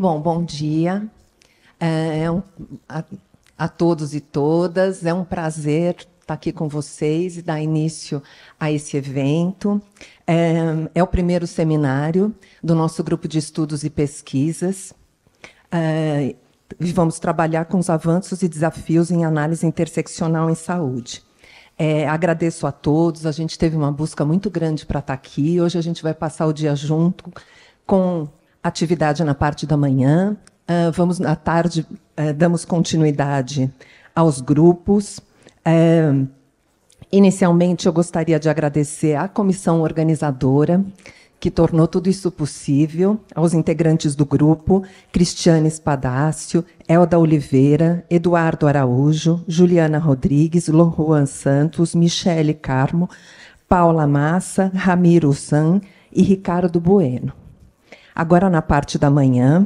Bom, bom dia é, é um, a, a todos e todas. É um prazer estar aqui com vocês e dar início a esse evento. É, é o primeiro seminário do nosso grupo de estudos e pesquisas. É, vamos trabalhar com os avanços e desafios em análise interseccional em saúde. É, agradeço a todos, a gente teve uma busca muito grande para estar aqui. Hoje a gente vai passar o dia junto com atividade na parte da manhã. Uh, vamos na tarde uh, damos continuidade aos grupos. Uh, inicialmente, eu gostaria de agradecer à comissão organizadora que tornou tudo isso possível, aos integrantes do grupo, Cristiane Espadácio, Elda Oliveira, Eduardo Araújo, Juliana Rodrigues, Juan Santos, Michele Carmo, Paula Massa, Ramiro San e Ricardo Bueno. Agora, na parte da manhã,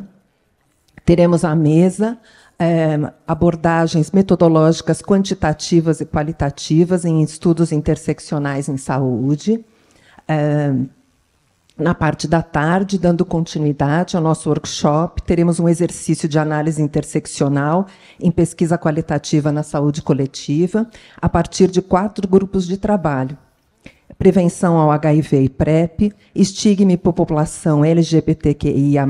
teremos a mesa é, abordagens metodológicas quantitativas e qualitativas em estudos interseccionais em saúde. É, na parte da tarde, dando continuidade ao nosso workshop, teremos um exercício de análise interseccional em pesquisa qualitativa na saúde coletiva, a partir de quatro grupos de trabalho prevenção ao HIV e PrEP, estigma para população LGBTQIA+,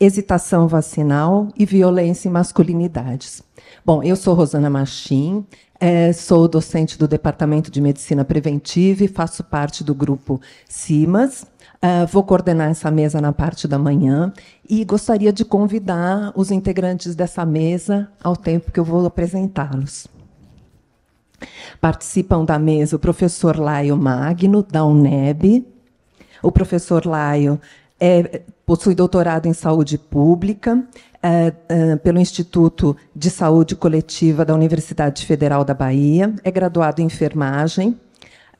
hesitação vacinal e violência em masculinidades. Bom, eu sou Rosana Machim, é, sou docente do Departamento de Medicina Preventiva e faço parte do grupo CIMAS. É, vou coordenar essa mesa na parte da manhã e gostaria de convidar os integrantes dessa mesa ao tempo que eu vou apresentá-los. Participam da mesa o professor Laio Magno, da UNEB. O professor Laio é, possui doutorado em saúde pública é, é, pelo Instituto de Saúde Coletiva da Universidade Federal da Bahia, é graduado em enfermagem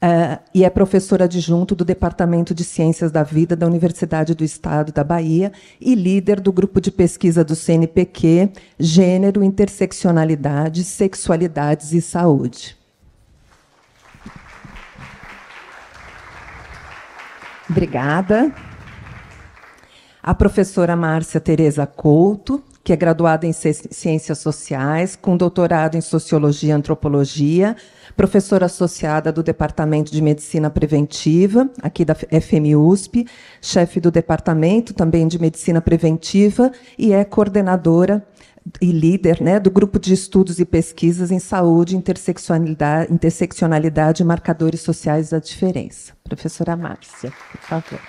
Uh, e é professora adjunto do Departamento de Ciências da Vida da Universidade do Estado da Bahia e líder do grupo de pesquisa do CNPq, Gênero, Interseccionalidade, Sexualidades e Saúde. Obrigada. A professora Márcia Tereza Couto, que é graduada em Ciências Sociais, com doutorado em Sociologia e Antropologia professora associada do Departamento de Medicina Preventiva, aqui da FMUSP, chefe do Departamento também de Medicina Preventiva e é coordenadora e líder né, do Grupo de Estudos e Pesquisas em Saúde, Interseccionalidade, Interseccionalidade e Marcadores Sociais da Diferença. Professora Márcia, por favor.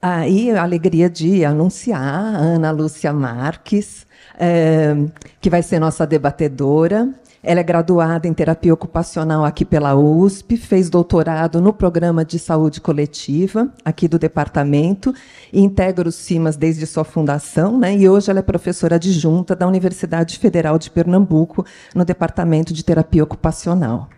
Aí, a alegria de anunciar a Ana Lúcia Marques, é, que vai ser nossa debatedora. Ela é graduada em terapia ocupacional aqui pela USP, fez doutorado no programa de saúde coletiva aqui do departamento e integra o CIMAS desde sua fundação, né? E hoje ela é professora adjunta da Universidade Federal de Pernambuco no departamento de terapia ocupacional.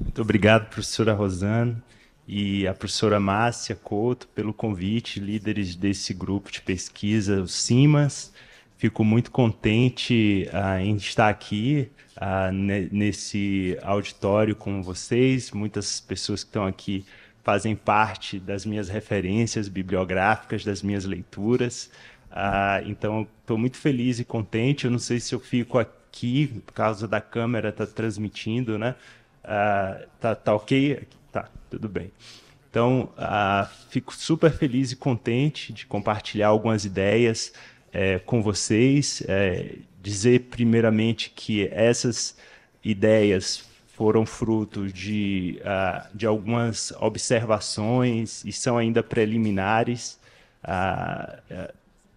Muito obrigado, professora Rosana e a professora Márcia Couto pelo convite, líderes desse grupo de pesquisa, o CIMAS. Fico muito contente uh, em estar aqui uh, nesse auditório com vocês. Muitas pessoas que estão aqui fazem parte das minhas referências bibliográficas, das minhas leituras. Uh, então, estou muito feliz e contente. Eu não sei se eu fico aqui por causa da câmera tá transmitindo, né? Uh, tá, tá ok? Tá, tudo bem. Então, ah, fico super feliz e contente de compartilhar algumas ideias é, com vocês. É, dizer, primeiramente, que essas ideias foram fruto de, ah, de algumas observações e são ainda preliminares. Ah, eh,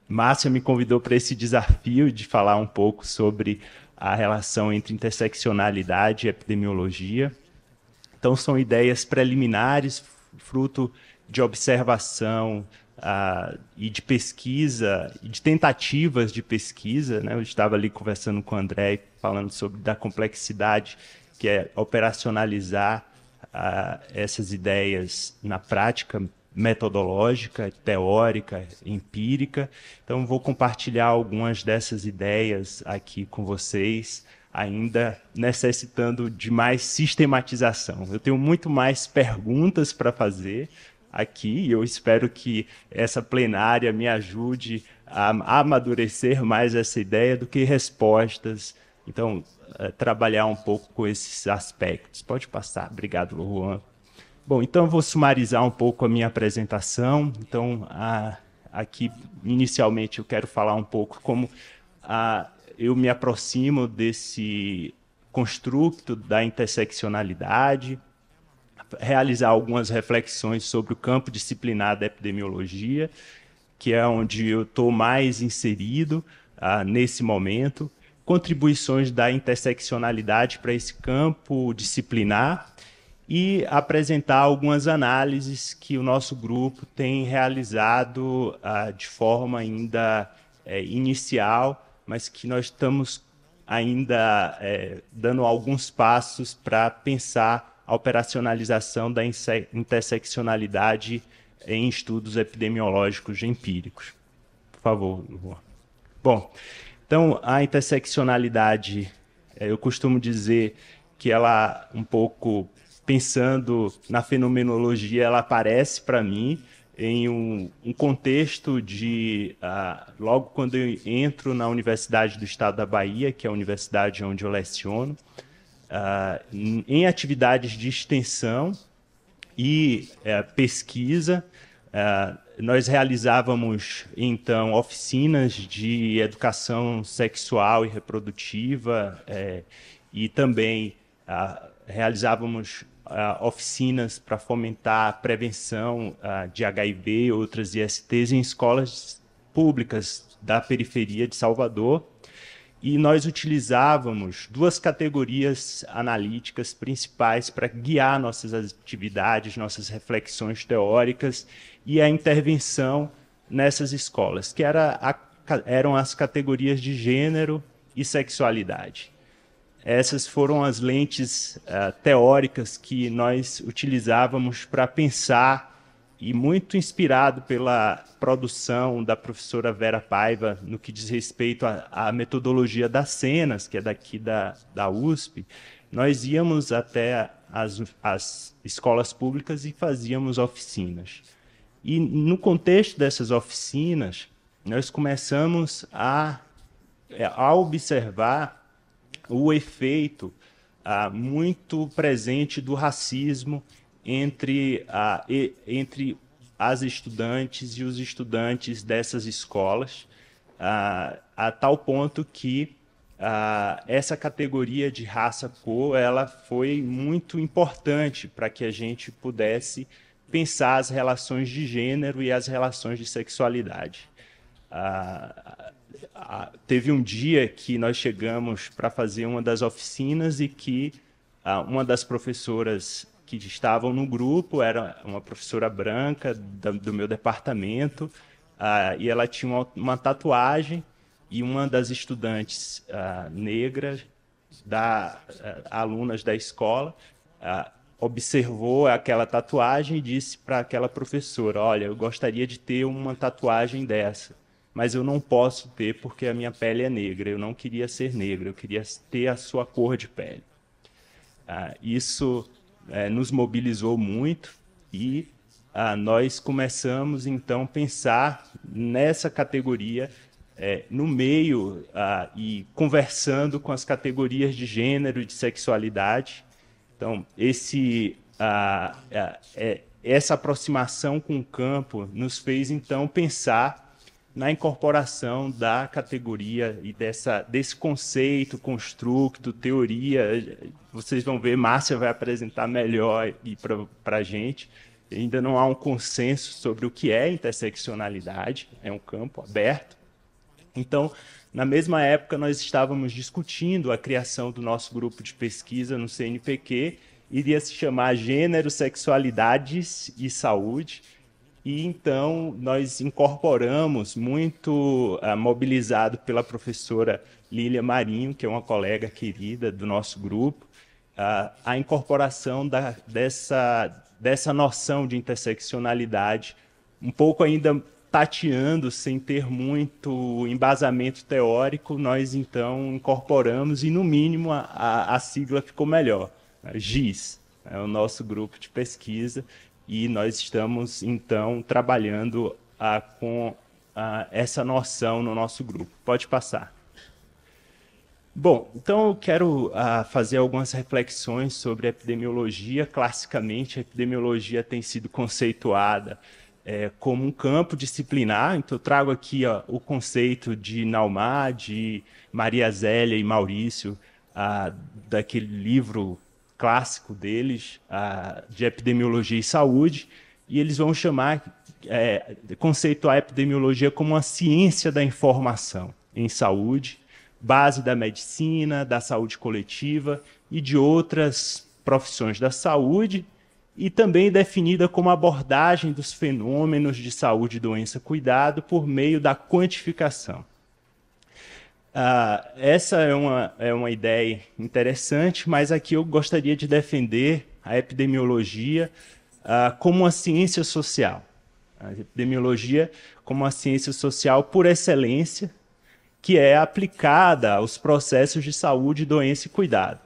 Márcia me convidou para esse desafio de falar um pouco sobre a relação entre interseccionalidade e epidemiologia. Então, são ideias preliminares, fruto de observação uh, e de pesquisa, de tentativas de pesquisa. Né? Eu estava ali conversando com o André, falando sobre da complexidade que é operacionalizar uh, essas ideias na prática metodológica, teórica, empírica. Então, vou compartilhar algumas dessas ideias aqui com vocês ainda necessitando de mais sistematização. Eu tenho muito mais perguntas para fazer aqui e eu espero que essa plenária me ajude a amadurecer mais essa ideia do que respostas. Então, eh, trabalhar um pouco com esses aspectos. Pode passar. Obrigado, Juan. Bom, então eu vou sumarizar um pouco a minha apresentação. Então, a, aqui, inicialmente, eu quero falar um pouco como a, eu me aproximo desse construto da interseccionalidade, realizar algumas reflexões sobre o campo disciplinar da epidemiologia, que é onde eu estou mais inserido ah, nesse momento, contribuições da interseccionalidade para esse campo disciplinar e apresentar algumas análises que o nosso grupo tem realizado ah, de forma ainda eh, inicial mas que nós estamos ainda é, dando alguns passos para pensar a operacionalização da interseccionalidade em estudos epidemiológicos empíricos. Por favor, Luan. Bom, então a interseccionalidade, é, eu costumo dizer que ela um pouco pensando na fenomenologia, ela aparece para mim em um, um contexto de, ah, logo quando eu entro na Universidade do Estado da Bahia, que é a universidade onde eu leciono, ah, em, em atividades de extensão e eh, pesquisa, ah, nós realizávamos então oficinas de educação sexual e reprodutiva eh, e também realizávamos uh, oficinas para fomentar a prevenção uh, de HIV e outras ISTs em escolas públicas da periferia de Salvador. E nós utilizávamos duas categorias analíticas principais para guiar nossas atividades, nossas reflexões teóricas e a intervenção nessas escolas, que era a, eram as categorias de gênero e sexualidade. Essas foram as lentes uh, teóricas que nós utilizávamos para pensar, e muito inspirado pela produção da professora Vera Paiva no que diz respeito à metodologia das cenas, que é daqui da, da USP, nós íamos até as, as escolas públicas e fazíamos oficinas. E no contexto dessas oficinas, nós começamos a, é, a observar o efeito ah, muito presente do racismo entre, ah, e, entre as estudantes e os estudantes dessas escolas, ah, a tal ponto que ah, essa categoria de raça-cor ela foi muito importante para que a gente pudesse pensar as relações de gênero e as relações de sexualidade. Ah, a, ah, teve um dia que nós chegamos para fazer uma das oficinas e que a, ah, uma das professoras que estavam no grupo era uma professora branca da, do meu departamento ah, e ela tinha uma, uma, tatuagem e uma das estudantes negras da alunas da escola observou aquela tatuagem e disse para aquela professora: Olha, eu gostaria de ter uma tatuagem dessa mas eu não posso ter porque a minha pele é negra. Eu não queria ser negra, eu queria ter a sua cor de pele. Ah, isso é, nos mobilizou muito e ah, nós começamos então a pensar nessa categoria é, no meio ah, e conversando com as categorias de gênero e de sexualidade. Então, esse, ah, é, é, essa aproximação com o campo nos fez então pensar na incorporação da categoria e dessa, desse conceito, construto, teoria. Vocês vão ver, Márcia vai apresentar melhor para a gente. Ainda não há um consenso sobre o que é interseccionalidade, é um campo aberto. Então, na mesma época, nós estávamos discutindo a criação do nosso grupo de pesquisa no CNPq, iria se chamar Gênero, Sexualidades e Saúde e então nós incorporamos, muito uh, mobilizado pela professora Lília Marinho, que é uma colega querida do nosso grupo, uh, a incorporação da, dessa, dessa noção de interseccionalidade, um pouco ainda tateando, sem ter muito embasamento teórico, nós então incorporamos e, no mínimo, a, a sigla ficou melhor, né, GIS, é né, o nosso grupo de pesquisa, e nós estamos então trabalhando ah, com ah, essa noção no nosso grupo. Pode passar. Bom, então eu quero ah, fazer algumas reflexões sobre epidemiologia. Classicamente, a epidemiologia tem sido conceituada é, como um campo disciplinar. Então, eu trago aqui ó, o conceito de Naumar, de Maria Zélia e Maurício, ah, daquele livro clássico deles, de epidemiologia e saúde, e eles vão chamar, é, conceituar a epidemiologia como a ciência da informação em saúde, base da medicina, da saúde coletiva e de outras profissões da saúde, e também definida como abordagem dos fenômenos de saúde, doença, cuidado por meio da quantificação. Ah, essa é uma, é uma ideia interessante, mas aqui eu gostaria de defender a epidemiologia ah, como uma ciência social. A epidemiologia como uma ciência social por excelência, que é aplicada aos processos de saúde, doença e cuidado.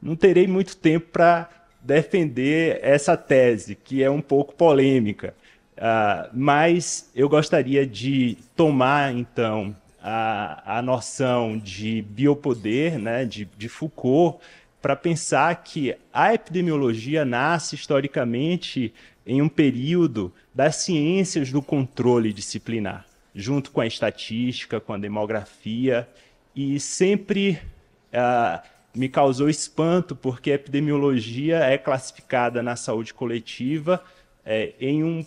Não terei muito tempo para defender essa tese, que é um pouco polêmica, ah, mas eu gostaria de tomar, então, a, a noção de biopoder, né, de, de Foucault, para pensar que a epidemiologia nasce historicamente em um período das ciências do controle disciplinar, junto com a estatística, com a demografia, e sempre uh, me causou espanto porque a epidemiologia é classificada na saúde coletiva é, em um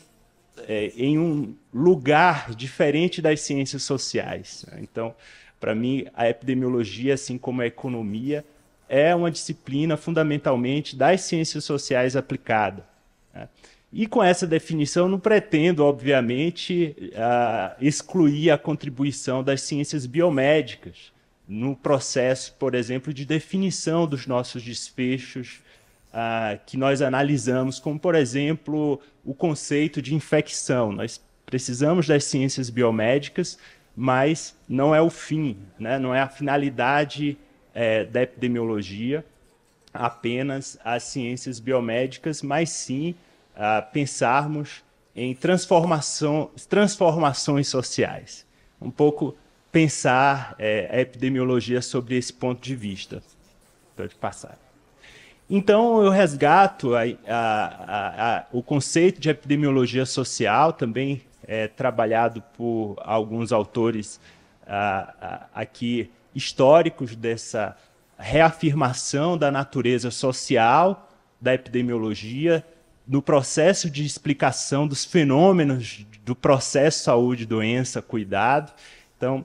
é, em um lugar diferente das ciências sociais. Então, para mim, a epidemiologia, assim como a economia, é uma disciplina fundamentalmente das ciências sociais aplicada. Né? E com essa definição, não pretendo, obviamente, uh, excluir a contribuição das ciências biomédicas no processo, por exemplo, de definição dos nossos desfechos uh, que nós analisamos, como, por exemplo, o conceito de infecção. Nós precisamos das ciências biomédicas, mas não é o fim, né? não é a finalidade é, da epidemiologia apenas as ciências biomédicas, mas sim uh, pensarmos em transformação, transformações sociais. Um pouco pensar é, a epidemiologia sobre esse ponto de vista. Pode passar. Então, eu resgato a, a, a, o conceito de epidemiologia social, também é, trabalhado por alguns autores aqui históricos dessa reafirmação da natureza social da epidemiologia no processo de explicação dos fenômenos do processo saúde, doença, cuidado. Então,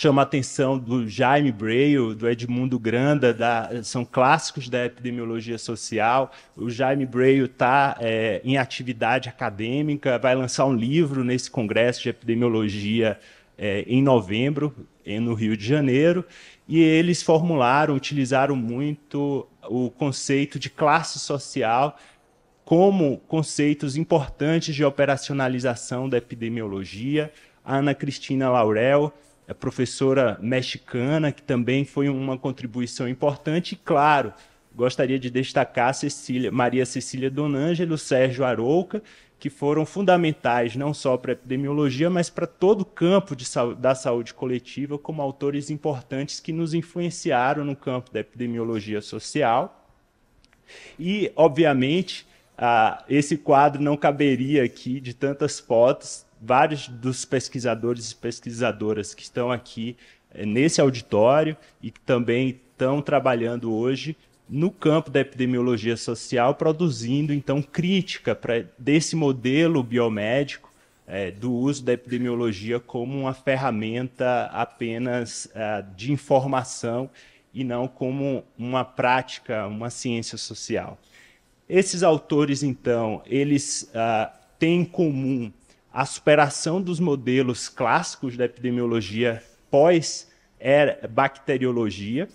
chama a atenção do Jaime Braille, do Edmundo Granda, da, são clássicos da epidemiologia social. O Jaime Braille está é, em atividade acadêmica, vai lançar um livro nesse congresso de epidemiologia é, em novembro, no Rio de Janeiro, e eles formularam, utilizaram muito o conceito de classe social como conceitos importantes de operacionalização da epidemiologia. A Ana Cristina Laurel é professora mexicana, que também foi uma contribuição importante. E, claro, gostaria de destacar Cecília, Maria Cecília Donângelo, Sérgio Arouca, que foram fundamentais não só para a epidemiologia, mas para todo o campo da saúde coletiva, como autores importantes que nos influenciaram no campo da epidemiologia social. E, obviamente, ah, esse quadro não caberia aqui de tantas fotos, vários dos pesquisadores e pesquisadoras que estão aqui eh, nesse auditório e que também estão trabalhando hoje no campo da epidemiologia social, produzindo então crítica para desse modelo biomédico é, do uso da epidemiologia como uma ferramenta apenas ah, de informação e não como uma prática, uma ciência social. Esses autores, então, eles uh, têm em comum a superação dos modelos clássicos da epidemiologia pós-bacteriologia.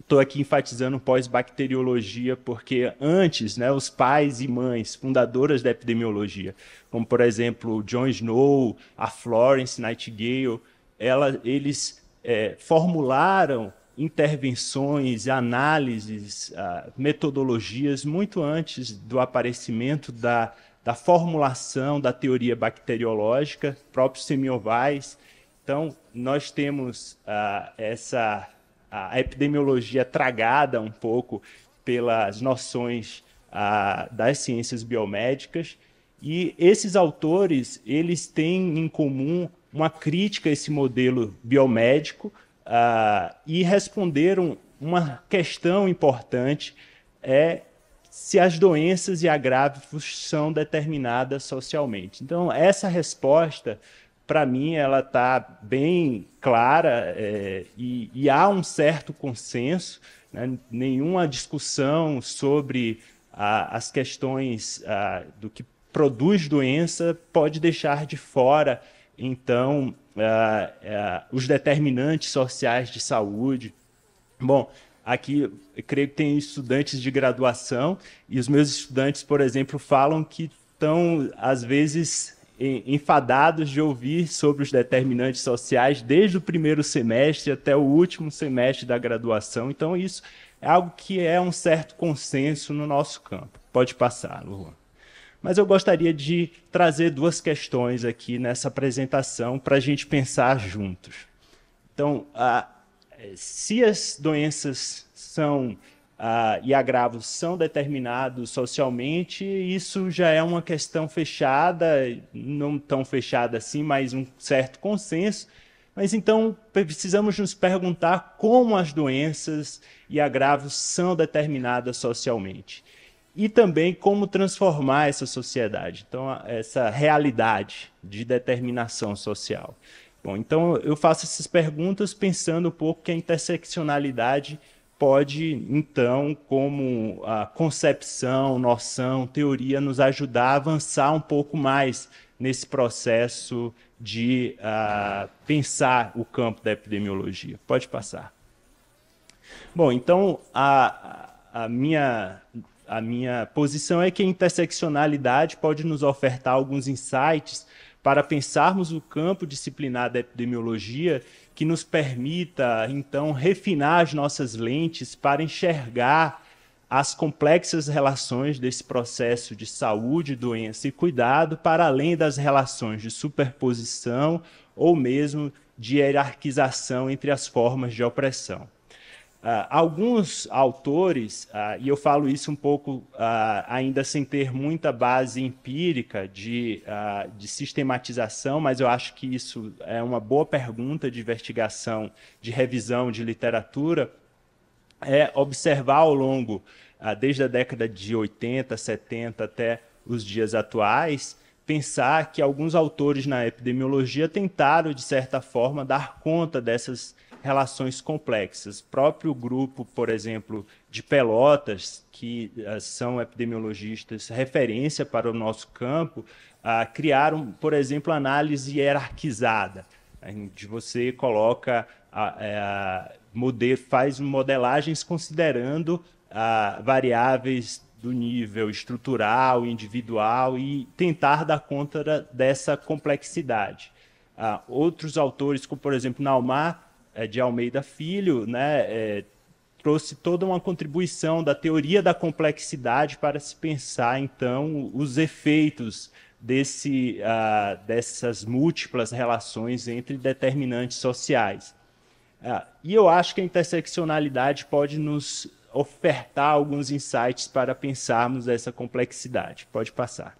Estou aqui enfatizando pós-bacteriologia porque antes, né, os pais e mães fundadoras da epidemiologia, como por exemplo John Snow, a Florence Nightingale, ela, eles é, formularam intervenções, análises, uh, metodologias muito antes do aparecimento da da formulação da teoria bacteriológica, próprios semiovais. Então, nós temos ah, essa a epidemiologia tragada um pouco pelas noções ah, das ciências biomédicas e esses autores eles têm em comum uma crítica a esse modelo biomédico ah, e responderam uma questão importante é se as doenças e agravos são determinadas socialmente. Então, essa resposta, para mim, ela está bem clara é, e, e, há um certo consenso, né? nenhuma discussão sobre a, as questões a, do que produz doença pode deixar de fora, então, a, os determinantes sociais de saúde. Bom, Aqui, creio que tem estudantes de graduação, e os meus estudantes, por exemplo, falam que estão, às vezes, enfadados de ouvir sobre os determinantes sociais desde o primeiro semestre até o último semestre da graduação. Então, isso é algo que é um certo consenso no nosso campo. Pode passar, Luan. Mas eu gostaria de trazer duas questões aqui nessa apresentação para a gente pensar juntos. Então, a, é, se as doenças são ah, e agravos são determinados socialmente, isso já é uma questão fechada, não tão fechada assim, mas um certo consenso. Mas então precisamos nos perguntar como as doenças e agravos são determinadas socialmente. E também como transformar essa sociedade, então, essa realidade de determinação social. Bom, então eu faço essas perguntas pensando um pouco que a interseccionalidade pode, então, como a concepção, noção, teoria, nos ajudar a avançar um pouco mais nesse processo de uh, pensar o campo da epidemiologia. Pode passar. Bom, então, a, a, minha, a minha posição é que a interseccionalidade pode nos ofertar alguns insights para pensarmos o campo disciplinar da epidemiologia que nos permita, então, refinar as nossas lentes para enxergar as complexas relações desse processo de saúde, doença e cuidado, para além das relações de superposição ou mesmo de hierarquização entre as formas de opressão. Uh, alguns autores, uh, e eu falo isso um pouco uh, ainda sem ter muita base empírica de, de sistematização, mas eu acho que isso é uma boa pergunta de investigação, de revisão de literatura, é observar ao longo, desde a década de 80, 70 até os dias atuais, pensar que alguns autores na epidemiologia tentaram, de certa forma, dar conta dessas relações complexas. Próprio grupo, por exemplo, de Pelotas, que uh, são epidemiologistas referência para o nosso campo, uh, criaram, por exemplo, análise hierarquizada, onde você coloca ah, eh, model, faz modelagens considerando uh, variáveis do nível estrutural, individual e tentar dar conta dessa complexidade. Uh, outros autores, como por exemplo Naumar, é, de Almeida Filho, né, é, trouxe toda uma contribuição da teoria da complexidade para se pensar, então, os efeitos desse, uh, dessas múltiplas relações entre determinantes sociais. Uh, e eu acho que a interseccionalidade pode nos ofertar alguns insights para pensarmos essa complexidade. Pode passar.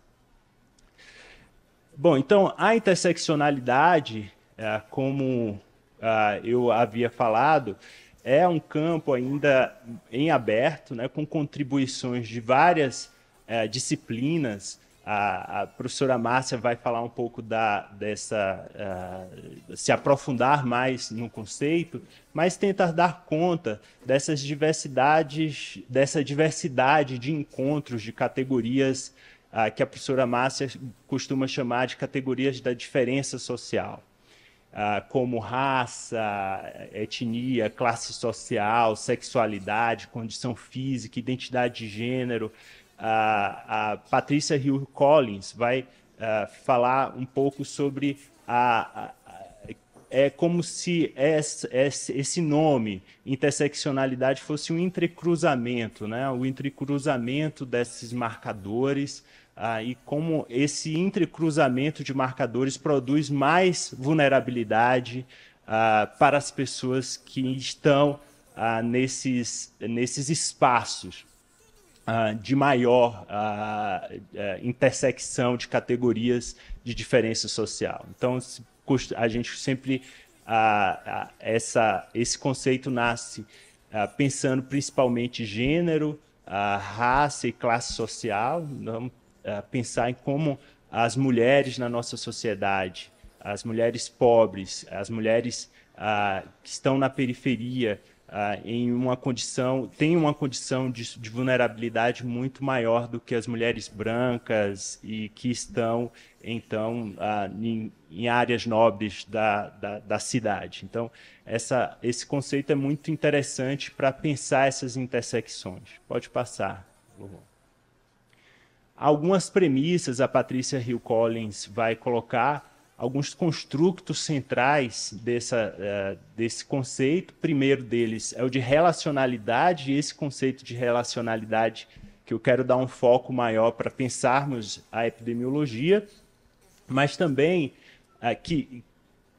Bom, então, a interseccionalidade, uh, como ah, eu havia falado, é um campo ainda em aberto, né, com contribuições de várias eh, disciplinas. A, a, professora Márcia vai falar um pouco da, dessa, uh, se aprofundar mais no conceito, mas tentar dar conta dessas diversidades, dessa diversidade de encontros, de categorias uh, que a professora Márcia costuma chamar de categorias da diferença social. Ah, como raça, etnia, classe social, sexualidade, condição física, identidade de gênero. Ah, a, a Patrícia Hill Collins vai ah, falar um pouco sobre a, a é como se esse, esse, esse, nome, interseccionalidade, fosse um entrecruzamento, né? o entrecruzamento desses marcadores ah, e como esse entrecruzamento de marcadores produz mais vulnerabilidade ah, para as pessoas que estão ah, nesses, nesses espaços ah, de maior ah, eh, intersecção de categorias de diferença social. Então, a gente sempre. Ah, essa, esse conceito nasce pensando principalmente gênero, raça e classe social. Eh, pensar em como as mulheres na nossa sociedade, as mulheres pobres, as mulheres uh, que estão na periferia, uh, em uma condição, têm uma condição de, de, vulnerabilidade muito maior do que as mulheres brancas e que estão, então, ah, em, em, áreas nobres da, da, da cidade. Então, essa, esse conceito é muito interessante para pensar essas intersecções. Pode passar, Luvão algumas premissas a Patrícia Hill Collins vai colocar, alguns construtos centrais dessa, uh, desse conceito. O primeiro deles é o de relacionalidade, e esse conceito de relacionalidade que eu quero dar um foco maior para pensarmos a epidemiologia, mas também uh, que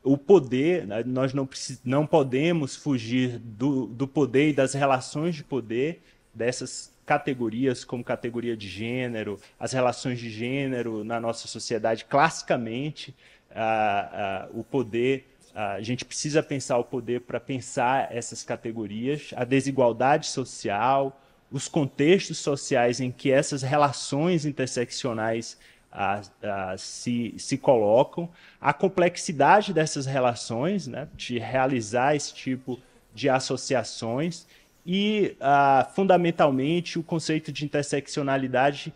o poder, né, nós não, não podemos fugir do, do poder e das relações de poder dessas categorias como categoria de gênero, as relações de gênero na nossa sociedade, classicamente, o poder. a gente precisa pensar o poder para pensar essas categorias, a desigualdade social, os contextos sociais em que essas relações interseccionais se, se colocam, a complexidade dessas relações, né, de realizar esse tipo de associações e, ah, fundamentalmente, o conceito de interseccionalidade,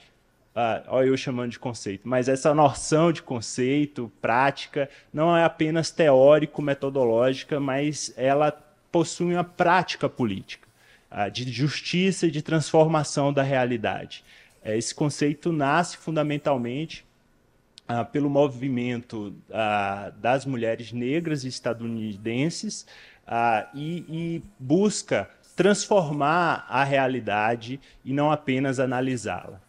ah, olha eu chamando de conceito, mas essa noção de conceito, prática, não é apenas teórico-metodológica, mas ela possui uma prática política, ah, de justiça e de transformação da realidade. Eh, esse conceito nasce fundamentalmente pelo movimento das mulheres negras estadunidenses e, e, busca transformar a realidade e não apenas analisá-la.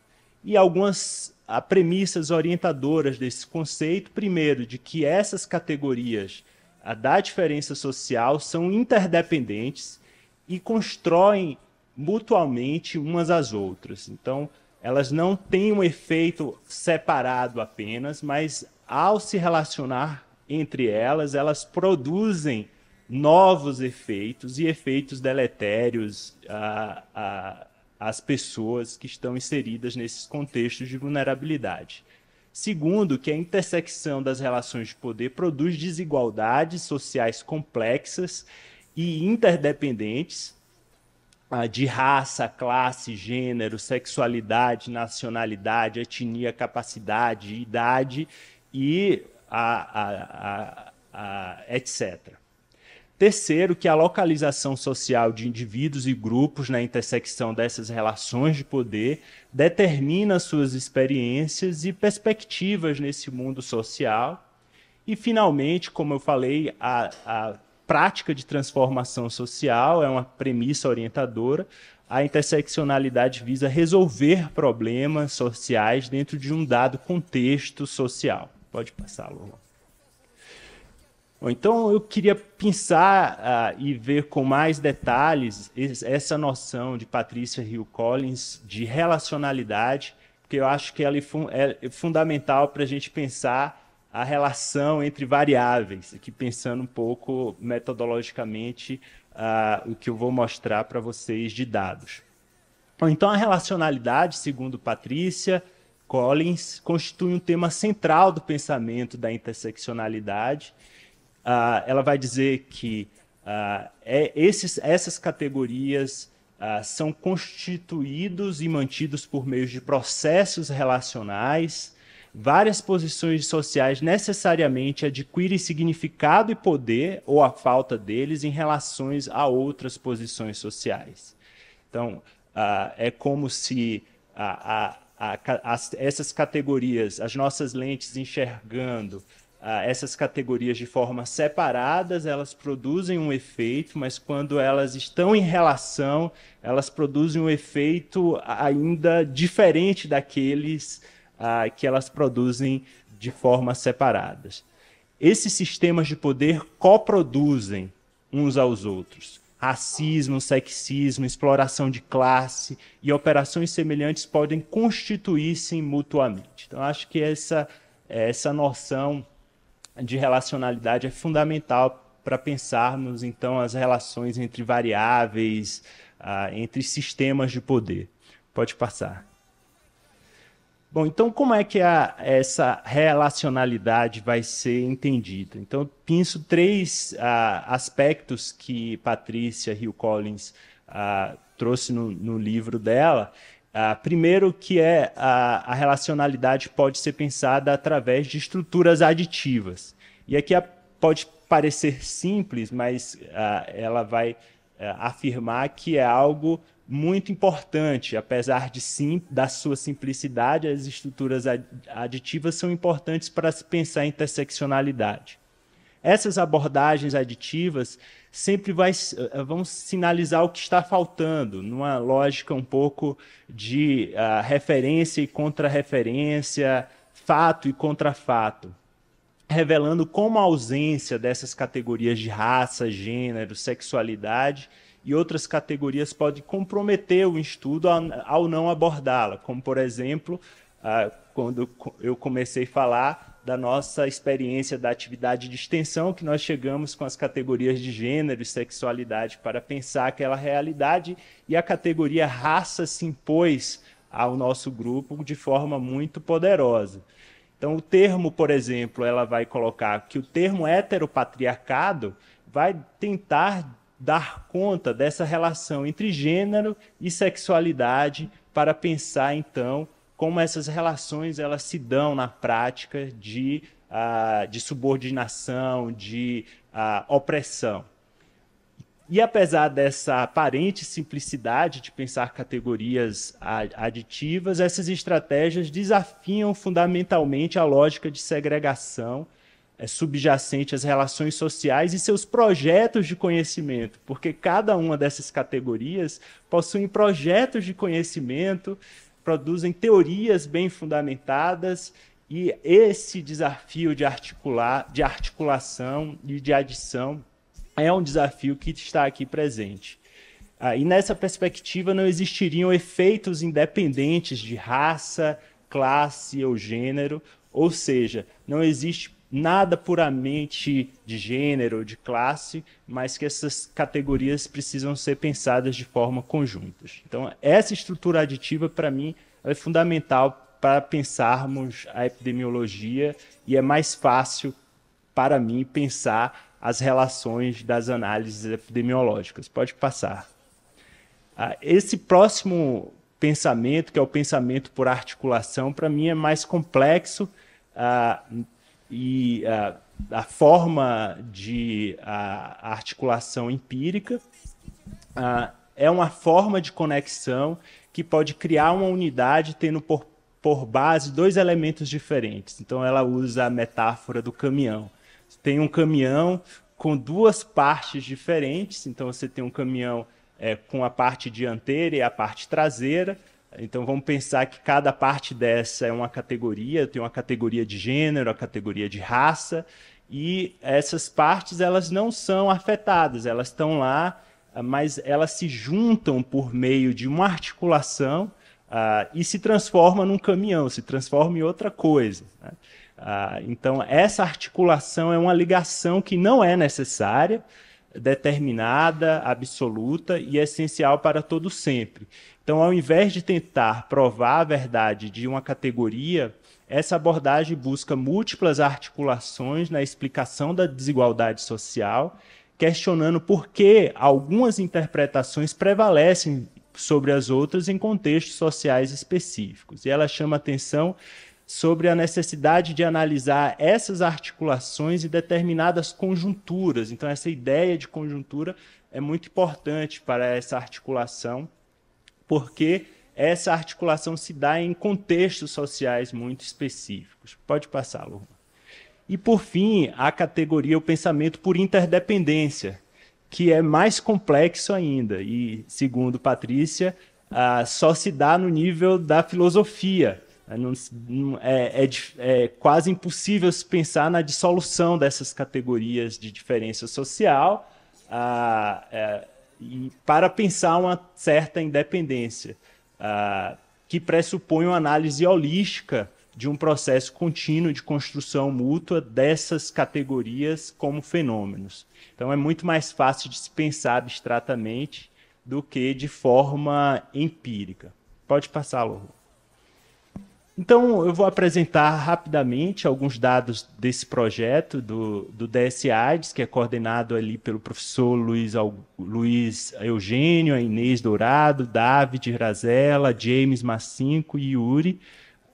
E algumas ah, premissas orientadoras desse conceito, primeiro, de que essas categorias a ah, da diferença social são interdependentes e constroem mutualmente umas às outras. Então, elas não têm um efeito separado apenas, mas ao se relacionar entre elas, elas produzem novos efeitos e efeitos deletérios a, a, às pessoas que estão inseridas nesses contextos de vulnerabilidade. Segundo, que a intersecção das relações de poder produz desigualdades sociais complexas e interdependentes ah, de raça, classe, gênero, sexualidade, nacionalidade, etnia, capacidade, idade e a, a, a, etc. Terceiro, que a localização social de indivíduos e grupos na intersecção dessas relações de poder determina suas experiências e perspectivas nesse mundo social. E, finalmente, como eu falei, a, a prática de transformação social é uma premissa orientadora. A interseccionalidade visa resolver problemas sociais dentro de um dado contexto social. Pode passar, Lula então eu queria pensar uh, e ver com mais detalhes essa noção de Patrícia Hill Collins de relacionalidade, porque eu acho que ela é, é fundamental para a gente pensar a relação entre variáveis, aqui pensando um pouco metodologicamente uh, o que eu vou mostrar para vocês de dados. Então, a relacionalidade, segundo Patrícia Collins, constitui um tema central do pensamento da interseccionalidade ah, ela vai dizer que ah, é, esses, essas categorias ah, são constituídos e mantidos por meio de processos relacionais. Várias posições sociais necessariamente adquirem significado e poder, ou a falta deles, em relações a outras posições sociais. Então, é como se a, a, a, essas categorias, as nossas lentes enxergando, ah, essas categorias de forma separadas, elas produzem um efeito, mas quando elas estão em relação, elas produzem um efeito ainda diferente daqueles ah, que elas produzem de formas separadas. Esses sistemas de poder coproduzem uns aos outros. Racismo, sexismo, exploração de classe e operações semelhantes podem constituir-se mutuamente. Então, acho que essa, essa noção de relacionalidade é fundamental para pensarmos então as relações entre variáveis, ah, entre sistemas de poder. Pode passar. Bom, então como é que a, essa relacionalidade vai ser entendida? Então, penso três ah, aspectos que Patrícia Hill Collins ah, trouxe no, no livro dela ah, primeiro, que é a, a relacionalidade pode ser pensada através de estruturas aditivas. E aqui a, pode parecer simples, mas ah, ela vai eh, afirmar que é algo muito importante, apesar de sim, da sua simplicidade, as estruturas aditivas são importantes para se pensar em interseccionalidade. Essas abordagens aditivas sempre vai, eh, eh, vão sinalizar o que está faltando, numa lógica um pouco de uh, referência e contra-referência, fato e contrafato, revelando como a ausência dessas categorias de raça, gênero, sexualidade e outras categorias pode comprometer o estudo ao, ao não abordá-la, como por exemplo, uh, quando eu comecei a falar da nossa experiência da atividade de extensão que nós chegamos com as categorias de gênero e sexualidade para pensar aquela realidade e a categoria raça se impôs ao nosso grupo de forma muito poderosa. Então, o termo, por exemplo, ela vai colocar que o termo heteropatriarcado vai tentar dar conta dessa relação entre gênero e sexualidade para pensar, então, como essas relações elas se dão na prática de, uh, de subordinação, de uh, opressão. E apesar dessa aparente simplicidade de pensar categorias aditivas, essas estratégias desafiam fundamentalmente a lógica de segregação eh, subjacente às relações sociais e seus projetos de conhecimento, porque cada uma dessas categorias possui projetos de conhecimento produzem teorias bem fundamentadas e esse desafio de articular, de articulação e de adição é um desafio que está aqui presente. Ah, e nessa perspectiva não existiriam efeitos independentes de raça, classe ou gênero, ou seja, não existe nada puramente de gênero, de classe, mas que essas categorias precisam ser pensadas de forma conjunta. Então, essa estrutura aditiva, para mim, é fundamental para pensarmos a epidemiologia e é mais fácil para mim pensar as relações das análises epidemiológicas. Pode passar. Ah, esse próximo pensamento, que é o pensamento por articulação, para mim é mais complexo. Ah, e a, ah, a forma de ah, a, articulação empírica a, ah, é uma forma de conexão que pode criar uma unidade tendo por, por base dois elementos diferentes. Então ela usa a metáfora do caminhão. Tem um caminhão com duas partes diferentes, então você tem um caminhão é, com a parte dianteira e a parte traseira, então vamos pensar que cada parte dessa é uma categoria, tem uma categoria de gênero, a categoria de raça, e essas partes elas não são afetadas, elas estão lá, mas elas se juntam por meio de uma articulação uh, e se transforma num caminhão, se transforma em outra coisa. Né? Uh, então essa articulação é uma ligação que não é necessária, determinada, absoluta e essencial para todo sempre. Então, ao invés de tentar provar a verdade de uma categoria, essa abordagem busca múltiplas articulações na explicação da desigualdade social, questionando por que algumas interpretações prevalecem sobre as outras em contextos sociais específicos. E ela chama atenção sobre a necessidade de analisar essas articulações e determinadas conjunturas. Então, essa ideia de conjuntura é muito importante para essa articulação porque essa articulação se dá em contextos sociais muito específicos. Pode passar, Lu. E por fim, a categoria o pensamento por interdependência, que é mais complexo ainda e, segundo Patrícia, só se dá no nível da filosofia. É, é, é, é quase impossível se pensar na dissolução dessas categorias de diferença social. Ah, e para pensar uma certa independência, uh, que pressupõe uma análise holística de um processo contínuo de construção mútua dessas categorias como fenômenos. Então, é muito mais fácil de se pensar abstratamente do que de forma empírica. Pode passar, Lourdes. Então, eu vou apresentar rapidamente alguns dados desse projeto do, do DSAIDS que é coordenado ali pelo professor Luiz, Luiz Eugênio, a Inês Dourado, David Razela, James Massinco e Yuri.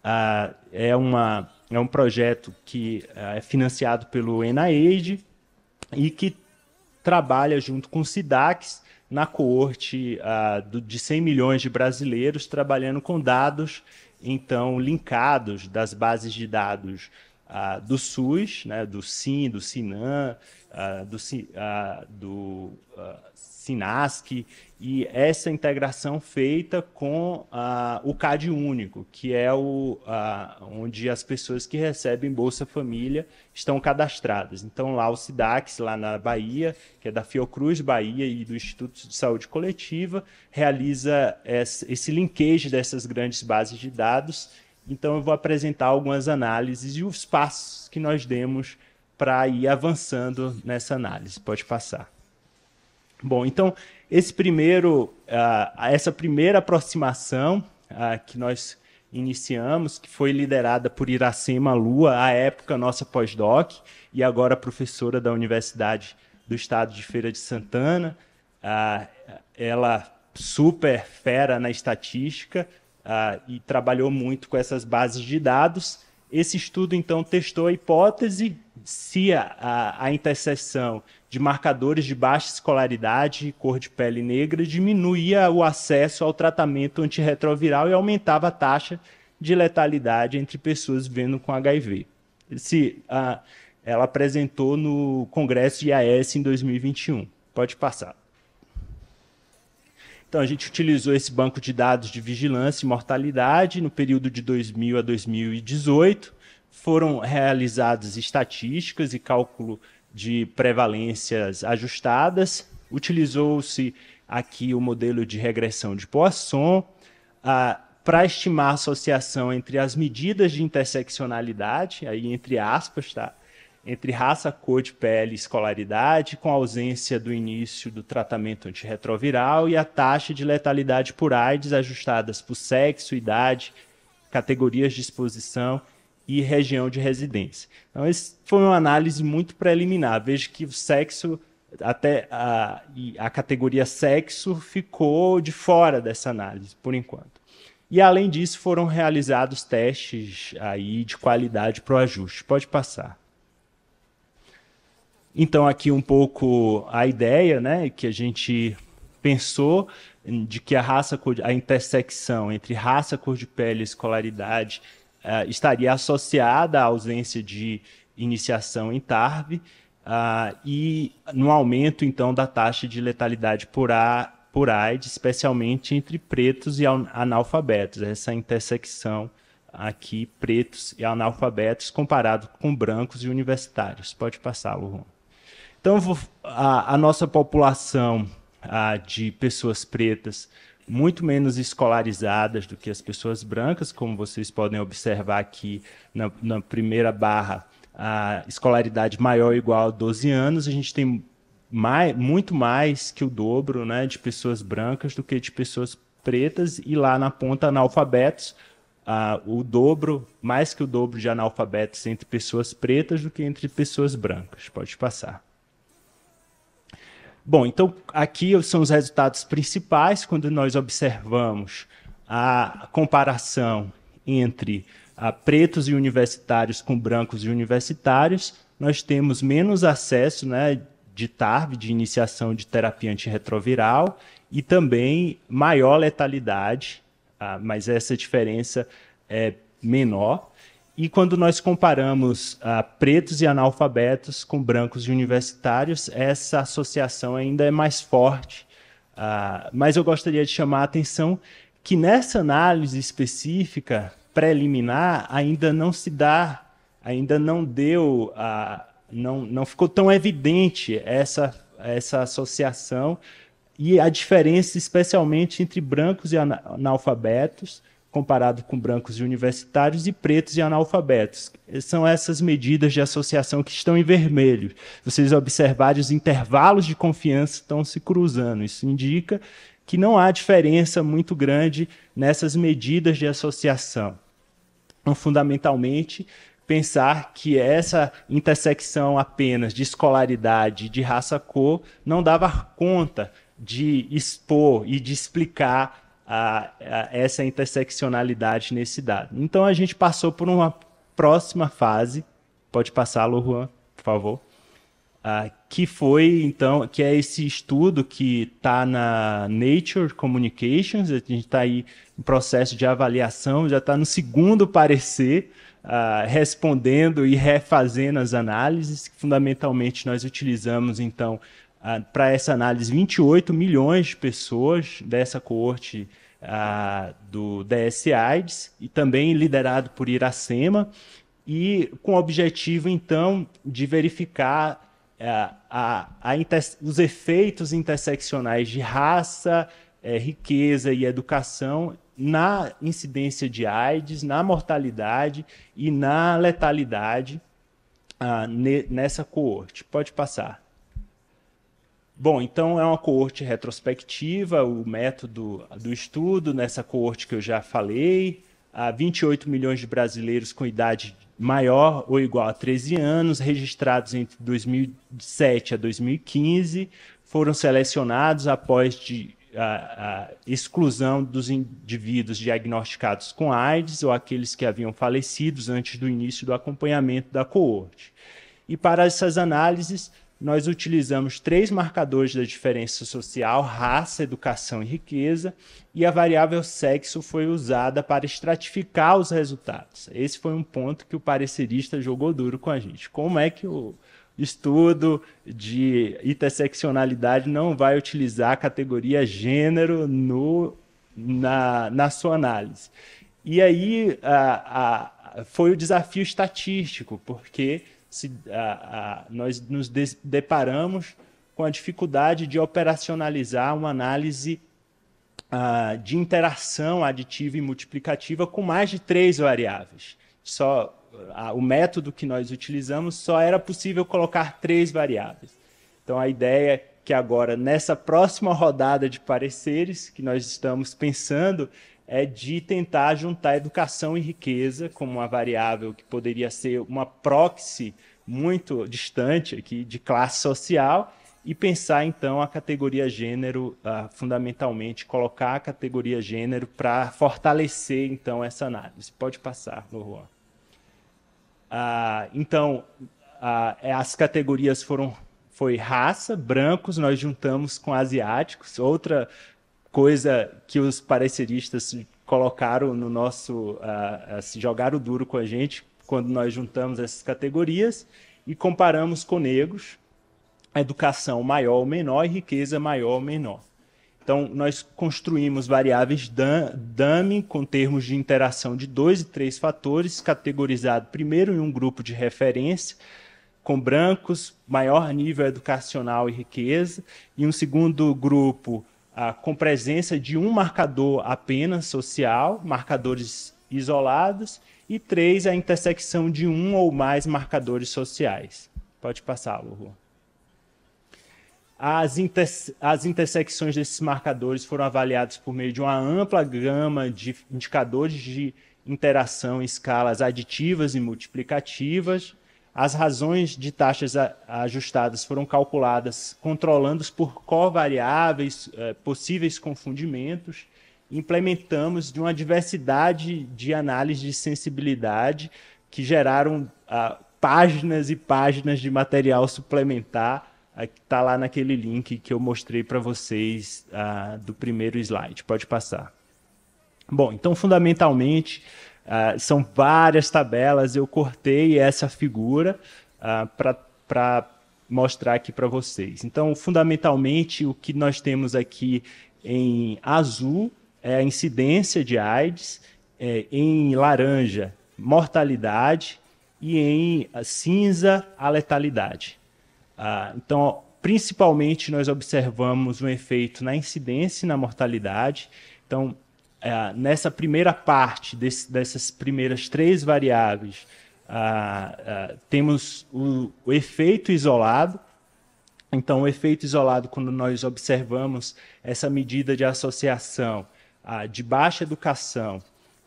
Ah, é, uma, é um projeto que ah, é financiado pelo ENAID e que trabalha junto com o SIDAX na coorte ah, do, de 100 milhões de brasileiros, trabalhando com dados então linkados das bases de dados ah, do SUS, né, do SIM, do SINAM, ah, ah, do, ah, do SINASC e essa integração feita com o CAD único, que é o, onde as pessoas que recebem Bolsa Família estão cadastradas. Então, lá o SIDAX, lá na Bahia, que é da Fiocruz Bahia e do Instituto de Saúde Coletiva, realiza esse linkage dessas grandes bases de dados. Então, eu vou apresentar algumas análises e os passos que nós demos para ir avançando nessa análise. Pode passar. Bom, então esse primeiro, uh, essa primeira aproximação uh, que nós iniciamos, que foi liderada por Iracema Lua, à época nossa pós-doc, e agora professora da Universidade do Estado de Feira de Santana. Uh, ela super fera na estatística e trabalhou muito com essas bases de dados. Esse estudo, então, testou a hipótese se a, a, a interseção de marcadores de baixa escolaridade e cor de pele negra diminuía o acesso ao tratamento antirretroviral e aumentava a taxa de letalidade entre pessoas vivendo com HIV. Esse, ela apresentou no Congresso IAS em 2021. Pode passar. Então, a gente utilizou esse banco de dados de vigilância e mortalidade no período de 2000 a 2018. Foram realizadas estatísticas e cálculo de prevalências ajustadas, utilizou-se aqui o modelo de regressão de Poisson ah, para estimar a associação entre as medidas de interseccionalidade, aí entre aspas, tá? entre raça, cor de pele e escolaridade, com ausência do início do tratamento antirretroviral e a taxa de letalidade por AIDS ajustadas por sexo, idade, categorias de exposição e região de residência. Então, esse foi uma análise muito preliminar. Veja que o sexo, até a, a categoria sexo ficou de fora dessa análise, por enquanto. E, além disso, foram realizados testes aí de qualidade para o ajuste. Pode passar. Então, aqui um pouco a ideia né, que a gente pensou de que a raça, a intersecção entre raça, cor de pele e escolaridade uh, estaria associada à ausência de iniciação em TARV uh, e no aumento, então, da taxa de letalidade por, a, por AIDS, especialmente entre pretos e analfabetos. Essa intersecção aqui, pretos e analfabetos, comparado com brancos e universitários. Pode passar, Lu? Então, a, a nossa população a, de pessoas pretas muito menos escolarizadas do que as pessoas brancas, como vocês podem observar aqui na, na primeira barra, a escolaridade maior ou igual a 12 anos, a gente tem mais, muito mais que o dobro né, de pessoas brancas do que de pessoas pretas, e lá na ponta, analfabetos, o dobro, mais que o dobro de analfabetos entre pessoas pretas do que entre pessoas brancas. Pode passar. Bom, então aqui são os resultados principais quando nós observamos a comparação entre a ah, pretos e universitários com brancos e universitários, nós temos menos acesso né, de TARV, de iniciação de terapia antirretroviral, e também maior letalidade, ah, mas essa diferença é menor. E quando nós comparamos uh, pretos e analfabetos com brancos e universitários, essa associação ainda é mais forte. Uh, mas eu gostaria de chamar a atenção que nessa análise específica, preliminar, ainda não se dá, ainda não deu, uh, não, não ficou tão evidente essa, essa associação e a diferença, especialmente entre brancos e analfabetos comparado com brancos e universitários e pretos e analfabetos. São essas medidas de associação que estão em vermelho. Vocês observarem os intervalos de confiança estão se cruzando. Isso indica que não há diferença muito grande nessas medidas de associação. Então, fundamentalmente, pensar que essa intersecção apenas de escolaridade, de raça-cor, não dava conta de expor e de explicar a, a, essa interseccionalidade nesse dado. Então a gente passou por uma próxima fase, pode passar, lo Juan, por favor, ah, que foi então que é esse estudo que está na Nature Communications, a gente está aí em processo de avaliação, já está no segundo parecer. Ah, respondendo e refazendo as análises. Fundamentalmente, nós utilizamos então para essa análise 28 milhões de pessoas dessa coorte do DS-AIDS e também liderado por Iracema e com o objetivo então de verificar é, a, a os efeitos interseccionais de raça, é, riqueza e educação na incidência de AIDS, na mortalidade e na letalidade ne, nessa coorte. Pode passar. Bom, então é uma coorte retrospectiva, o método do estudo nessa coorte que eu já falei, há 28 milhões de brasileiros com idade maior ou igual a 13 anos, registrados entre 2007 a 2015, foram selecionados após de, a, a exclusão dos indivíduos diagnosticados com AIDS ou aqueles que haviam falecido antes do início do acompanhamento da coorte. E para essas análises, nós utilizamos três marcadores da diferença social, raça, educação e riqueza, e a variável sexo foi usada para estratificar os resultados. Esse foi um ponto que o parecerista jogou duro com a gente. Como é que o estudo de interseccionalidade não vai utilizar a categoria gênero no, na, na sua análise? E aí a, a, foi o desafio estatístico, porque se, a, a, nós nos deparamos com a dificuldade de operacionalizar uma análise a, ah, de interação aditiva e multiplicativa com mais de três variáveis. Só o método que nós utilizamos só era possível colocar três variáveis. Então a ideia é que agora nessa próxima rodada de pareceres que nós estamos pensando é de tentar juntar educação e riqueza como uma variável que poderia ser uma proxy muito distante aqui de classe social e pensar então a categoria gênero uh, fundamentalmente colocar a categoria gênero para fortalecer então essa análise pode passar Juan. Uh, ah, então uh, as categorias foram foi raça brancos nós juntamos com asiáticos outra coisa que os pareceristas colocaram no nosso. Uh, uh, jogaram duro com a gente quando nós juntamos essas categorias e comparamos com negros, educação maior ou menor e riqueza maior ou menor. Então, nós construímos variáveis dummy com termos de interação de dois e três fatores, categorizado primeiro em um grupo de referência, com brancos, maior nível educacional e riqueza, e um segundo grupo ah, com presença de um marcador apenas social, marcadores isolados, e três, a intersecção de um ou mais marcadores sociais. Pode passar, Lu. As, as intersecções desses marcadores foram avaliadas por meio de uma ampla gama de indicadores de interação em escalas aditivas e multiplicativas, as razões de taxas ajustadas foram calculadas controlando por covariáveis, eh, possíveis confundimentos. Implementamos de uma diversidade de análises de sensibilidade que geraram ah, páginas e páginas de material suplementar que está lá naquele link que eu mostrei para vocês ah, do primeiro slide. Pode passar. Bom, então, fundamentalmente, Uh, são várias tabelas, eu cortei essa figura uh, ah, para mostrar aqui para vocês. Então, fundamentalmente, o que nós temos aqui em azul é a incidência de AIDS, é, em laranja, mortalidade e em ah, cinza, a letalidade. então, principalmente, nós observamos um efeito na incidência e na mortalidade. Então, é, nessa primeira parte desse, dessas primeiras três variáveis, ah, ah, temos o, o, efeito isolado. Então, o efeito isolado, quando nós observamos essa medida de associação ah, de baixa educação,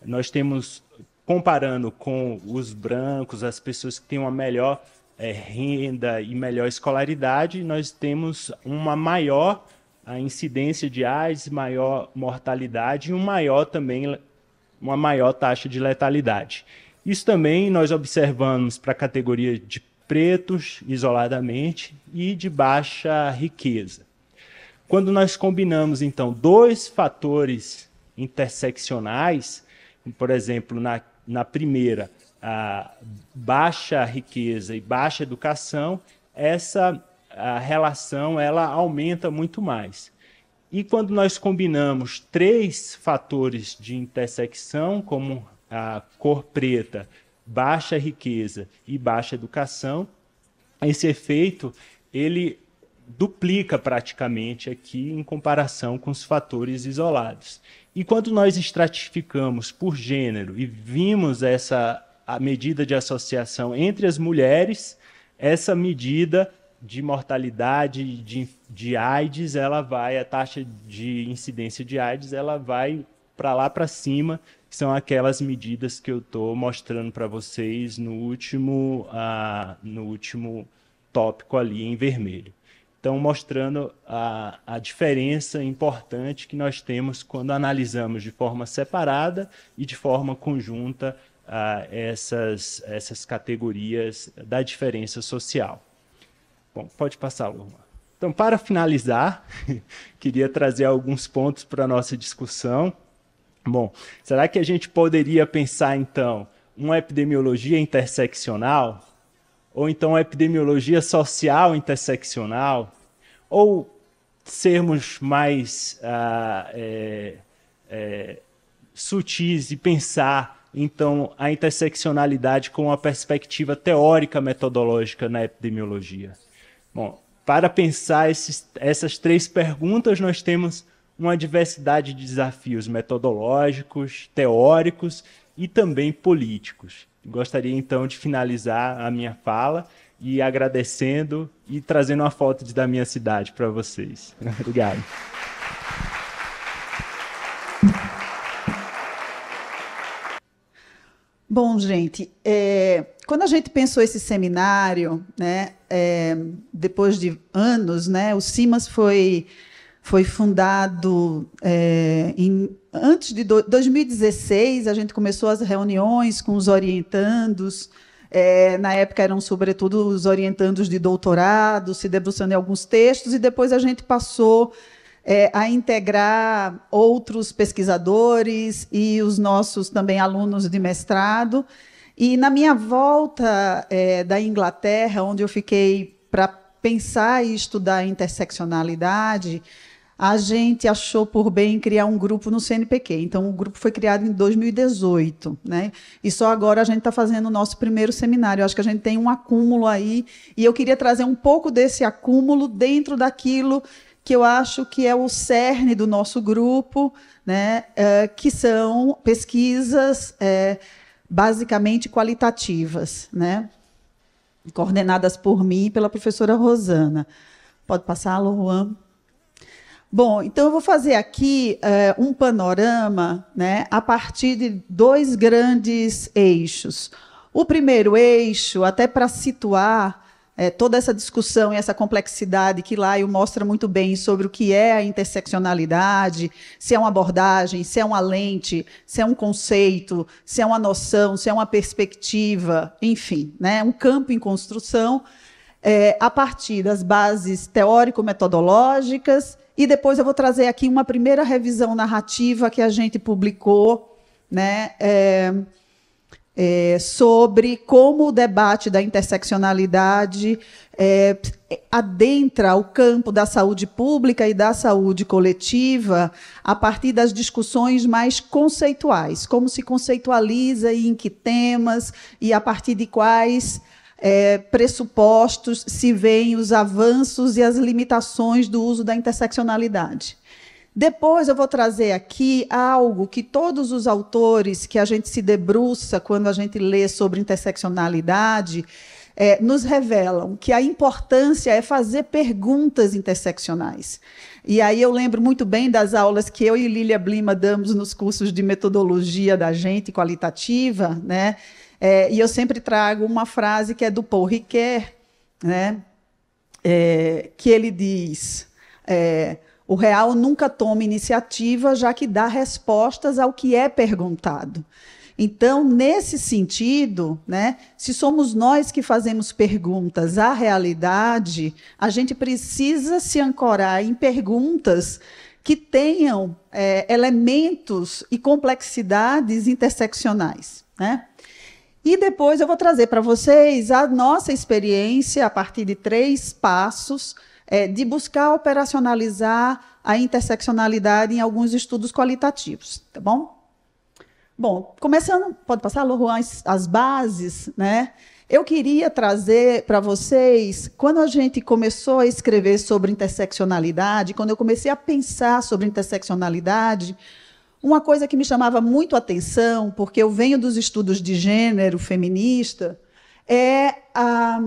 nós temos, comparando com os brancos, as pessoas que têm uma melhor eh, renda e melhor escolaridade, nós temos uma maior a incidência de AIDS, maior mortalidade e um maior também, uma maior taxa de letalidade. Isso também nós observamos para a categoria de pretos isoladamente e de baixa riqueza. Quando nós combinamos então dois fatores interseccionais, por exemplo, na, na primeira, a baixa riqueza e baixa educação, essa a relação ela aumenta muito mais. E quando nós combinamos três fatores de intersecção, como a cor preta, baixa riqueza e baixa educação, esse efeito ele duplica praticamente aqui em comparação com os fatores isolados. E quando nós estratificamos por gênero e vimos essa a medida de associação entre as mulheres, essa medida de mortalidade de, de AIDS, ela vai, a taxa de incidência de AIDS, ela vai para lá para cima, que são aquelas medidas que eu estou mostrando para vocês no último, uh, no último tópico ali em vermelho. Então, mostrando a, a diferença importante que nós temos quando analisamos de forma separada e de forma conjunta uh, essas, essas categorias da diferença social. Bom, pode passar, Luma. Então, para finalizar, queria trazer alguns pontos para a nossa discussão. Bom, será que a gente poderia pensar, então, uma epidemiologia interseccional? Ou então uma epidemiologia social interseccional? Ou sermos mais ah, é, é, sutis e pensar então a interseccionalidade com a perspectiva teórica metodológica na epidemiologia. Bom, para pensar esses, essas três perguntas, nós temos uma diversidade de desafios metodológicos, teóricos e também políticos. Gostaria então de finalizar a minha fala e agradecendo e trazendo uma foto da minha cidade para vocês. Obrigado. Bom, gente, é, quando a gente pensou esse seminário, né, é, depois de anos, né, o Cimas foi, foi fundado é, em, antes de do, 2016, a gente começou as reuniões com os orientandos. É, na época eram sobretudo os orientandos de doutorado, se debruçando em alguns textos, e depois a gente passou é, a integrar outros pesquisadores e os nossos também alunos de mestrado. E na minha volta é, da Inglaterra, onde eu fiquei para pensar e estudar interseccionalidade, a gente achou por bem criar um grupo no CNPq. Então, o grupo foi criado em 2018, né? E só agora a gente está fazendo o nosso primeiro seminário. Eu acho que a gente tem um acúmulo aí, e eu queria trazer um pouco desse acúmulo dentro daquilo que eu acho que é o cerne do nosso grupo, né, é, que são pesquisas é, basicamente qualitativas, né, coordenadas por mim e pela professora Rosana. Pode passar, Luan. Bom, então eu vou fazer aqui é, um panorama né, a partir de dois grandes eixos. O primeiro eixo, até para situar é, toda essa discussão e essa complexidade que Laio mostra muito bem sobre o que é a interseccionalidade, se é uma abordagem, se é uma lente, se é um conceito, se é uma noção, se é uma perspectiva, enfim, né, um campo em construção é, a partir das bases teórico-metodológicas e depois eu vou trazer aqui uma primeira revisão narrativa que a gente publicou, né? É, é, sobre como o debate da interseccionalidade é, adentra o campo da saúde pública e da saúde coletiva a partir das discussões mais conceituais, como se conceitualiza e em que temas e a partir de quais é, pressupostos se veem os avanços e as limitações do uso da interseccionalidade. Depois eu vou trazer aqui algo que todos os autores que a gente se debruça quando a gente lê sobre interseccionalidade é, nos revelam que a importância é fazer perguntas interseccionais. E aí eu lembro muito bem das aulas que eu e Lília Blima damos nos cursos de metodologia da gente qualitativa, né? É, e eu sempre trago uma frase que é do Paul Ricoeur, né? É, que ele diz. É, o real nunca toma iniciativa, já que dá respostas ao que é perguntado. Então, nesse sentido, né, se somos nós que fazemos perguntas à realidade, a gente precisa se ancorar em perguntas que tenham é, elementos e complexidades interseccionais. Né? E depois eu vou trazer para vocês a nossa experiência a partir de três passos é, de buscar operacionalizar a interseccionalidade em alguns estudos qualitativos, tá bom? Bom, começando, pode passar, Lohan, as, as bases, né? Eu queria trazer para vocês, quando a gente começou a escrever sobre interseccionalidade, quando eu comecei a pensar sobre interseccionalidade, uma coisa que me chamava muito atenção, porque eu venho dos estudos de gênero feminista, é a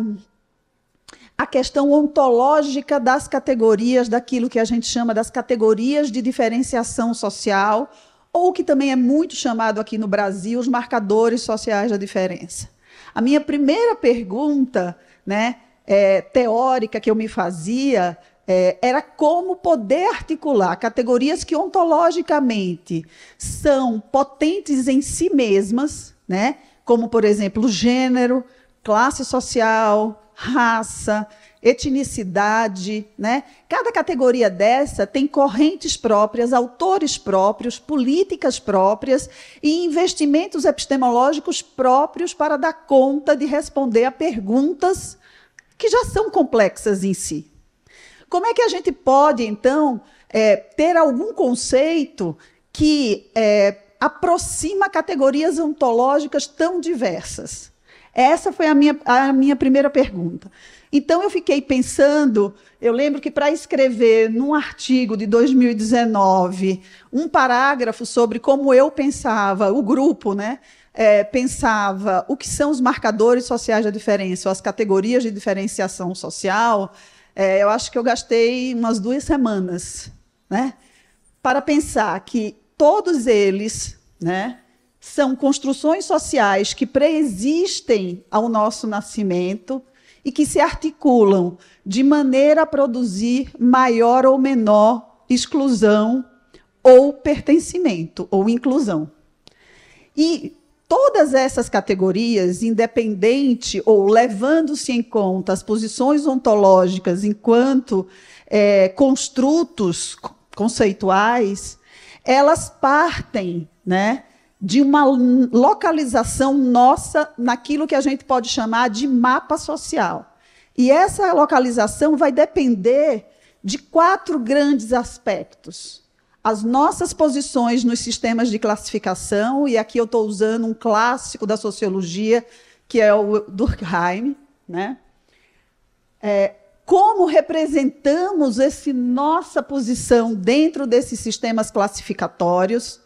a questão ontológica das categorias, daquilo que a gente chama das categorias de diferenciação social, ou que também é muito chamado aqui no Brasil, os marcadores sociais da diferença. A minha primeira pergunta né, é, teórica que eu me fazia é, era como poder articular categorias que ontologicamente são potentes em si mesmas, né, como, por exemplo, gênero, classe social, raça, etnicidade, né? Cada categoria dessa tem correntes próprias, autores próprios, políticas próprias e investimentos epistemológicos próprios para dar conta de responder a perguntas que já são complexas em si. Como é que a gente pode então é, ter algum conceito que é, aproxima categorias ontológicas tão diversas? Essa foi a minha, a minha primeira pergunta. Então, eu fiquei pensando. Eu lembro que para escrever num artigo de 2019 um parágrafo sobre como eu pensava, o grupo, né? É, pensava o que são os marcadores sociais da diferença, ou as categorias de diferenciação social, é, eu acho que eu gastei umas duas semanas, né? Para pensar que todos eles, né? são construções sociais que preexistem ao nosso nascimento e que se articulam de maneira a produzir maior ou menor exclusão ou pertencimento ou inclusão. E todas essas categorias, independente ou levando-se em conta as posições ontológicas enquanto é, construtos conceituais, elas partem né, de uma localização nossa naquilo que a gente pode chamar de mapa social. E essa localização vai depender de quatro grandes aspectos. As nossas posições nos sistemas de classificação, e aqui eu estou usando um clássico da sociologia, que é o Durkheim, né? É, como representamos essa nossa posição dentro desses sistemas classificatórios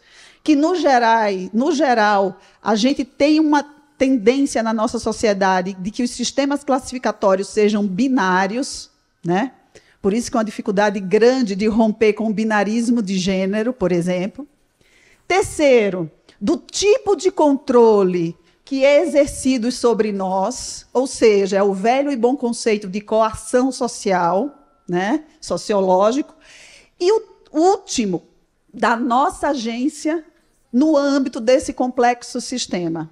que no geral, no geral, a gente tem uma tendência na nossa sociedade de que os sistemas classificatórios sejam binários, né? Por isso que é uma dificuldade grande de romper com o binarismo de gênero, por exemplo. Terceiro, do tipo de controle que é exercido sobre nós, ou seja, é o velho e bom conceito de coação social, né, sociológico. E o último, da nossa agência no âmbito desse complexo sistema.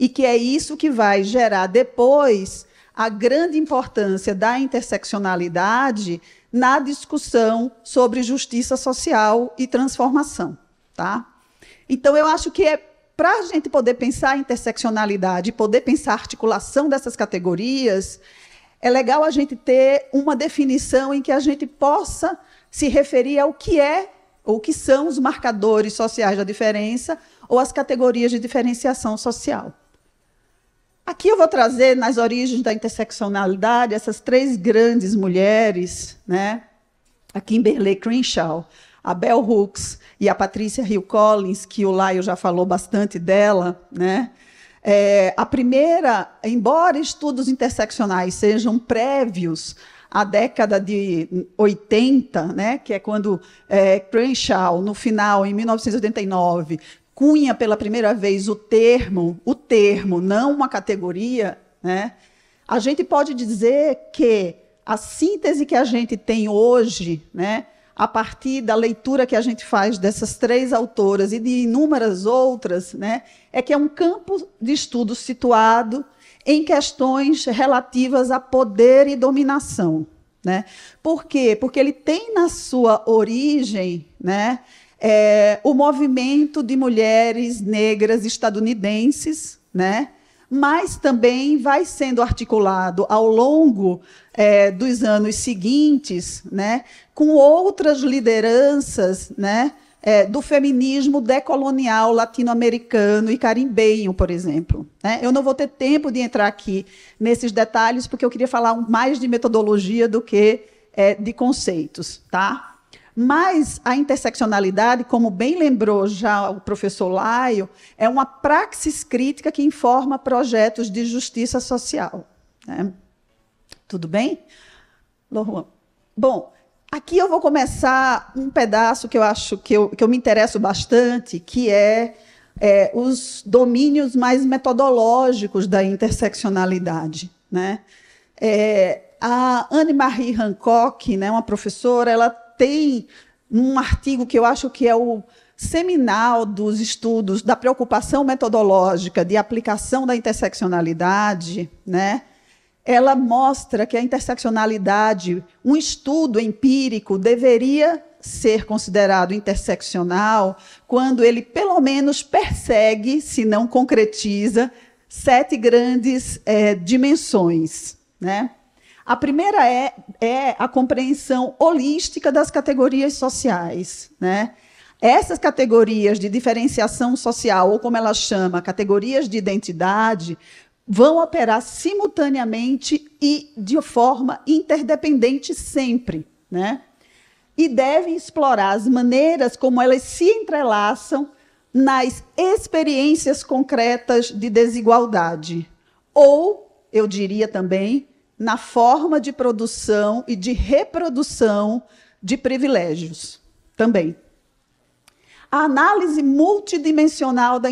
E que é isso que vai gerar depois a grande importância da interseccionalidade na discussão sobre justiça social e transformação, tá? Então eu acho que é para a gente poder pensar a interseccionalidade, poder pensar a articulação dessas categorias, é legal a gente ter uma definição em que a gente possa se referir ao que é ou que são os marcadores sociais da diferença ou as categorias de diferenciação social. Aqui eu vou trazer nas origens da interseccionalidade essas três grandes mulheres, né? A Kimberly Crenshaw, a Bell Hooks e a Patrícia Hill Collins, que o Laio já falou bastante dela, né? É, a primeira, embora estudos interseccionais sejam prévios a década de 80, né, que é quando é, Crenshaw, no final, em 1989, cunha pela primeira vez o termo, o termo, não uma categoria, né, a gente pode dizer que a síntese que a gente tem hoje, né, a partir da leitura que a gente faz dessas três autoras e de inúmeras outras, né, é que é um campo de estudo situado em questões relativas a poder e dominação. Né? Por quê? Porque ele tem na sua origem né, é, o movimento de mulheres negras estadunidenses, né? mas também vai sendo articulado ao longo é, dos anos seguintes né, com outras lideranças né, é, do feminismo decolonial latino-americano e caribenho, por exemplo. Né? Eu não vou ter tempo de entrar aqui nesses detalhes, porque eu queria falar mais de metodologia do que é, de conceitos, tá? Mas a interseccionalidade, como bem lembrou já o professor Laio, é uma praxis crítica que informa projetos de justiça social. Né? Tudo bem? Bom, Aqui eu vou começar um pedaço que eu acho que eu, que eu me interesso bastante, que é, é os domínios mais metodológicos da interseccionalidade. Né? É, a Anne-Marie Hancock, né, uma professora, ela tem um artigo que eu acho que é o seminal dos estudos da preocupação metodológica de aplicação da interseccionalidade, né? ela mostra que a interseccionalidade, um estudo empírico, deveria ser considerado interseccional quando ele, pelo menos, persegue, se não concretiza, sete grandes é, dimensões. Né? A primeira é, é a compreensão holística das categorias sociais. Né? Essas categorias de diferenciação social, ou como ela chama, categorias de identidade, vão operar simultaneamente e de forma interdependente sempre, né? E devem explorar as maneiras como elas se entrelaçam nas experiências concretas de desigualdade, ou, eu diria também, na forma de produção e de reprodução de privilégios também. A análise multidimensional da,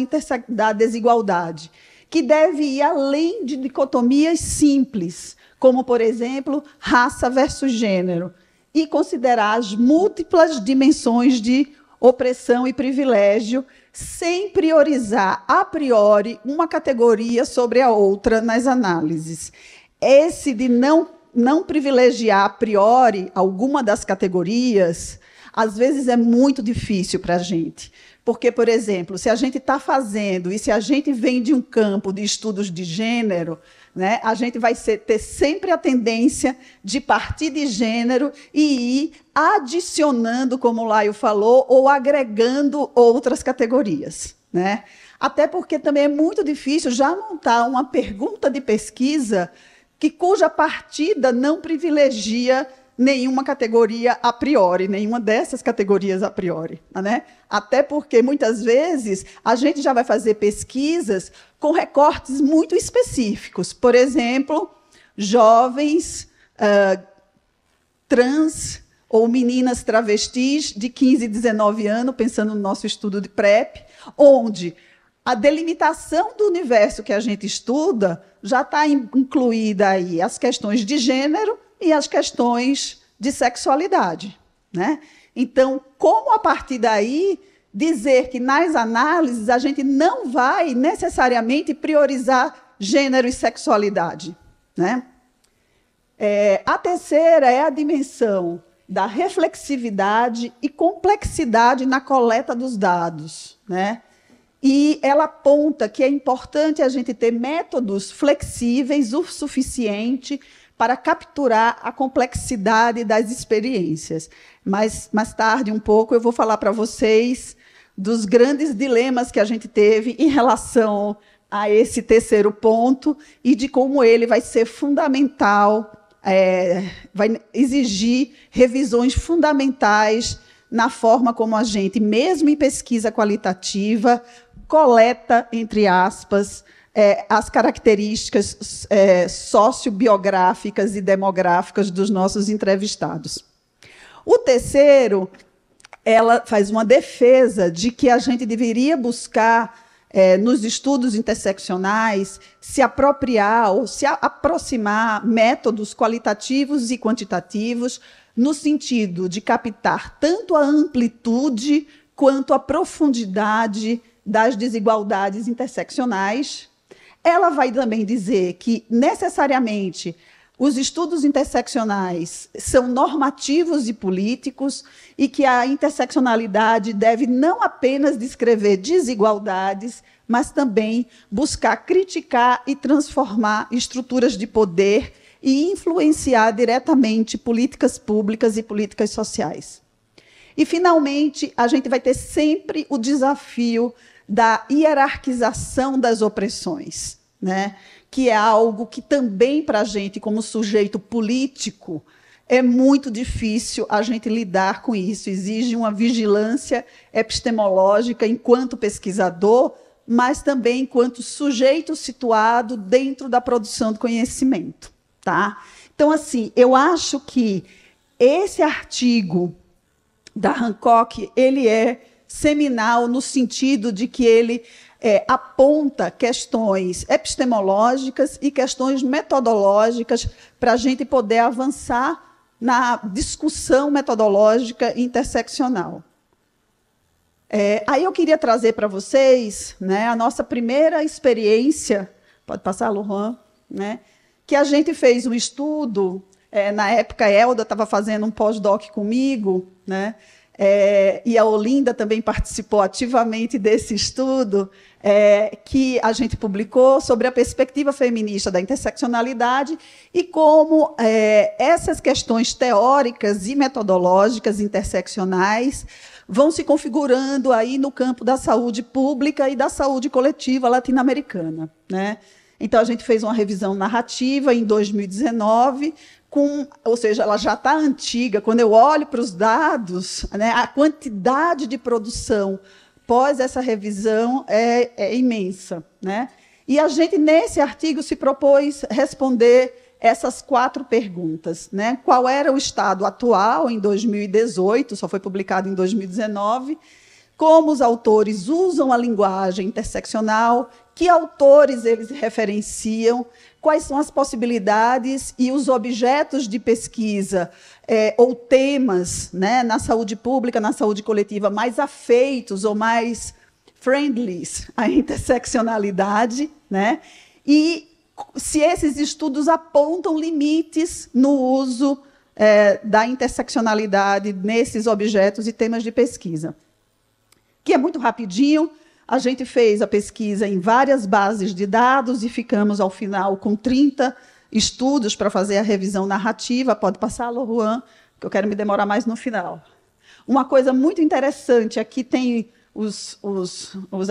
da desigualdade que deve ir além de dicotomias simples, como, por exemplo, raça versus gênero, e considerar as múltiplas dimensões de opressão e privilégio, sem priorizar a priori uma categoria sobre a outra nas análises. Esse de não, não privilegiar a priori alguma das categorias, às vezes é muito difícil para a gente. Porque, por exemplo, se a gente está fazendo e se a gente vem de um campo de estudos de gênero, né, a gente vai ser, ter sempre a tendência de partir de gênero e ir adicionando, como o Laio falou, ou agregando outras categorias. Né? Até porque também é muito difícil já montar uma pergunta de pesquisa que cuja partida não privilegia nenhuma categoria a priori, nenhuma dessas categorias a priori, né? Até porque muitas vezes a gente já vai fazer pesquisas com recortes muito específicos, por exemplo, jovens uh, trans ou meninas travestis de 15 e 19 anos, pensando no nosso estudo de PrEP, onde a delimitação do universo que a gente estuda já está incluída aí as questões de gênero, e as questões de sexualidade. Né? Então, como a partir daí dizer que nas análises a gente não vai necessariamente priorizar gênero e sexualidade? Né? É, a terceira é a dimensão da reflexividade e complexidade na coleta dos dados. Né? E ela aponta que é importante a gente ter métodos flexíveis o suficiente para capturar a complexidade das experiências. Mas mais tarde, um pouco, eu vou falar para vocês dos grandes dilemas que a gente teve em relação a esse terceiro ponto e de como ele vai ser fundamental, é, vai exigir revisões fundamentais na forma como a gente, mesmo em pesquisa qualitativa, coleta, entre aspas, é, as características é, sociobiográficas e demográficas dos nossos entrevistados. O terceiro, ela faz uma defesa de que a gente deveria buscar é, nos estudos interseccionais, se apropriar ou se aproximar métodos qualitativos e quantitativos, no sentido de captar tanto a amplitude quanto a profundidade das desigualdades interseccionais ela vai também dizer que necessariamente os estudos interseccionais são normativos e políticos e que a interseccionalidade deve não apenas descrever desigualdades, mas também buscar criticar e transformar estruturas de poder e influenciar diretamente políticas públicas e políticas sociais. E, finalmente, a gente vai ter sempre o desafio da hierarquização das opressões, né? que é algo que também para a gente, como sujeito político, é muito difícil a gente lidar com isso. Exige uma vigilância epistemológica enquanto pesquisador, mas também enquanto sujeito situado dentro da produção de conhecimento, tá? Então assim, eu acho que esse artigo da Hancock, ele é seminal no sentido de que ele é, aponta questões epistemológicas e questões metodológicas para a gente poder avançar na discussão metodológica interseccional. É, aí eu queria trazer para vocês né, a nossa primeira experiência, pode passar, Luan, né, que a gente fez um estudo, é, na época a Elda estava fazendo um pós-doc comigo, né, é, e a Olinda também participou ativamente desse estudo é, que a gente publicou sobre a perspectiva feminista da interseccionalidade e como é, essas questões teóricas e metodológicas interseccionais vão se configurando aí no campo da saúde pública e da saúde coletiva latino-americana, né? Então, a gente fez uma revisão narrativa em 2019, com, ou seja, ela já está antiga. Quando eu olho para os dados, né, a quantidade de produção pós essa revisão é, é imensa, né? E a gente nesse artigo se propôs responder essas quatro perguntas, né? Qual era o estado atual em 2018? Só foi publicado em 2019 como os autores usam a linguagem interseccional, que autores eles referenciam, quais são as possibilidades e os objetos de pesquisa é, ou temas né, na saúde pública, na saúde coletiva, mais afeitos ou mais friendlies à interseccionalidade, né? E se esses estudos apontam limites no uso é, da interseccionalidade nesses objetos e temas de pesquisa. Que é muito rapidinho, a gente fez a pesquisa em várias bases de dados e ficamos ao final com 30 estudos para fazer a revisão narrativa. Pode passar, Juan, que eu quero me demorar mais no final. Uma coisa muito interessante, aqui é tem os, os, os,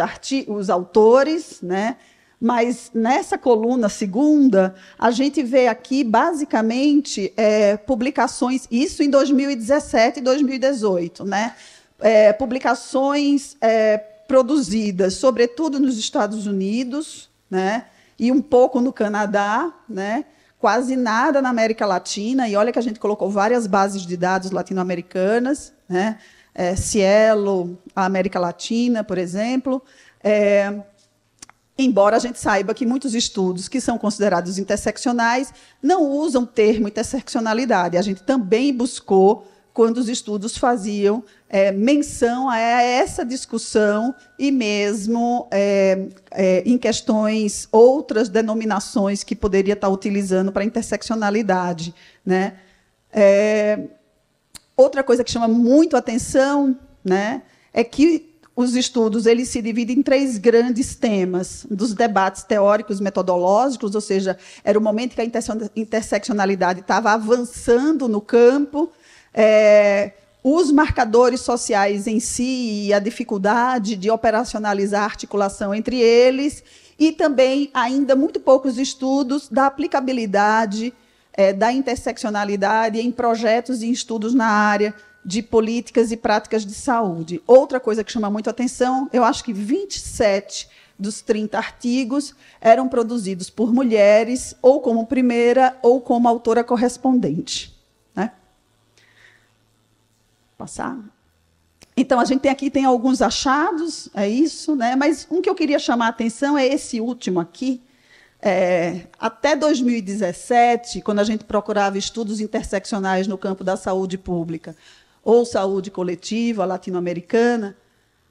os autores, né? mas nessa coluna segunda, a gente vê aqui, basicamente, é, publicações, isso em 2017 e 2018, né? É, publicações é, produzidas, sobretudo nos Estados Unidos, né? E um pouco no Canadá, né? Quase nada na América Latina. E olha que a gente colocou várias bases de dados latino-americanas, né? É, Cielo, a América Latina, por exemplo. É, embora a gente saiba que muitos estudos que são considerados interseccionais não usam o termo interseccionalidade. A gente também buscou quando os estudos faziam é, menção a essa discussão e mesmo é, é, em questões outras denominações que poderia estar utilizando para interseccionalidade, né? É, outra coisa que chama muito atenção, né, é que os estudos eles se dividem em três grandes temas dos debates teóricos metodológicos, ou seja, era o momento que a interseccionalidade estava avançando no campo. É, os marcadores sociais em si e a dificuldade de operacionalizar a articulação entre eles, e também ainda muito poucos estudos da aplicabilidade é, da interseccionalidade em projetos e estudos na área de políticas e práticas de saúde. Outra coisa que chama muito atenção, eu acho que 27 dos 30 artigos eram produzidos por mulheres, ou como primeira, ou como autora correspondente. Passar? Então, a gente tem aqui tem alguns achados, é isso, né? mas um que eu queria chamar a atenção é esse último aqui. É, até 2017, quando a gente procurava estudos interseccionais no campo da saúde pública ou saúde coletiva latino-americana,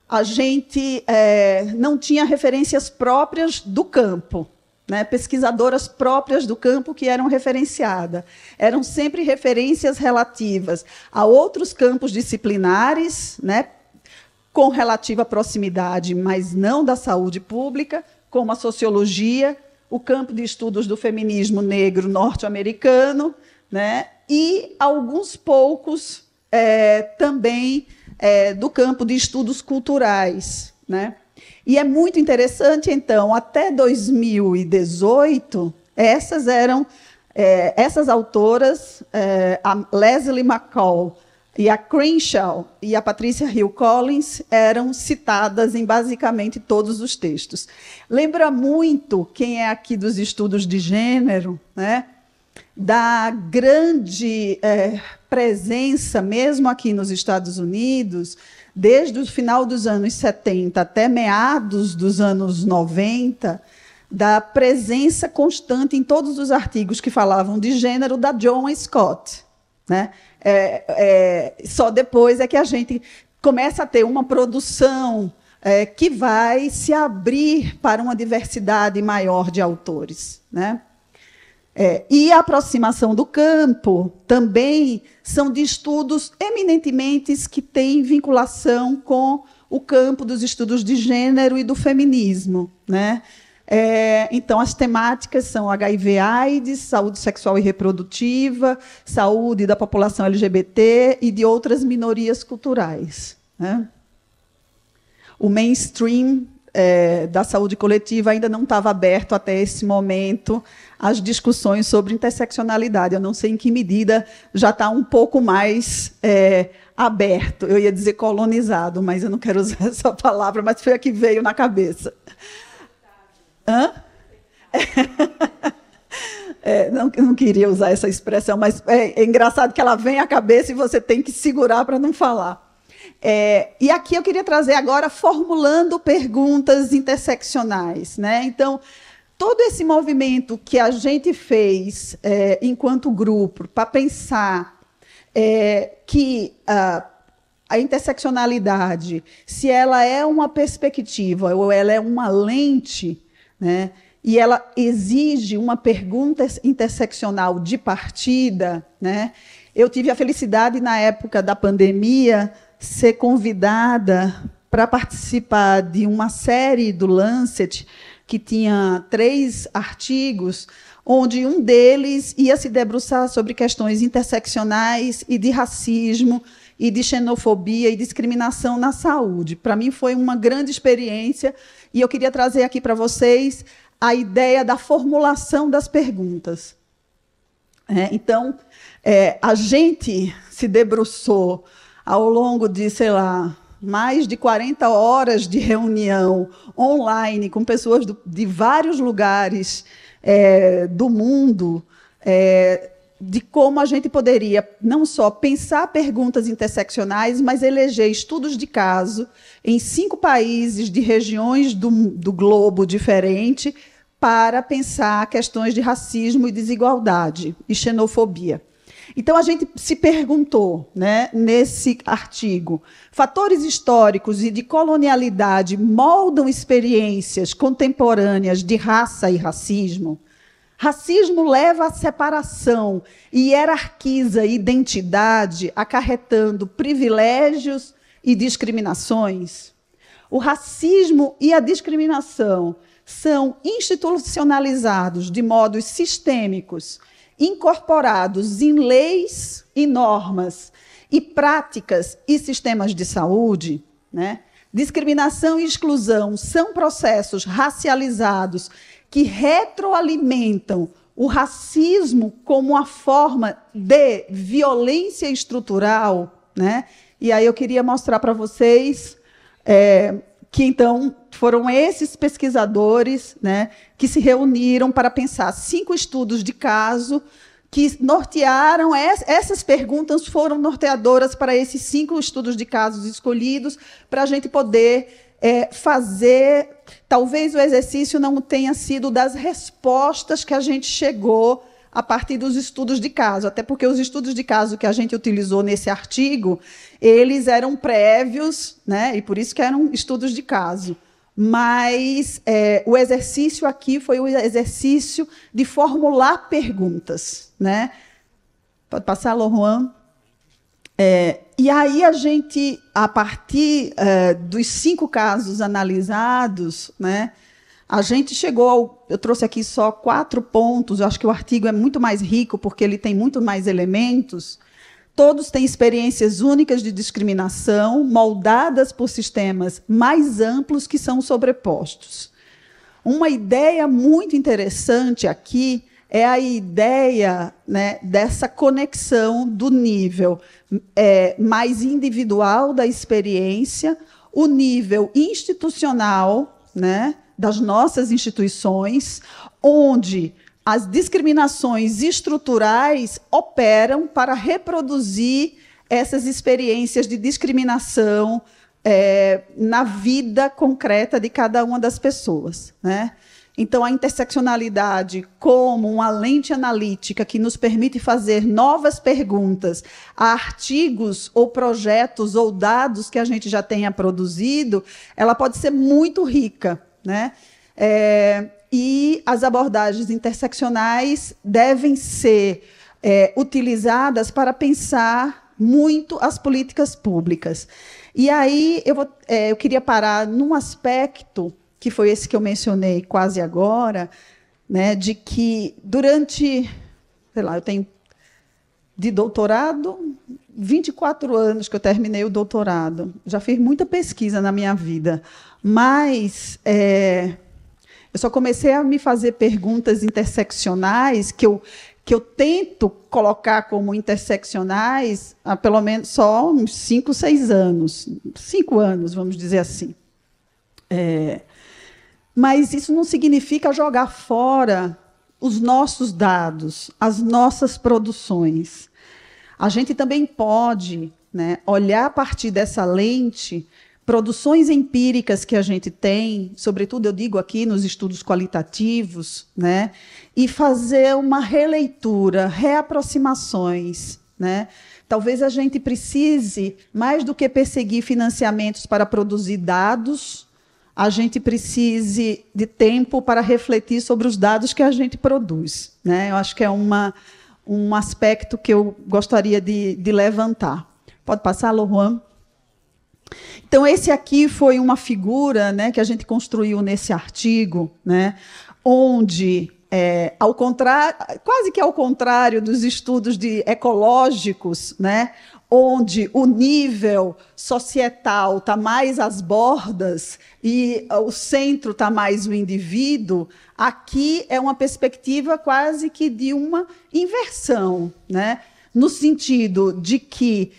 a gente é, não tinha referências próprias do campo né, pesquisadoras próprias do campo que eram referenciadas. Eram sempre referências relativas a outros campos disciplinares, né, com relativa proximidade, mas não da saúde pública, como a sociologia, o campo de estudos do feminismo negro norte-americano, né, e alguns poucos é, também é, do campo de estudos culturais. Né? E é muito interessante, então, até 2018, essas eram é, essas autoras, é, a Leslie McCall e a Crenshaw e a Patricia Hill Collins, eram citadas em basicamente todos os textos. Lembra muito quem é aqui dos estudos de gênero, né? da grande é, presença, mesmo aqui nos Estados Unidos, desde o final dos anos 70 até meados dos anos 90, da presença constante em todos os artigos que falavam de gênero da John Scott. Né? É, é, só depois é que a gente começa a ter uma produção é, que vai se abrir para uma diversidade maior de autores. Né? É, e a aproximação do campo também são de estudos eminentemente que têm vinculação com o campo dos estudos de gênero e do feminismo. Né? É, então, as temáticas são HIV-AIDS, saúde sexual e reprodutiva, saúde da população LGBT e de outras minorias culturais. Né? O mainstream é, da saúde coletiva ainda não estava aberto até esse momento as discussões sobre interseccionalidade. Eu não sei em que medida já está um pouco mais é, aberto. Eu ia dizer colonizado, mas eu não quero usar essa palavra, mas foi a que veio na cabeça. Hã? É, não, não queria usar essa expressão, mas é, é engraçado que ela vem à cabeça e você tem que segurar para não falar. É, e aqui eu queria trazer agora formulando perguntas interseccionais. Né? Então, todo esse movimento que a gente fez é, enquanto grupo para pensar é, que a, a interseccionalidade, se ela é uma perspectiva ou ela é uma lente, né? e ela exige uma pergunta interseccional de partida, né? Eu tive a felicidade na época da pandemia ser convidada para participar de uma série do Lancet que tinha três artigos, onde um deles ia se debruçar sobre questões interseccionais e de racismo e de xenofobia e discriminação na saúde. Para mim foi uma grande experiência e eu queria trazer aqui para vocês a ideia da formulação das perguntas. É, então, é, a gente se debruçou ao longo de, sei lá, mais de 40 horas de reunião online com pessoas do, de vários lugares é, do mundo, é, de como a gente poderia não só pensar perguntas interseccionais, mas eleger estudos de caso em cinco países de regiões do, do globo diferente para pensar questões de racismo e desigualdade e xenofobia. Então a gente se perguntou, né, nesse artigo, fatores históricos e de colonialidade moldam experiências contemporâneas de raça e racismo? Racismo leva à separação e hierarquiza identidade, acarretando privilégios e discriminações? O racismo e a discriminação são institucionalizados de modos sistêmicos incorporados em leis e normas e práticas e sistemas de saúde, né? Discriminação e exclusão são processos racializados que retroalimentam o racismo como uma forma de violência estrutural, né? E aí eu queria mostrar para vocês é, que então foram esses pesquisadores né, que se reuniram para pensar cinco estudos de caso que nortearam essas perguntas foram norteadoras para esses cinco estudos de casos escolhidos para a gente poder é, fazer talvez o exercício não tenha sido das respostas que a gente chegou a partir dos estudos de caso, até porque os estudos de caso que a gente utilizou nesse artigo, eles eram prévios, né? E por isso que eram estudos de caso mas é, o exercício aqui foi o exercício de formular perguntas, né? Pode passar, Lohan. É, e aí a gente, a partir é, dos cinco casos analisados, né? A gente chegou ao. Eu trouxe aqui só quatro pontos. Eu acho que o artigo é muito mais rico porque ele tem muito mais elementos. Todos têm experiências únicas de discriminação, moldadas por sistemas mais amplos que são sobrepostos. Uma ideia muito interessante aqui é a ideia né, dessa conexão do nível é, mais individual da experiência, o nível institucional né, das nossas instituições, onde as discriminações estruturais operam para reproduzir essas experiências de discriminação é, na vida concreta de cada uma das pessoas. Né? Então, a interseccionalidade, como uma lente analítica que nos permite fazer novas perguntas a artigos ou projetos ou dados que a gente já tenha produzido, ela pode ser muito rica. Né? É, e as abordagens interseccionais devem ser é, utilizadas para pensar muito as políticas públicas. E aí eu, vou, é, eu queria parar num aspecto, que foi esse que eu mencionei quase agora, né, de que durante, sei lá, eu tenho de doutorado, 24 anos que eu terminei o doutorado, já fiz muita pesquisa na minha vida, mas. É, eu só comecei a me fazer perguntas interseccionais que eu que eu tento colocar como interseccionais há pelo menos só uns cinco, seis anos, cinco anos, vamos dizer assim. É, mas isso não significa jogar fora os nossos dados, as nossas produções. A gente também pode né, olhar a partir dessa lente produções empíricas que a gente tem, sobretudo eu digo aqui nos estudos qualitativos, né, e fazer uma releitura, reaproximações, né? Talvez a gente precise mais do que perseguir financiamentos para produzir dados, a gente precise de tempo para refletir sobre os dados que a gente produz, né? Eu acho que é uma um aspecto que eu gostaria de, de levantar. Pode passar, Lohan? Então, esse aqui foi uma figura né, que a gente construiu nesse artigo, né, onde, é, ao contrário, quase que ao contrário dos estudos de ecológicos, né, onde o nível societal está mais às bordas e ah, o centro está mais o indivíduo, aqui é uma perspectiva quase que de uma inversão, né, no sentido de que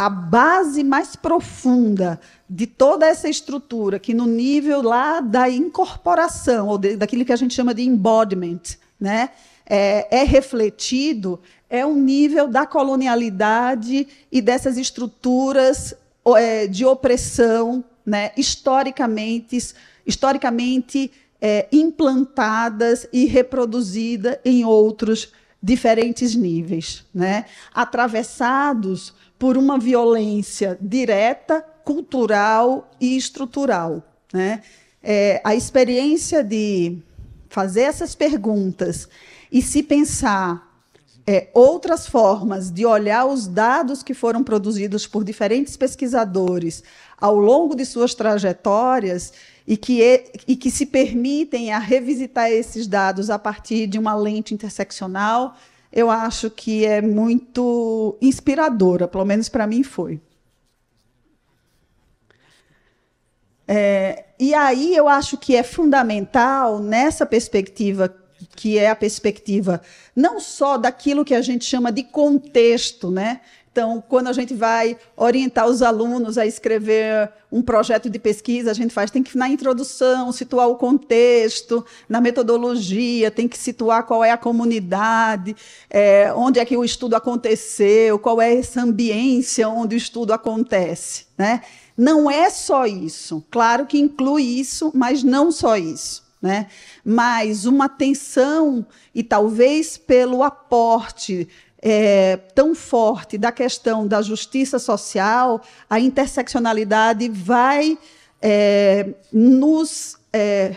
a base mais profunda de toda essa estrutura, que no nível lá da incorporação, ou de, daquilo que a gente chama de embodiment, né, é, é refletido, é o um nível da colonialidade e dessas estruturas é, de opressão né, historicamente, historicamente é, implantadas e reproduzidas em outros diferentes níveis, né, atravessados por uma violência direta, cultural e estrutural. Né? É, a experiência de fazer essas perguntas e se pensar é, outras formas de olhar os dados que foram produzidos por diferentes pesquisadores ao longo de suas trajetórias e que, e, é, e que se permitem a revisitar esses dados a partir de uma lente interseccional, eu acho que é muito inspiradora, pelo menos para mim foi. É, e aí eu acho que é fundamental nessa perspectiva que é a perspectiva não só daquilo que a gente chama de contexto, né? Então, quando a gente vai orientar os alunos a escrever um projeto de pesquisa, a gente faz, tem que na introdução situar o contexto, na metodologia, tem que situar qual é a comunidade, é, onde é que o estudo aconteceu, qual é essa ambiência onde o estudo acontece, né? Não é só isso. Claro que inclui isso, mas não só isso. Né? Mas uma atenção, e talvez pelo aporte é, tão forte da questão da justiça social, a interseccionalidade vai é, nos, é,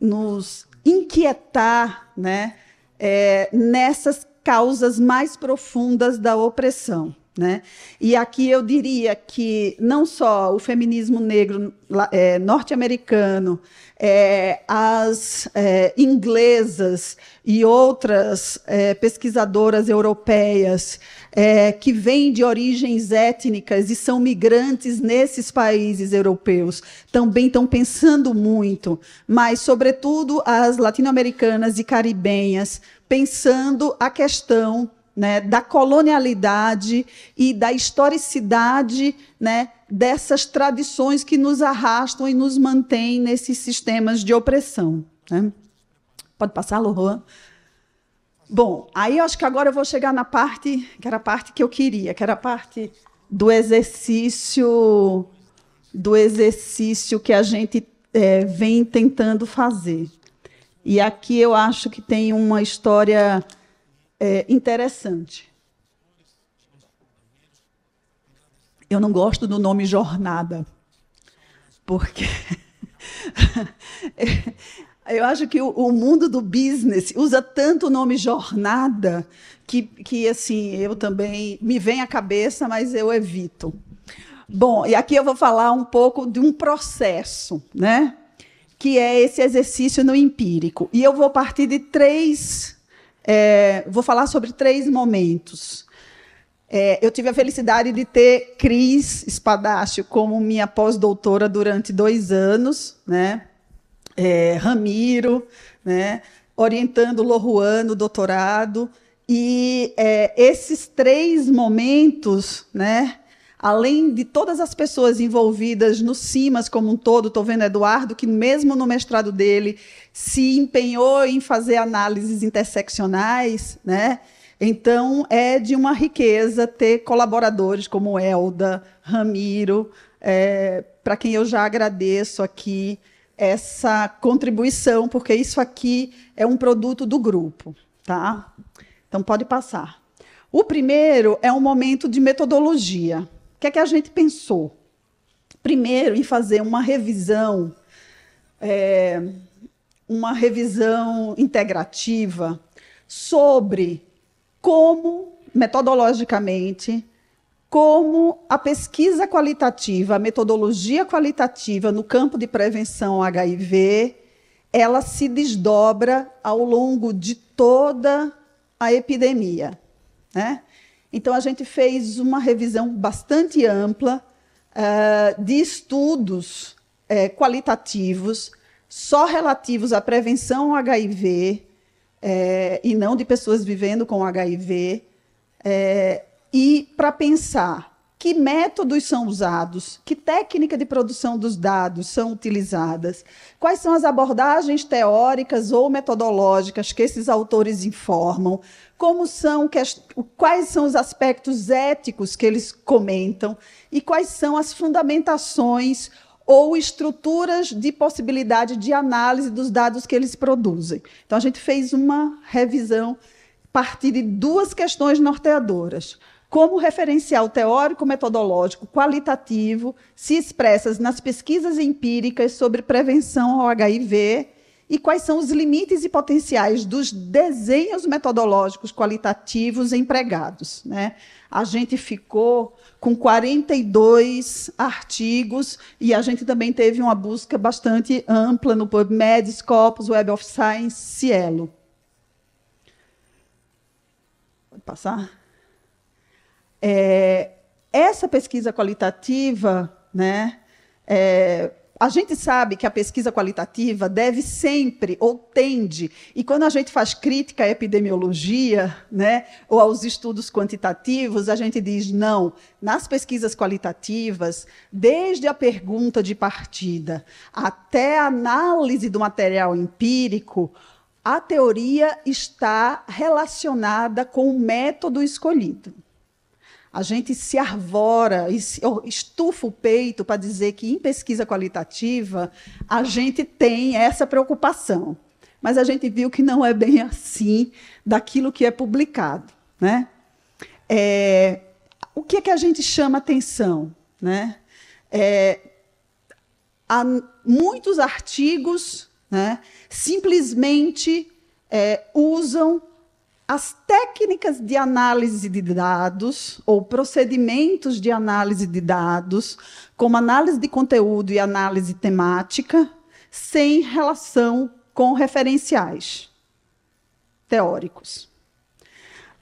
nos inquietar né, é, nessas causas mais profundas da opressão. Né? E aqui eu diria que não só o feminismo negro é, norte-americano é, as é, inglesas e outras é, pesquisadoras europeias é, que vêm de origens étnicas e são migrantes nesses países europeus também estão pensando muito, mas, sobretudo, as latino-americanas e caribenhas pensando a questão né, da colonialidade e da historicidade né, dessas tradições que nos arrastam e nos mantêm nesses sistemas de opressão. Né? Pode passar, Lohan? Bom, aí eu acho que agora eu vou chegar na parte que era a parte que eu queria, que era a parte do exercício do exercício que a gente é, vem tentando fazer. E aqui eu acho que tem uma história é, interessante. Eu não gosto do nome jornada, porque eu acho que o, mundo do business usa tanto o nome jornada que, que assim eu também me vem à cabeça, mas eu evito. Bom, e aqui eu vou falar um pouco de um processo, né? Que é esse exercício no empírico. E eu vou partir de três é, vou falar sobre três momentos. É, eu tive a felicidade de ter Cris Espadacho como minha pós-doutora durante dois anos, né? É, Ramiro, né? orientando Lohuano, no doutorado. E é, esses três momentos, né? além de todas as pessoas envolvidas no CIMAS como um todo, estou vendo Eduardo, que mesmo no mestrado dele se empenhou em fazer análises interseccionais, né? Então, é de uma riqueza ter colaboradores como Elda, Ramiro, é, para quem eu já agradeço aqui essa contribuição, porque isso aqui é um produto do grupo, tá? Então, pode passar. O primeiro é um momento de metodologia que é que a gente pensou? Primeiro, em fazer uma revisão, é, uma revisão integrativa sobre como, metodologicamente, como a pesquisa qualitativa, a metodologia qualitativa no campo de prevenção HIV, ela se desdobra ao longo de toda a epidemia. Né? Então, a gente fez uma revisão bastante ampla uh, de estudos uh, qualitativos só relativos à prevenção ao HIV uh, eh, e não de pessoas vivendo com HIV, e para pensar que métodos são usados, que técnica de produção dos dados são utilizadas, quais são as abordagens teóricas ou metodológicas que esses autores informam, como são quais são os aspectos éticos que eles comentam e quais são as fundamentações ou estruturas de possibilidade de análise dos dados que eles produzem. Então a gente fez uma revisão a partir de duas questões norteadoras como referencial teórico, metodológico, qualitativo, se expressas nas pesquisas empíricas sobre prevenção ao HIV e quais são os limites e potenciais dos desenhos metodológicos qualitativos empregados. Né? A gente ficou com 42 artigos e a gente também teve uma busca bastante ampla no PubMed, Scopus, Web of Science, Cielo. Pode passar? É, essa pesquisa qualitativa, né? É, a gente sabe que a pesquisa qualitativa deve sempre ou tende, e quando a gente faz crítica à epidemiologia, né, ou aos estudos quantitativos, a gente diz não. Nas pesquisas qualitativas, desde a pergunta de partida até a análise do material empírico, a teoria está relacionada com o método escolhido a gente se arvora, e estufa o peito para dizer que em pesquisa qualitativa a gente tem essa preocupação. Mas a gente viu que não é bem assim daquilo que é publicado. Né? É, o que é que a gente chama atenção? Né? É, há muitos artigos né, simplesmente é, usam as técnicas de análise de dados ou procedimentos de análise de dados, como análise de conteúdo e análise temática, sem relação com referenciais teóricos.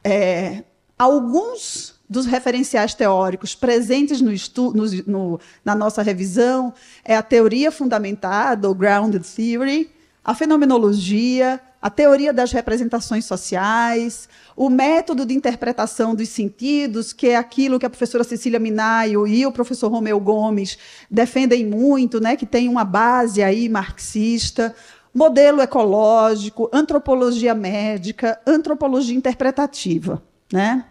É, alguns dos referenciais teóricos presentes no no, no, na nossa revisão é a teoria fundamentada, ou grounded theory, a fenomenologia, a teoria das representações sociais, o método de interpretação dos sentidos, que é aquilo que a professora Cecília Minaio e o professor Romeu Gomes defendem muito, né, que tem uma base aí marxista, modelo ecológico, antropologia médica, antropologia interpretativa, né?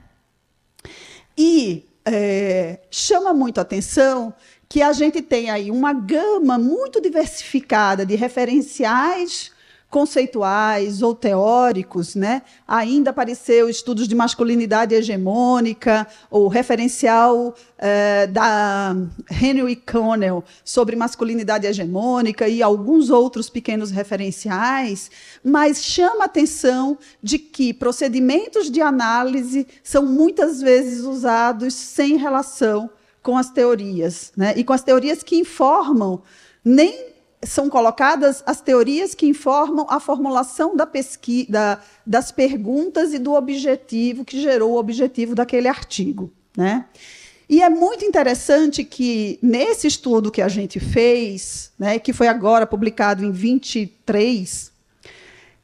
E é, chama muito atenção que a gente tem aí uma gama muito diversificada de referenciais conceituais ou teóricos, né? Ainda apareceu estudos de masculinidade hegemônica, o referencial eh, da Henry Connell sobre masculinidade hegemônica e alguns outros pequenos referenciais, mas chama a atenção de que procedimentos de análise são muitas vezes usados sem relação com as teorias, né? E com as teorias que informam nem são colocadas as teorias que informam a formulação da pesquisa, das perguntas e do objetivo que gerou o objetivo daquele artigo. Né? E é muito interessante que, nesse estudo que a gente fez, né, que foi agora publicado em 23,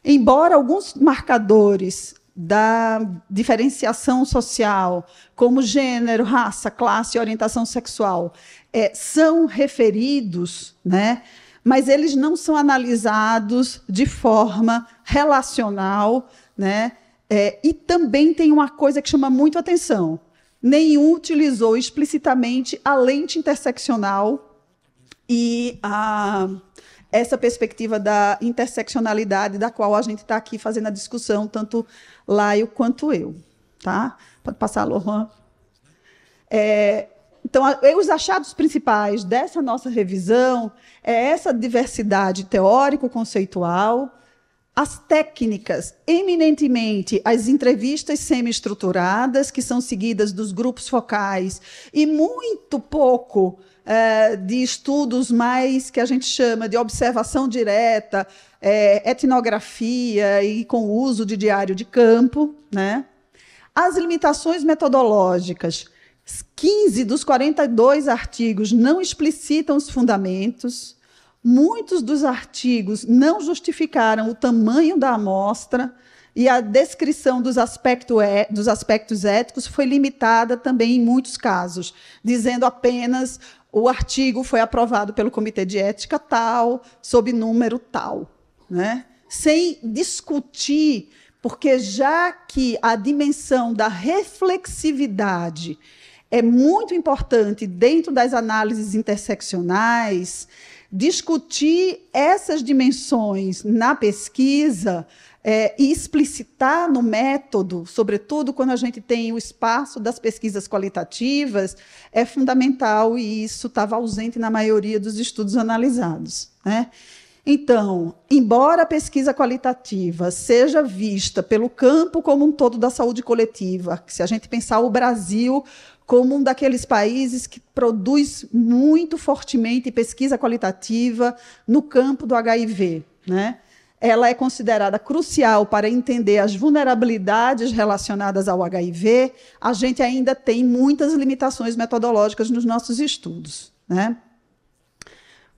embora alguns marcadores da diferenciação social, como gênero, raça, classe e orientação sexual, é, são referidos, né, mas eles não são analisados de forma relacional, né? É, e também tem uma coisa que chama muito atenção: nenhum utilizou explicitamente a lente interseccional e a, essa perspectiva da interseccionalidade, da qual a gente está aqui fazendo a discussão, tanto Laio quanto eu. Tá? Pode passar, Lohan. É, então, os achados principais dessa nossa revisão é essa diversidade teórico-conceitual, as técnicas, eminentemente as entrevistas semi-estruturadas, que são seguidas dos grupos focais, e muito pouco é, de estudos mais que a gente chama de observação direta, é, etnografia e com uso de diário de campo, né? As limitações metodológicas. 15 dos 42 artigos não explicitam os fundamentos. Muitos dos artigos não justificaram o tamanho da amostra e a descrição dos, aspecto, é, dos aspectos éticos foi limitada também em muitos casos, dizendo apenas o artigo foi aprovado pelo comitê de ética tal, sob número tal, né? sem discutir, porque já que a dimensão da reflexividade é muito importante, dentro das análises interseccionais, discutir essas dimensões na pesquisa é, e explicitar no método, sobretudo quando a gente tem o espaço das pesquisas qualitativas, é fundamental e isso estava ausente na maioria dos estudos analisados. Né? Então, embora a pesquisa qualitativa seja vista pelo campo como um todo da saúde coletiva, se a gente pensar o Brasil como um daqueles países que produz muito fortemente pesquisa qualitativa no campo do HIV. Né? Ela é considerada crucial para entender as vulnerabilidades relacionadas ao HIV. A gente ainda tem muitas limitações metodológicas nos nossos estudos. Né?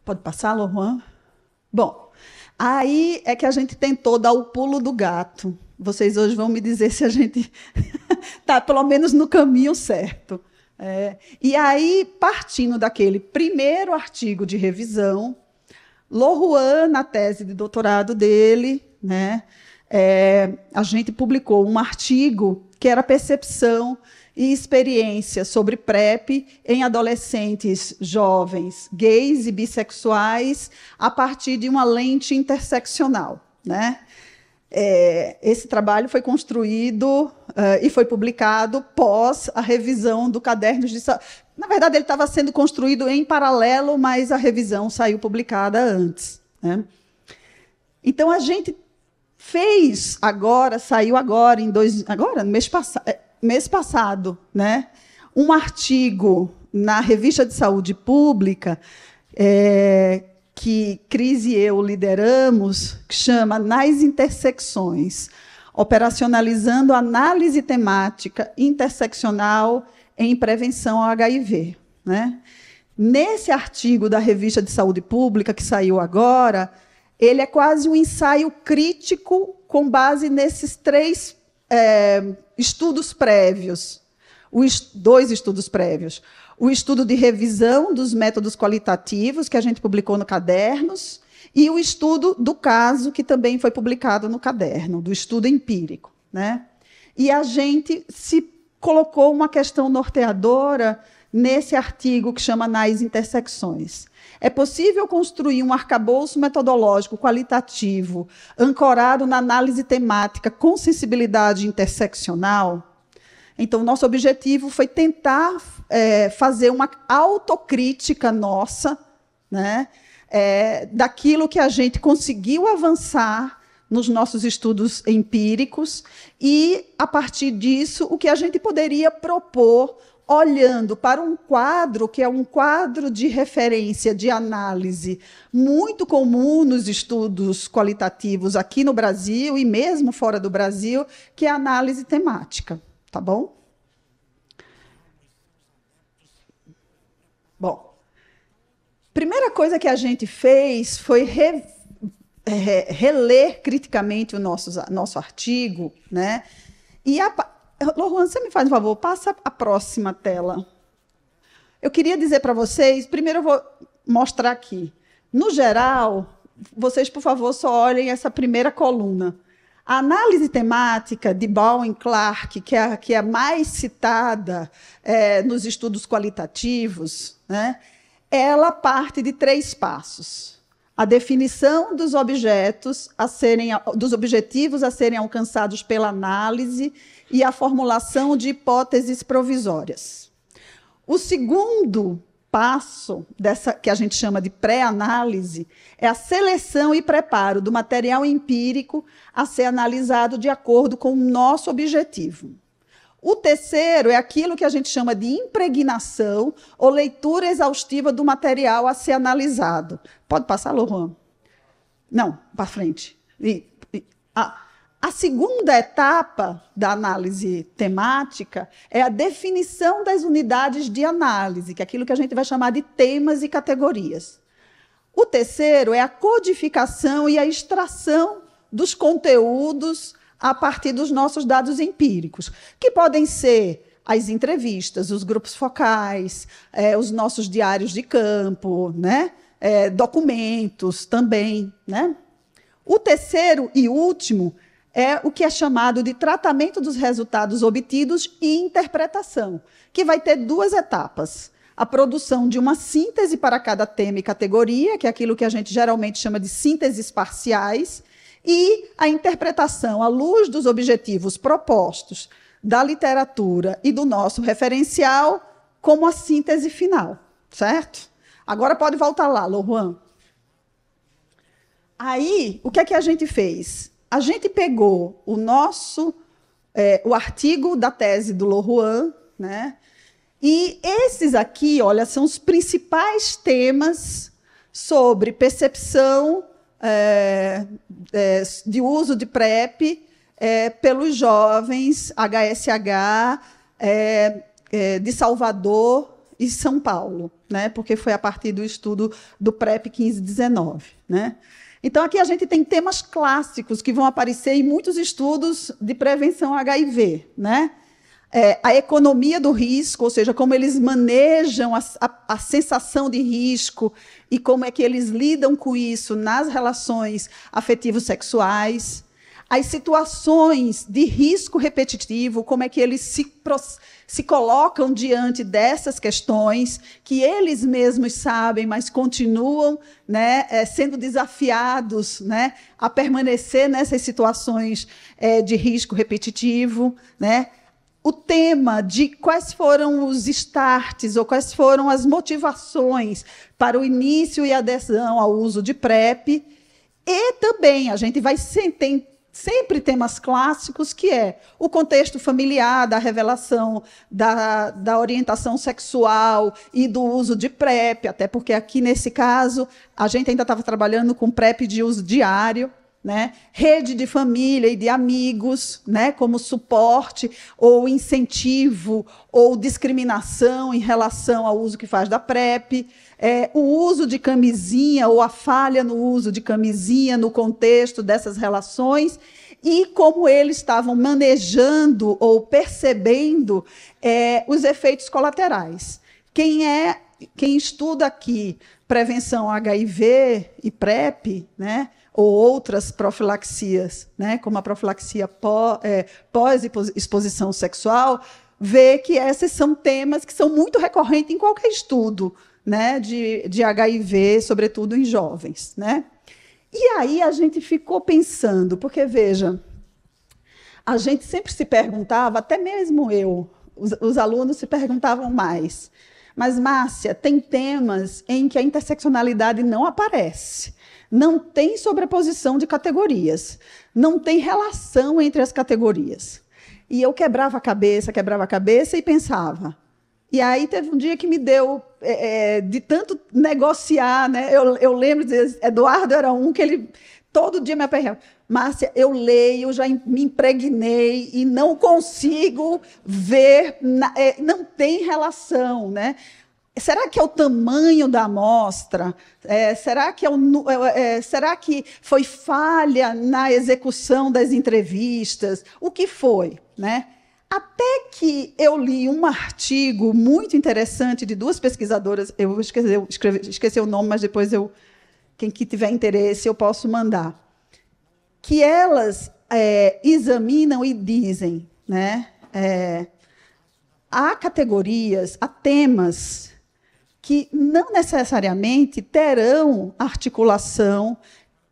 Pode passar, Lohan? Bom, aí é que a gente tentou dar o pulo do gato. Vocês hoje vão me dizer se a gente está, pelo menos, no caminho certo. É. E aí, partindo daquele primeiro artigo de revisão, Loruan, na tese de doutorado dele, né, é, a gente publicou um artigo que era percepção e experiência sobre PrEP em adolescentes jovens gays e bissexuais a partir de uma lente interseccional. Né? É, esse trabalho foi construído uh, e foi publicado pós a revisão do caderno de saúde. Na verdade, ele estava sendo construído em paralelo, mas a revisão saiu publicada antes. Né? Então, a gente fez agora, saiu agora, em dois, agora mês, pass é, mês passado, né? um artigo na Revista de Saúde Pública é, que Cris e eu lideramos, que chama Nas Intersecções, operacionalizando análise temática interseccional em prevenção ao HIV. Né? Nesse artigo da Revista de Saúde Pública, que saiu agora, ele é quase um ensaio crítico com base nesses três é, estudos prévios, os dois estudos prévios o estudo de revisão dos métodos qualitativos, que a gente publicou no Cadernos, e o estudo do caso, que também foi publicado no Caderno, do estudo empírico. Né? E a gente se colocou uma questão norteadora nesse artigo que chama Nas Intersecções. É possível construir um arcabouço metodológico qualitativo, ancorado na análise temática com sensibilidade interseccional? Então, nosso objetivo foi tentar é, fazer uma autocrítica nossa, né, é, daquilo que a gente conseguiu avançar nos nossos estudos empíricos e, a partir disso, o que a gente poderia propor olhando para um quadro que é um quadro de referência, de análise, muito comum nos estudos qualitativos aqui no Brasil e mesmo fora do Brasil, que é a análise temática. Tá bom? Bom, primeira coisa que a gente fez foi re, é, reler criticamente o nosso, nosso artigo, né? E a. Lohan, você me faz um favor, passa a próxima tela. Eu queria dizer para vocês, primeiro eu vou mostrar aqui. No geral, vocês, por favor, só olhem essa primeira coluna. A análise temática de Bowen Clark, que é, que é mais citada é, nos estudos qualitativos, né, ela parte de três passos. A definição dos objetos a serem, dos objetivos a serem alcançados pela análise e a formulação de hipóteses provisórias. O segundo passo dessa que a gente chama de pré-análise é a seleção e preparo do material empírico a ser analisado de acordo com o nosso objetivo. O terceiro é aquilo que a gente chama de impregnação ou leitura exaustiva do material a ser analisado. Pode passar, Lohan? Não, para frente. E, e, ah. A segunda etapa da análise temática é a definição das unidades de análise, que é aquilo que a gente vai chamar de temas e categorias. O terceiro é a codificação e a extração dos conteúdos a partir dos nossos dados empíricos, que podem ser as entrevistas, os grupos focais, é, os nossos diários de campo, né? É, documentos também. Né? O terceiro e último é o que é chamado de tratamento dos resultados obtidos e interpretação, que vai ter duas etapas. A produção de uma síntese para cada tema e categoria, que é aquilo que a gente geralmente chama de sínteses parciais, e a interpretação à luz dos objetivos propostos da literatura e do nosso referencial, como a síntese final, certo? Agora pode voltar lá, Lohan. Aí, o que é que a gente fez? a gente pegou o nosso é, o artigo da tese do Lohuan, né? E esses aqui, olha, são os principais temas sobre percepção é, é, de uso de PrEP é, pelos jovens HSH é, é, de Salvador e São Paulo, né? Porque foi a partir do estudo do PrEP 1519, né? Então, aqui a gente tem temas clássicos que vão aparecer em muitos estudos de prevenção HIV, né? É, a economia do risco, ou seja, como eles manejam a, a, a, sensação de risco e como é que eles lidam com isso nas relações afetivos sexuais as situações de risco repetitivo, como é que eles se, se colocam diante dessas questões, que eles mesmos sabem, mas continuam né, é, sendo desafiados né, a permanecer nessas situações é, de risco repetitivo, né? o tema de quais foram os starts ou quais foram as motivações para o início e adesão ao uso de PrEP. E também a gente vai tem sempre temas clássicos, que é o contexto familiar, da revelação, da, da orientação sexual e do uso de PrEP, até porque aqui nesse caso a gente ainda estava trabalhando com PrEP de uso diário. Né? Rede de família e de amigos, né? Como suporte ou incentivo ou discriminação em relação ao uso que faz da PrEP é, o uso de camisinha ou a falha no uso de camisinha no contexto dessas relações e como eles estavam manejando ou percebendo é, os efeitos colaterais. Quem é quem estuda aqui prevenção HIV e PrEP, né, ou outras profilaxias, né, como a profilaxia é, pós-exposição sexual, vê que esses são temas que são muito recorrentes em qualquer estudo né, de, de HIV, sobretudo em jovens. Né? E aí a gente ficou pensando, porque veja, a gente sempre se perguntava, até mesmo eu, os, os alunos se perguntavam mais. Mas, Márcia, tem temas em que a interseccionalidade não aparece. Não tem sobreposição de categorias. Não tem relação entre as categorias. E eu quebrava a cabeça, quebrava a cabeça e pensava: e aí teve um dia que me deu, é, é de tanto negociar, né? Eu, eu lembro, de, Eduardo era um que ele todo dia me aperreava. Márcia, eu leio, já me impregnei e não consigo ver, é, não tem relação, né? Será que é o tamanho da amostra? É, será, que é o, é, é, será que foi falha na execução das entrevistas? O que foi, né? Até que eu li um artigo muito interessante de duas pesquisadoras, eu vou esquecer, esquecer o nome, mas depois eu, quem que tiver interesse, eu posso mandar. Que elas é, examinam e dizem, né? É, há categorias, há temas que não necessariamente terão articulação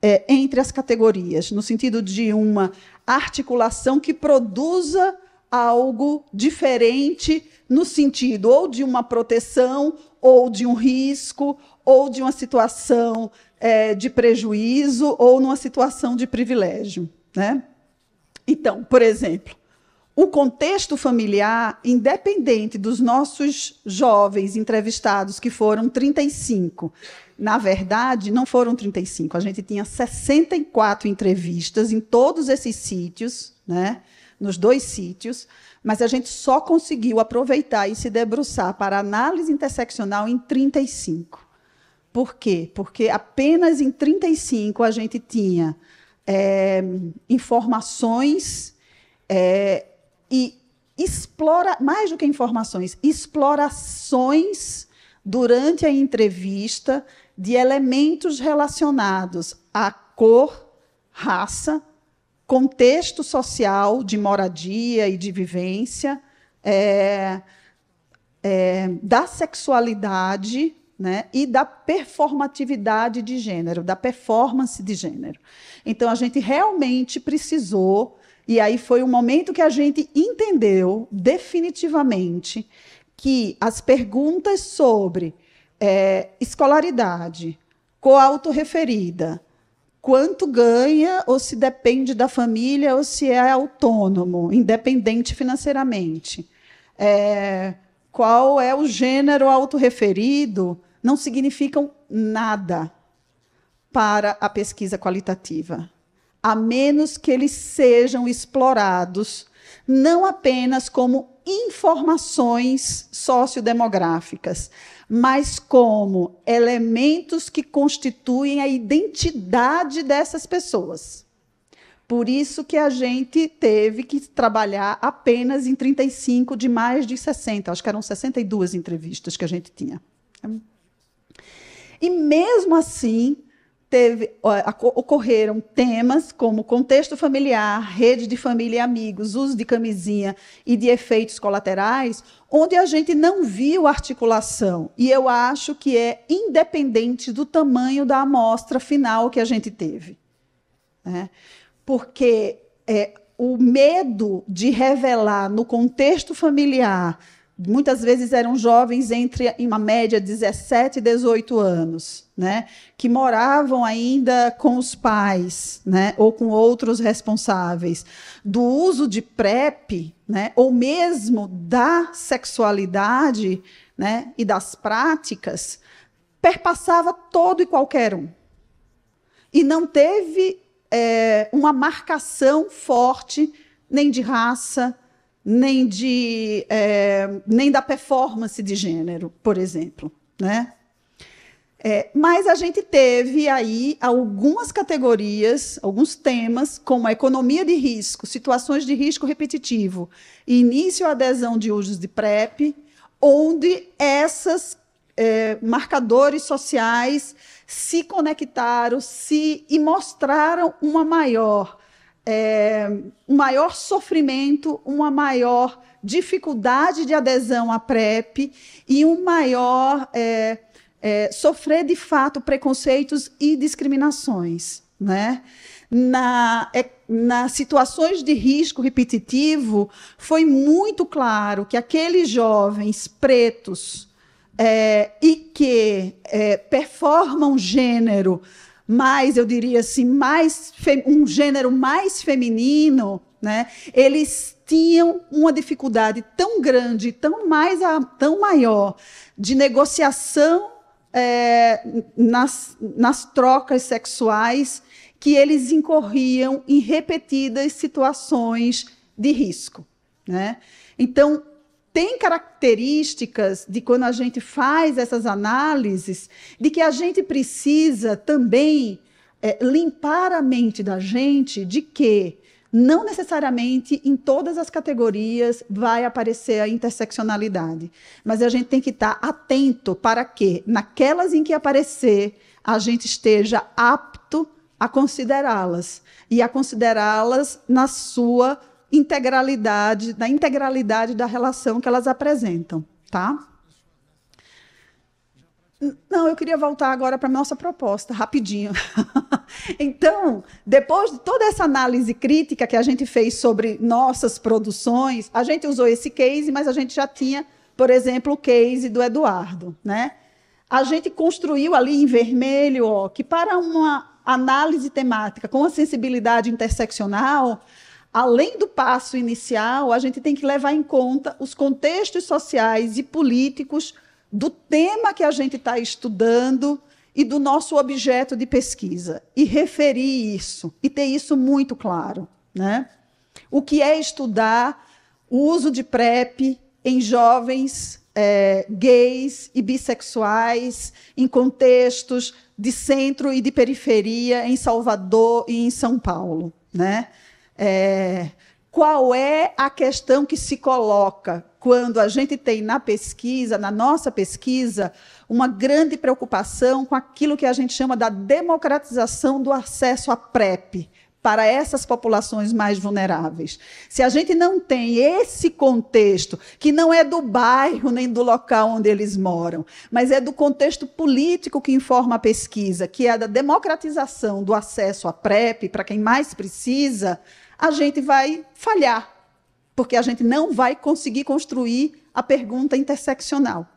é, entre as categorias, no sentido de uma articulação que produza algo diferente no sentido ou de uma proteção, ou de um risco, ou de uma situação é, de prejuízo, ou numa situação de privilégio. Né? Então, por exemplo, o contexto familiar, independente dos nossos jovens entrevistados, que foram 35, na verdade, não foram 35, a gente tinha 64 entrevistas em todos esses sítios, né? nos dois sítios, mas a gente só conseguiu aproveitar e se debruçar para análise interseccional em 35. Por quê? Porque apenas em 35 a gente tinha é, informações é, e explora mais do que informações, explorações durante a entrevista de elementos relacionados à cor, raça, contexto social de moradia e de vivência, é, é, da sexualidade né, e da performatividade de gênero, da performance de gênero. Então, a gente realmente precisou, e aí foi o momento que a gente entendeu definitivamente que as perguntas sobre é, escolaridade, coautorreferida, quanto ganha, ou se depende da família, ou se é autônomo, independente financeiramente. É, qual é o gênero autorreferido, não significam nada para a pesquisa qualitativa, a menos que eles sejam explorados não apenas como informações sociodemográficas, mas como elementos que constituem a identidade dessas pessoas. Por isso que a gente teve que trabalhar apenas em 35 de mais de 60, acho que eram 62 entrevistas que a gente tinha. E mesmo assim, teve, ocorreram temas como contexto familiar, rede de família e amigos, uso de camisinha e de efeitos colaterais, onde a gente não viu articulação. E eu acho que é independente do tamanho da amostra final que a gente teve. Né? Porque é, o medo de revelar no contexto familiar muitas vezes eram jovens entre uma média 17 e 18 anos, né, que moravam ainda com os pais, né, ou com outros responsáveis, do uso de PrEP, né, ou mesmo da sexualidade, né, e das práticas, perpassava todo e qualquer um. E não teve é, uma marcação forte nem de raça, nem, de, é, nem da performance de gênero, por exemplo. Né? É, mas a gente teve aí algumas categorias, alguns temas, como a economia de risco, situações de risco repetitivo, início à adesão de usos de PrEP, onde essas é, marcadores sociais se conectaram, se e mostraram uma maior é, um maior sofrimento, uma maior dificuldade de adesão à PrEP e um maior é, é, sofrer de fato preconceitos e discriminações. Né? Na, é, nas situações de risco repetitivo, foi muito claro que aqueles jovens pretos é, e que é, performam gênero mais, eu diria assim, mais um gênero mais feminino, né? Eles tinham uma dificuldade tão grande, tão mais a, tão maior de negociação é, nas, nas trocas sexuais que eles incorriam em repetidas situações de risco, né? Então tem características de quando a gente faz essas análises, de que a gente precisa também é, limpar a mente da gente de que não necessariamente em todas as categorias vai aparecer a interseccionalidade, mas a gente tem que estar atento para que, naquelas em que aparecer, a gente esteja apto a considerá-las e a considerá-las na sua integralidade, da integralidade da relação que elas apresentam, tá? Não, eu queria voltar agora para a nossa proposta, rapidinho. então, depois de toda essa análise crítica que a gente fez sobre nossas produções, a gente usou esse case, mas a gente já tinha, por exemplo, o case do Eduardo. Né? A gente construiu ali em vermelho ó, que, para uma análise temática com a sensibilidade interseccional, além do passo inicial, a gente tem que levar em conta os contextos sociais e políticos do tema que a gente está estudando e do nosso objeto de pesquisa e referir isso e ter isso muito claro, né? O que é estudar o uso de PrEP em jovens é, gays e bissexuais em contextos de centro e de periferia em Salvador e em São Paulo, né? É, qual é a questão que se coloca quando a gente tem na pesquisa, na nossa pesquisa, uma grande preocupação com aquilo que a gente chama da democratização do acesso à PrEP para essas populações mais vulneráveis. Se a gente não tem esse contexto, que não é do bairro nem do local onde eles moram, mas é do contexto político que informa a pesquisa, que é a da democratização do acesso à PrEP para quem mais precisa, a gente vai falhar, porque a gente não vai conseguir construir a pergunta interseccional.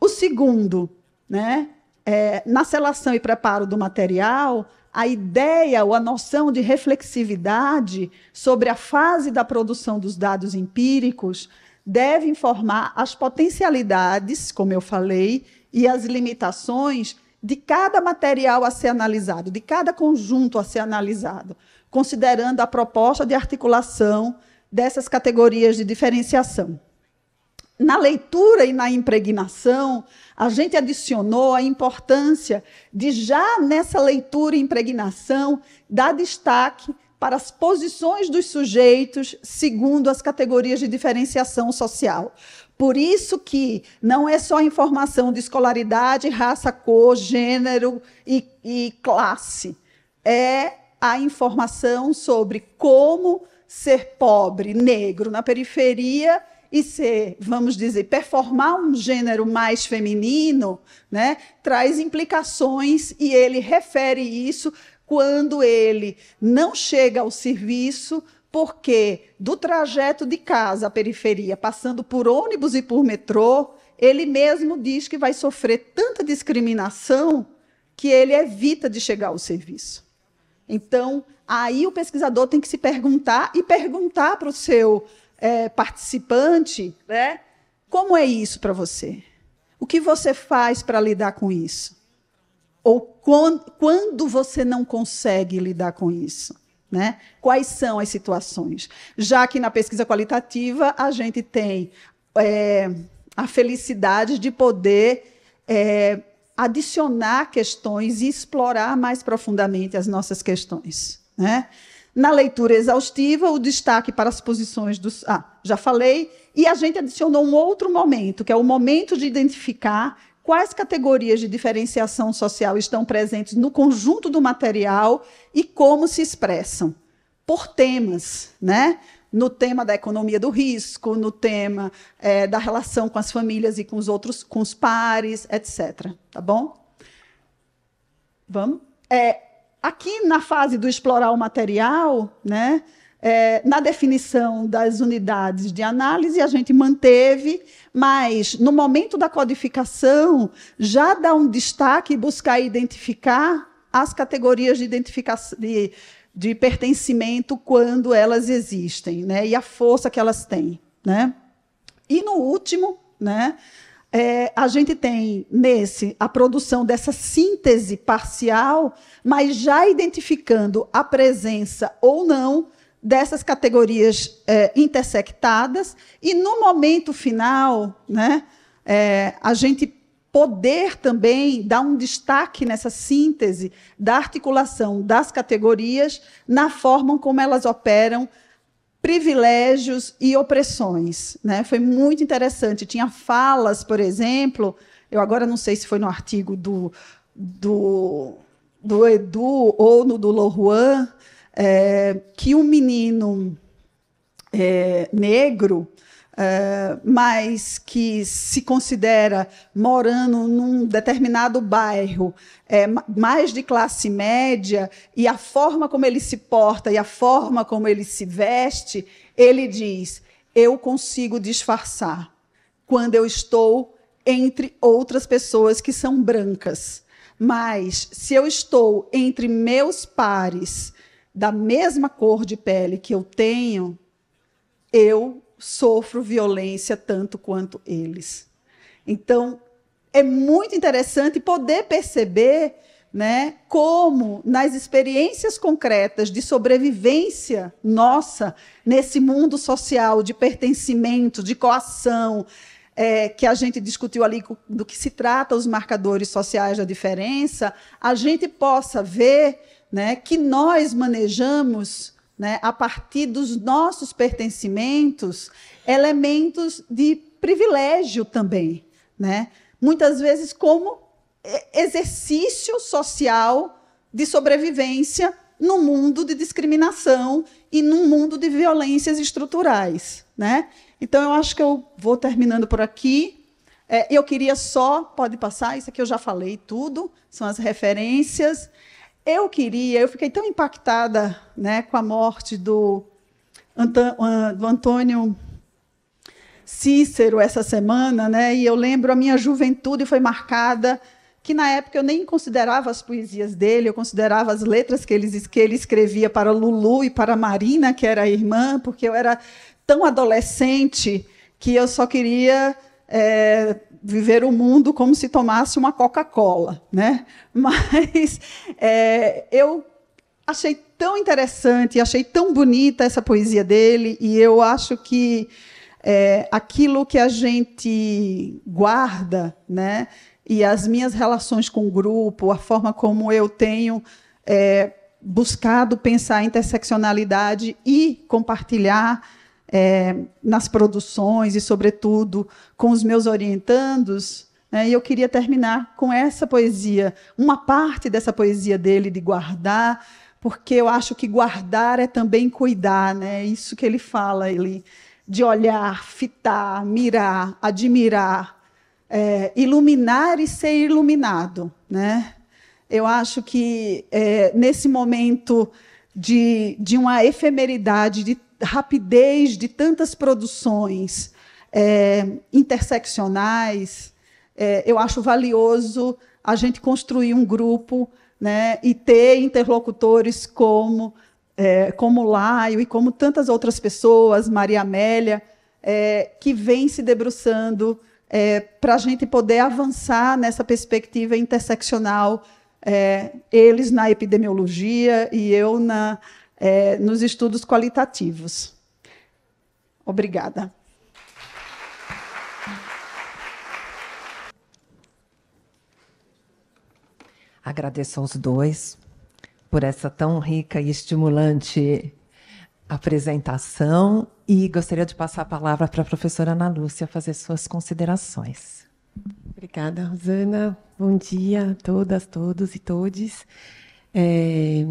O segundo, né, é, na seleção e preparo do material, a ideia ou a noção de reflexividade sobre a fase da produção dos dados empíricos deve informar as potencialidades, como eu falei, e as limitações de cada material a ser analisado, de cada conjunto a ser analisado considerando a proposta de articulação dessas categorias de diferenciação. Na leitura e na impregnação, a gente adicionou a importância de, já nessa leitura e impregnação, dar destaque para as posições dos sujeitos segundo as categorias de diferenciação social. Por isso que não é só informação de escolaridade, raça, cor, gênero e, e classe. É a informação sobre como ser pobre, negro na periferia e ser, vamos dizer, performar um gênero mais feminino, né, traz implicações e ele refere isso quando ele não chega ao serviço porque do trajeto de casa à periferia, passando por ônibus e por metrô, ele mesmo diz que vai sofrer tanta discriminação que ele evita de chegar ao serviço. Então, aí o pesquisador tem que se perguntar e perguntar para o seu é, participante, né? Como é isso para você? O que você faz para lidar com isso? Ou quando você não consegue lidar com isso? Né? Quais são as situações? Já que na pesquisa qualitativa a gente tem é, a felicidade de poder é, adicionar questões e explorar mais profundamente as nossas questões. Né? Na leitura exaustiva, o destaque para as posições dos. Ah, já falei. E a gente adicionou um outro momento, que é o momento de identificar quais categorias de diferenciação social estão presentes no conjunto do material e como se expressam. Por temas, né? no tema da economia do risco, no tema é, da relação com as famílias e com os outros, com os pares, etc. Tá bom? Vamos? É, aqui na fase do explorar o material, né? É, na definição das unidades de análise, a gente manteve, mas no momento da codificação, já dá um destaque buscar identificar as categorias de identificação. De, de pertencimento quando elas existem, né? E a força que elas têm, né? E no último, né? É, a gente tem nesse a produção dessa síntese parcial, mas já identificando a presença ou não dessas categorias é, intersectadas, e no momento final, né, é, a gente poder também dar um destaque nessa síntese da articulação das categorias na forma como elas operam privilégios e opressões. Né? Foi muito interessante. Tinha falas, por exemplo, eu agora não sei se foi no artigo do, do, do Edu ou no do Loruan, é, eh, que um menino é, negro eh, mas que se considera morando num determinado bairro é, mais de classe média e a forma como ele se porta e a forma como ele se veste, ele diz: eu consigo disfarçar quando eu estou entre outras pessoas que são brancas. Mas se eu estou entre meus pares da mesma cor de pele que eu tenho, eu sofro violência tanto quanto eles. Então, é muito interessante poder perceber né, como nas experiências concretas de sobrevivência nossa, nesse mundo social de pertencimento, de coação, é, que a gente discutiu ali do que se trata os marcadores sociais da diferença, a gente possa ver né, que nós manejamos né, a partir dos nossos pertencimentos, elementos de privilégio também, né? Muitas vezes como exercício social de sobrevivência no mundo de discriminação e num mundo de violências estruturais, né? Então eu acho que eu vou terminando por aqui. É, eu queria só, pode passar, isso aqui eu já falei tudo, são as referências. Eu queria, eu fiquei tão impactada né, com a morte do, ah, do Antônio Cícero essa semana, né? E eu lembro a minha juventude foi marcada que na época eu nem considerava as poesias dele, eu considerava as letras que ele, que ele escrevia para Lulu e para Marina, que era a irmã, porque eu era tão adolescente que eu só queria é, viver o mundo como se tomasse uma Coca-Cola, né? Mas é, eu achei tão interessante, achei tão bonita essa poesia dele e eu acho que é, aquilo que a gente guarda, né? E as minhas relações com o grupo, a forma como eu tenho é, buscado pensar a interseccionalidade e compartilhar é, nas produções e, sobretudo, com os meus orientandos. Né, e eu queria terminar com essa poesia, uma parte dessa poesia dele de guardar, porque eu acho que guardar é também cuidar, né? É isso que ele fala, ele de olhar, fitar, mirar, admirar, é, iluminar e ser iluminado, né? Eu acho que é, nesse momento de, de uma efemeridade de rapidez de tantas produções é, interseccionais, é, eu acho valioso a gente construir um grupo né, e ter interlocutores como é, como Laio e como tantas outras pessoas, Maria Amélia, é, que vem se debruçando é, para a gente poder avançar nessa perspectiva interseccional, é, eles na epidemiologia e eu na, é, nos estudos qualitativos. Obrigada. Agradeço aos dois por essa tão rica e estimulante apresentação e gostaria de passar a palavra para a professora Ana Lúcia fazer suas considerações. Obrigada, Rosana. Bom dia a todas, todos e todes. É,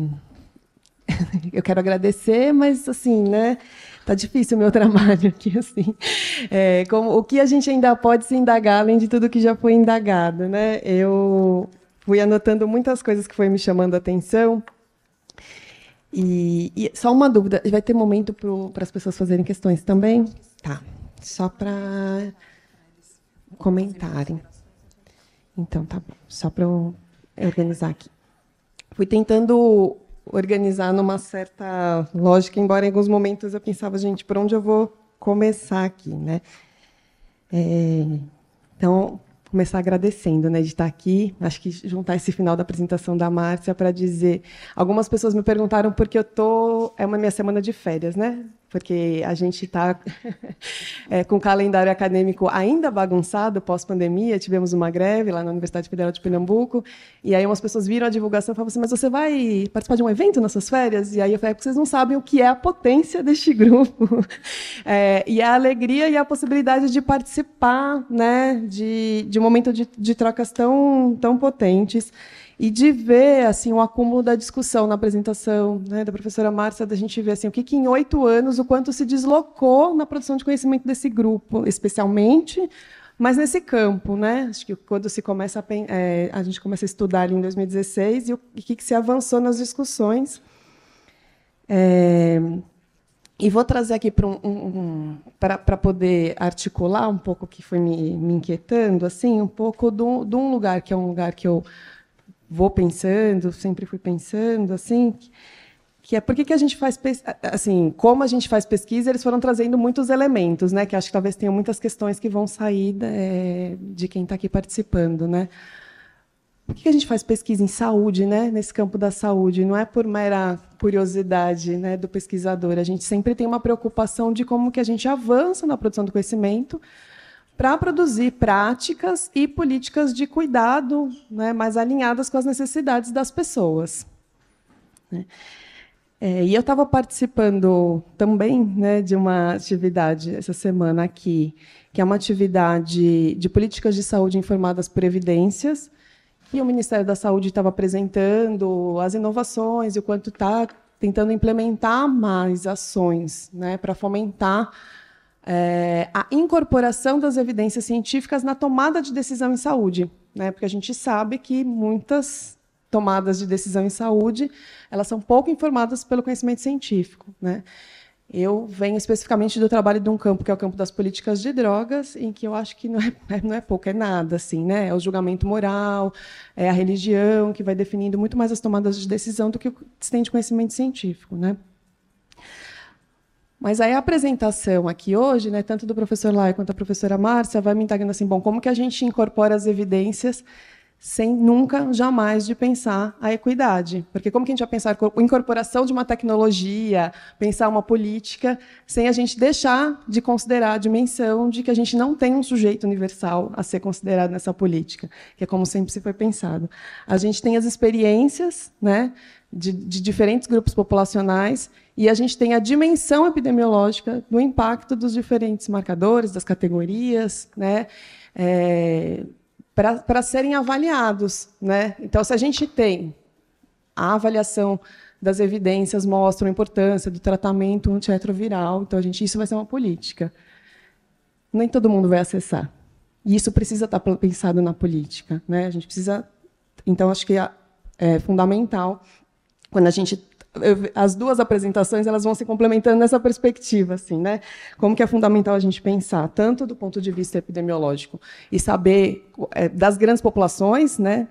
eu quero agradecer, mas assim, né? Tá difícil o meu trabalho aqui, assim. É, como, o que a gente ainda pode se indagar, além de tudo que já foi indagado, né? Eu fui anotando muitas coisas que foi me chamando a atenção. E, e só uma dúvida, vai ter momento para as pessoas fazerem questões também? Tá, só para comentarem. Então, tá bom, só para eu organizar aqui. Fui tentando organizar numa certa lógica, embora em alguns momentos eu pensava, gente, por onde eu vou começar aqui, né? É, então, começar agradecendo, né, de estar aqui. Acho que juntar esse final da apresentação da Márcia para dizer, algumas pessoas me perguntaram porque eu tô, é uma minha semana de férias, né? porque a gente está é, com o calendário acadêmico ainda bagunçado pós-pandemia. Tivemos uma greve lá na Universidade Federal de Pernambuco, e aí umas pessoas viram a divulgação e falaram assim: Mas você vai participar de um evento nas suas férias? E aí eu falei: é Vocês não sabem o que é a potência deste grupo, é, e a alegria e a possibilidade de participar né, de, de um momento de, de trocas tão, tão potentes e de ver assim o acúmulo da discussão na apresentação né, da professora Márcia, da gente ver assim, o que, que em oito anos, o quanto se deslocou na produção de conhecimento desse grupo, especialmente, mas nesse campo, né? Acho que quando se começa a, é, a gente começa a estudar ali em 2016 e o e que, que se avançou nas discussões. É, e vou trazer aqui para um, um, um, poder articular um pouco o que foi me, me inquietando, assim, um pouco de um lugar que é um lugar que eu vou pensando, sempre fui pensando, assim, que é por que a gente faz assim, como a gente faz pesquisa, eles foram trazendo muitos elementos, né? Que acho que talvez tenham muitas questões que vão sair é, de quem está aqui participando, né? Por que a gente faz pesquisa em saúde, né? Nesse campo da saúde, não é por mera curiosidade, né, do pesquisador. A gente sempre tem uma preocupação de como que a gente avança na produção do conhecimento, para produzir práticas e políticas de cuidado né, mais alinhadas com as necessidades das pessoas. Né. É, e eu estava participando também né, de uma atividade essa semana aqui, que é uma atividade de políticas de saúde informadas por evidências, que o Ministério da Saúde estava apresentando as inovações e o quanto está tentando implementar mais ações né, para fomentar é, a incorporação das evidências científicas na tomada de decisão em saúde, né? Porque a gente sabe que muitas tomadas de decisão em saúde elas são pouco informadas pelo conhecimento científico, né? Eu venho especificamente do trabalho de um campo que é o campo das políticas de drogas, em que eu acho que não é, não é pouco, é nada, assim, né? É o julgamento moral, é a religião que vai definindo muito mais as tomadas de decisão do que o que se tem de conhecimento científico, né? Mas aí a apresentação aqui hoje, né, tanto do professor Lai quanto da professora Márcia, vai me indagando assim, bom, como que a gente incorpora as evidências sem nunca, jamais, de pensar a equidade. Porque como que a gente vai pensar a incorporação de uma tecnologia, pensar uma política, sem a gente deixar de considerar a dimensão de que a gente não tem um sujeito universal a ser considerado nessa política, que é como sempre se foi pensado. A gente tem as experiências né, de, de diferentes grupos populacionais e a gente tem a dimensão epidemiológica do impacto dos diferentes marcadores, das categorias, né, é, para serem avaliados. Né? Então, se a gente tem a avaliação das evidências mostram a importância do tratamento antirretroviral, então a gente isso vai ser uma política. Nem todo mundo vai acessar. E isso precisa estar tá pensado na política, né? A gente precisa, então acho que é fundamental quando a gente as duas apresentações elas vão se complementando nessa perspectiva, assim, né? Como que é fundamental a gente pensar tanto do ponto de vista epidemiológico e saber é, das grandes populações, né?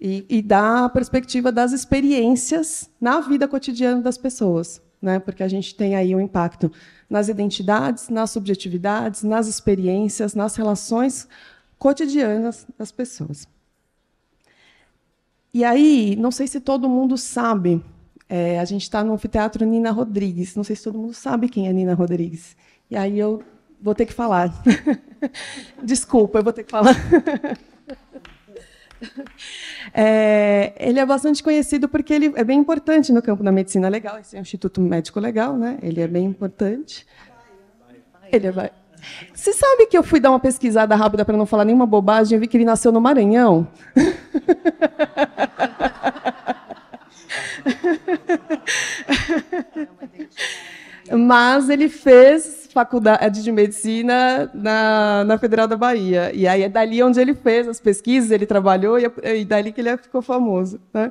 E, e da perspectiva das experiências na vida cotidiana das pessoas, né? Porque a gente tem aí um impacto nas identidades, nas subjetividades, nas experiências, nas relações cotidianas das pessoas. E aí, não sei se todo mundo sabe é, a gente está no anfiteatro Nina Rodrigues. Não sei se todo mundo sabe quem é Nina Rodrigues. E aí eu vou ter que falar. Desculpa, eu vou ter que falar. É, ele é bastante conhecido porque ele é bem importante no campo da medicina legal. Esse é um instituto médico legal, né? Ele é bem importante. Ele é Você sabe que eu fui dar uma pesquisada rápida para não falar nenhuma bobagem e vi que ele nasceu no Maranhão? Mas ele fez faculdade de medicina na, na Federal da Bahia. E aí é dali onde ele fez as pesquisas, ele trabalhou, e, e dali que ele ficou famoso. Né?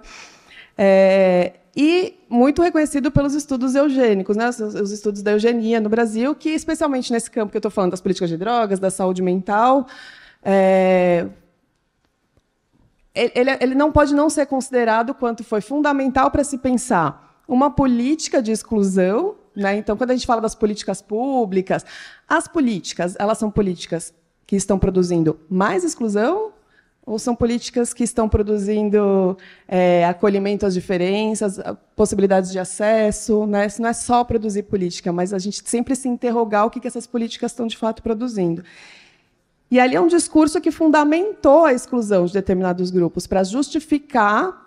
É, e muito reconhecido pelos estudos eugênicos, né? os, os estudos da eugenia no Brasil, que especialmente nesse campo que eu estou falando das políticas de drogas, da saúde mental, é, ele, ele não pode não ser considerado quanto foi fundamental para se pensar uma política de exclusão. Né? Então, quando a gente fala das políticas públicas, as políticas, elas são políticas que estão produzindo mais exclusão ou são políticas que estão produzindo é, acolhimento às diferenças, possibilidades de acesso? Né? Isso não é só produzir política, mas a gente sempre se interrogar o que, que essas políticas estão de fato produzindo. E ali é um discurso que fundamentou a exclusão de determinados grupos para justificar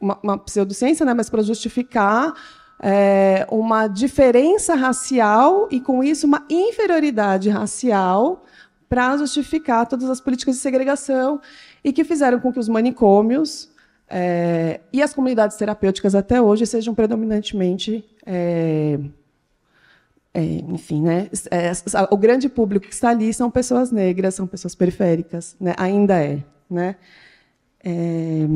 uma, uma, pseudociência, né, mas para justificar é, uma diferença racial e, com isso, uma inferioridade racial para justificar todas as políticas de segregação e que fizeram com que os manicômios é, e as comunidades terapêuticas até hoje sejam predominantemente é, é, enfim, né? É, é, o grande público que está ali são pessoas negras, são pessoas periféricas, né? ainda é, né? É...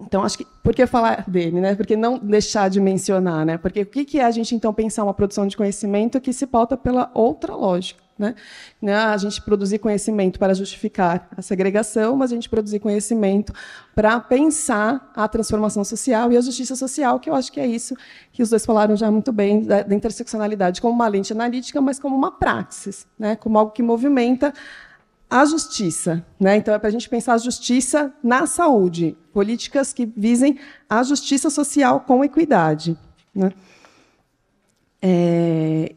Então, acho que por que falar dele, né? Porque não deixar de mencionar, né? Porque o que é a gente então pensar uma produção de conhecimento que se pauta pela outra lógica? Né? né? A gente produzir conhecimento para justificar a segregação, mas a gente produzir conhecimento para pensar a transformação social e a justiça social, que eu acho que é isso que os dois falaram já muito bem, da, da interseccionalidade como uma lente analítica, mas como uma praxis, né? como algo que movimenta a justiça. Né? Então, é para a gente pensar a justiça na saúde, políticas que visem a justiça social com equidade. Né? É,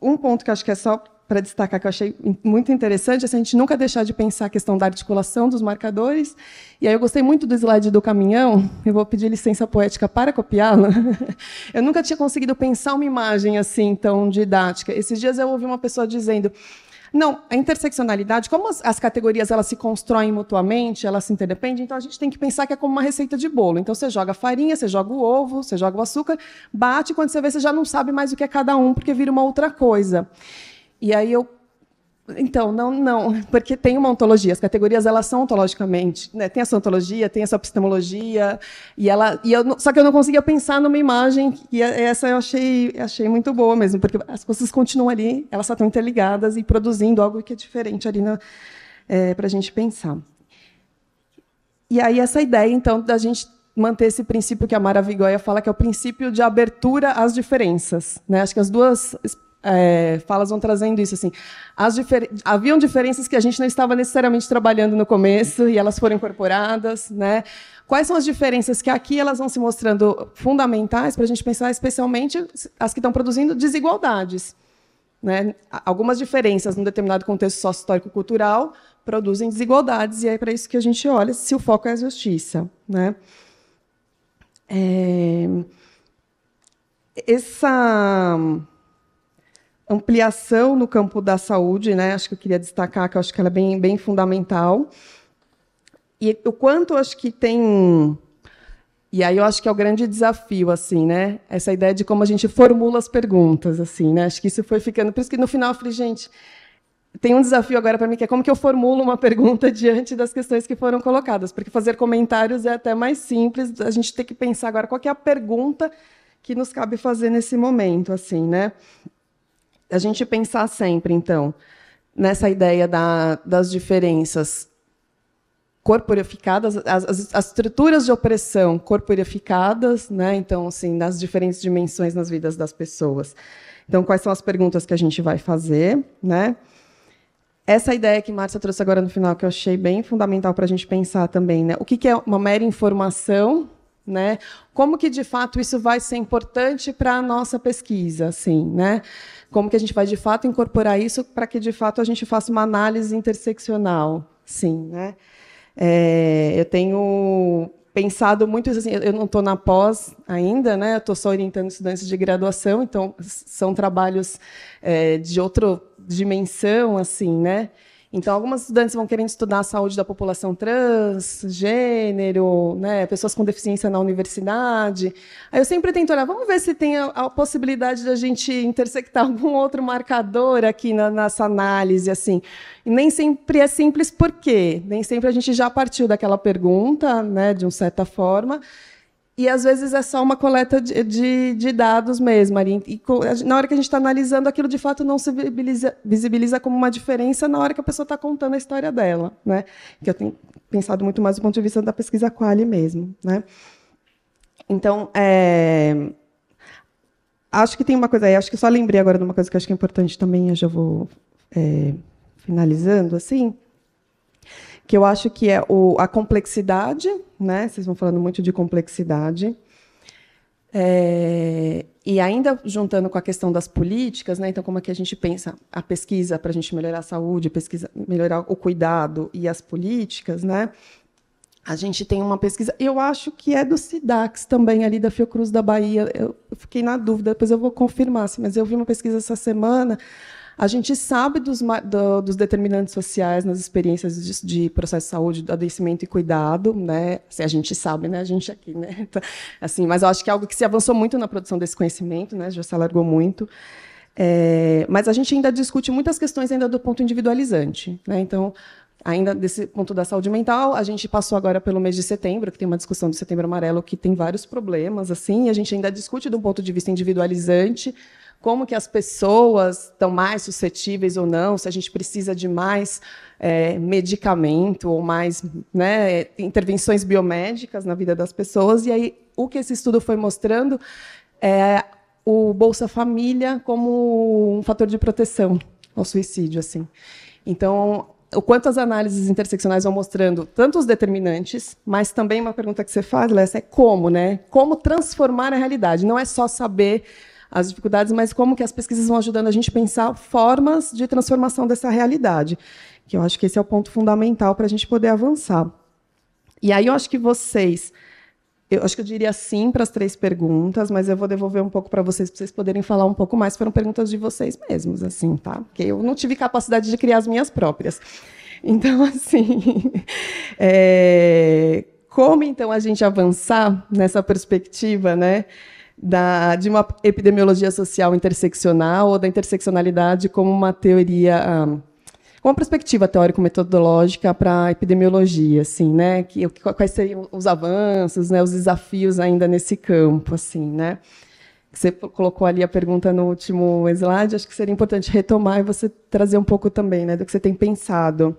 um ponto que eu acho que é só para destacar que eu achei muito interessante é a gente nunca deixar de pensar a questão da articulação dos marcadores. E aí eu gostei muito do slide do caminhão, eu vou pedir licença poética para copiá-lo. Eu nunca tinha conseguido pensar uma imagem assim tão didática. Esses dias eu ouvi uma pessoa dizendo: não, a interseccionalidade, como as, as, categorias elas se constroem mutuamente, elas se interdependem, então a gente tem que pensar que é como uma receita de bolo. Então você joga a farinha, você joga o ovo, você joga o açúcar, bate, quando você vê, você já não sabe mais o que é cada um, porque vira uma outra coisa. E aí eu então, não, não, porque tem uma ontologia, as categorias elas são ontologicamente, né? Tem essa ontologia, tem essa epistemologia, e ela, e eu, só que eu não conseguia pensar numa imagem, e é, essa eu achei, achei muito boa mesmo, porque as coisas continuam ali, elas só estão interligadas e produzindo algo que é diferente ali é, para a gente pensar. E aí essa ideia, então, da gente manter esse princípio que a Mara Vigóia fala, que é o princípio de abertura às diferenças, né? Acho que as duas é, falas vão trazendo isso assim. Difer haviam diferenças que a gente não estava necessariamente trabalhando no começo e elas foram incorporadas, né? Quais são as diferenças que aqui elas vão se mostrando fundamentais para a gente pensar, especialmente as que estão produzindo desigualdades, né? Algumas diferenças num determinado contexto histórico cultural produzem desigualdades e é para isso que a gente olha se o foco é a justiça, né? É... Essa ampliação no campo da saúde, né? Acho que eu queria destacar que eu acho que ela é bem, bem fundamental. E o quanto acho que tem e aí eu acho que é o grande desafio, assim, né? Essa ideia de como a gente formula as perguntas, assim, né? Acho que isso foi ficando. Por isso que no final eu falei, gente, tem um desafio agora para mim, que é como que eu formulo uma pergunta diante das questões que foram colocadas. Porque fazer comentários é até mais simples, a gente tem que pensar agora qual é a pergunta que nos cabe fazer nesse momento, assim, né? a gente pensar sempre, então, nessa ideia da, das diferenças corporificadas, as, as, as, estruturas de opressão corporificadas, né? então, assim, nas diferentes dimensões nas vidas das pessoas. Então, quais são as perguntas que a gente vai fazer? Né? Essa ideia que Márcia trouxe agora no final, que eu achei bem fundamental para a gente pensar também, né? o que, que é uma mera informação né? Como que de fato isso vai ser importante para a nossa pesquisa, assim, né? Como que a gente vai de fato incorporar isso para que de fato a gente faça uma análise interseccional, sim, né? É, eu tenho pensado muito assim, eu não estou na pós ainda, né? Eu estou só orientando estudantes de graduação, então são trabalhos é, de outra dimensão, assim, né? Então, algumas estudantes vão querendo estudar a saúde da população trans, gênero, né, pessoas com deficiência na universidade. Aí eu sempre tento olhar, vamos ver se tem a, a possibilidade da gente intersectar algum outro marcador aqui na nossa análise, assim. E nem sempre é simples por quê? Nem sempre a gente já partiu daquela pergunta, né, de uma certa forma. E às vezes é só uma coleta de, de, de dados mesmo, E na hora que a gente está analisando, aquilo de fato não se visibiliza, visibiliza, como uma diferença na hora que a pessoa está contando a história dela, né? Que eu tenho pensado muito mais do ponto de vista da pesquisa quali mesmo, né? Então, é... acho que tem uma coisa aí. Acho que só lembrei agora de uma coisa que acho que é importante também. Eu já vou é... finalizando assim que eu acho que é o, a complexidade, né? Vocês vão falando muito de complexidade. É, e ainda juntando com a questão das políticas, né? Então, como é que a gente pensa a pesquisa para a gente melhorar a saúde, pesquisa, melhorar o cuidado e as políticas, né? A gente tem uma pesquisa, eu acho que é do SIDAX também, ali da Fiocruz da Bahia. Eu fiquei na dúvida, depois eu vou confirmar, assim, mas eu vi uma pesquisa essa semana a gente sabe dos, do, dos determinantes sociais nas experiências de, de, processo de saúde, do adoecimento e cuidado, né? Assim, a gente sabe, né? A gente aqui, né? Então, assim, mas eu acho que é algo que se avançou muito na produção desse conhecimento, né? Já se alargou muito. É, mas a gente ainda discute muitas questões ainda do ponto individualizante, né? Então, ainda desse ponto da saúde mental, a gente passou agora pelo mês de setembro, que tem uma discussão do setembro amarelo que tem vários problemas, assim, e a gente ainda discute do ponto de vista individualizante como que as pessoas estão mais suscetíveis ou não, se a gente precisa de mais é, medicamento ou mais né, intervenções biomédicas na vida das pessoas. E aí, o que esse estudo foi mostrando é o Bolsa Família como um fator de proteção ao suicídio. assim. Então, o quanto as análises interseccionais vão mostrando tanto os determinantes, mas também uma pergunta que você faz, Lessa, é como, né? Como transformar a realidade. Não é só saber as dificuldades, mas como que as pesquisas vão ajudando a gente a pensar formas de transformação dessa realidade, que eu acho que esse é o ponto fundamental para a gente poder avançar. E aí eu acho que vocês, eu acho que eu diria sim para as três perguntas, mas eu vou devolver um pouco para vocês, para vocês poderem falar um pouco mais. Foram perguntas de vocês mesmos, assim, tá? Porque eu não tive capacidade de criar as minhas próprias. Então, assim, é, como então a gente avançar nessa perspectiva, né? da, de uma epidemiologia social interseccional ou da interseccionalidade como uma teoria, como uma perspectiva teórico-metodológica para a epidemiologia, assim, né? Que, quais seriam os avanços, né? os desafios ainda nesse campo, assim, né? Você colocou ali a pergunta no último slide, acho que seria importante retomar e você trazer um pouco também né, do que você tem pensado.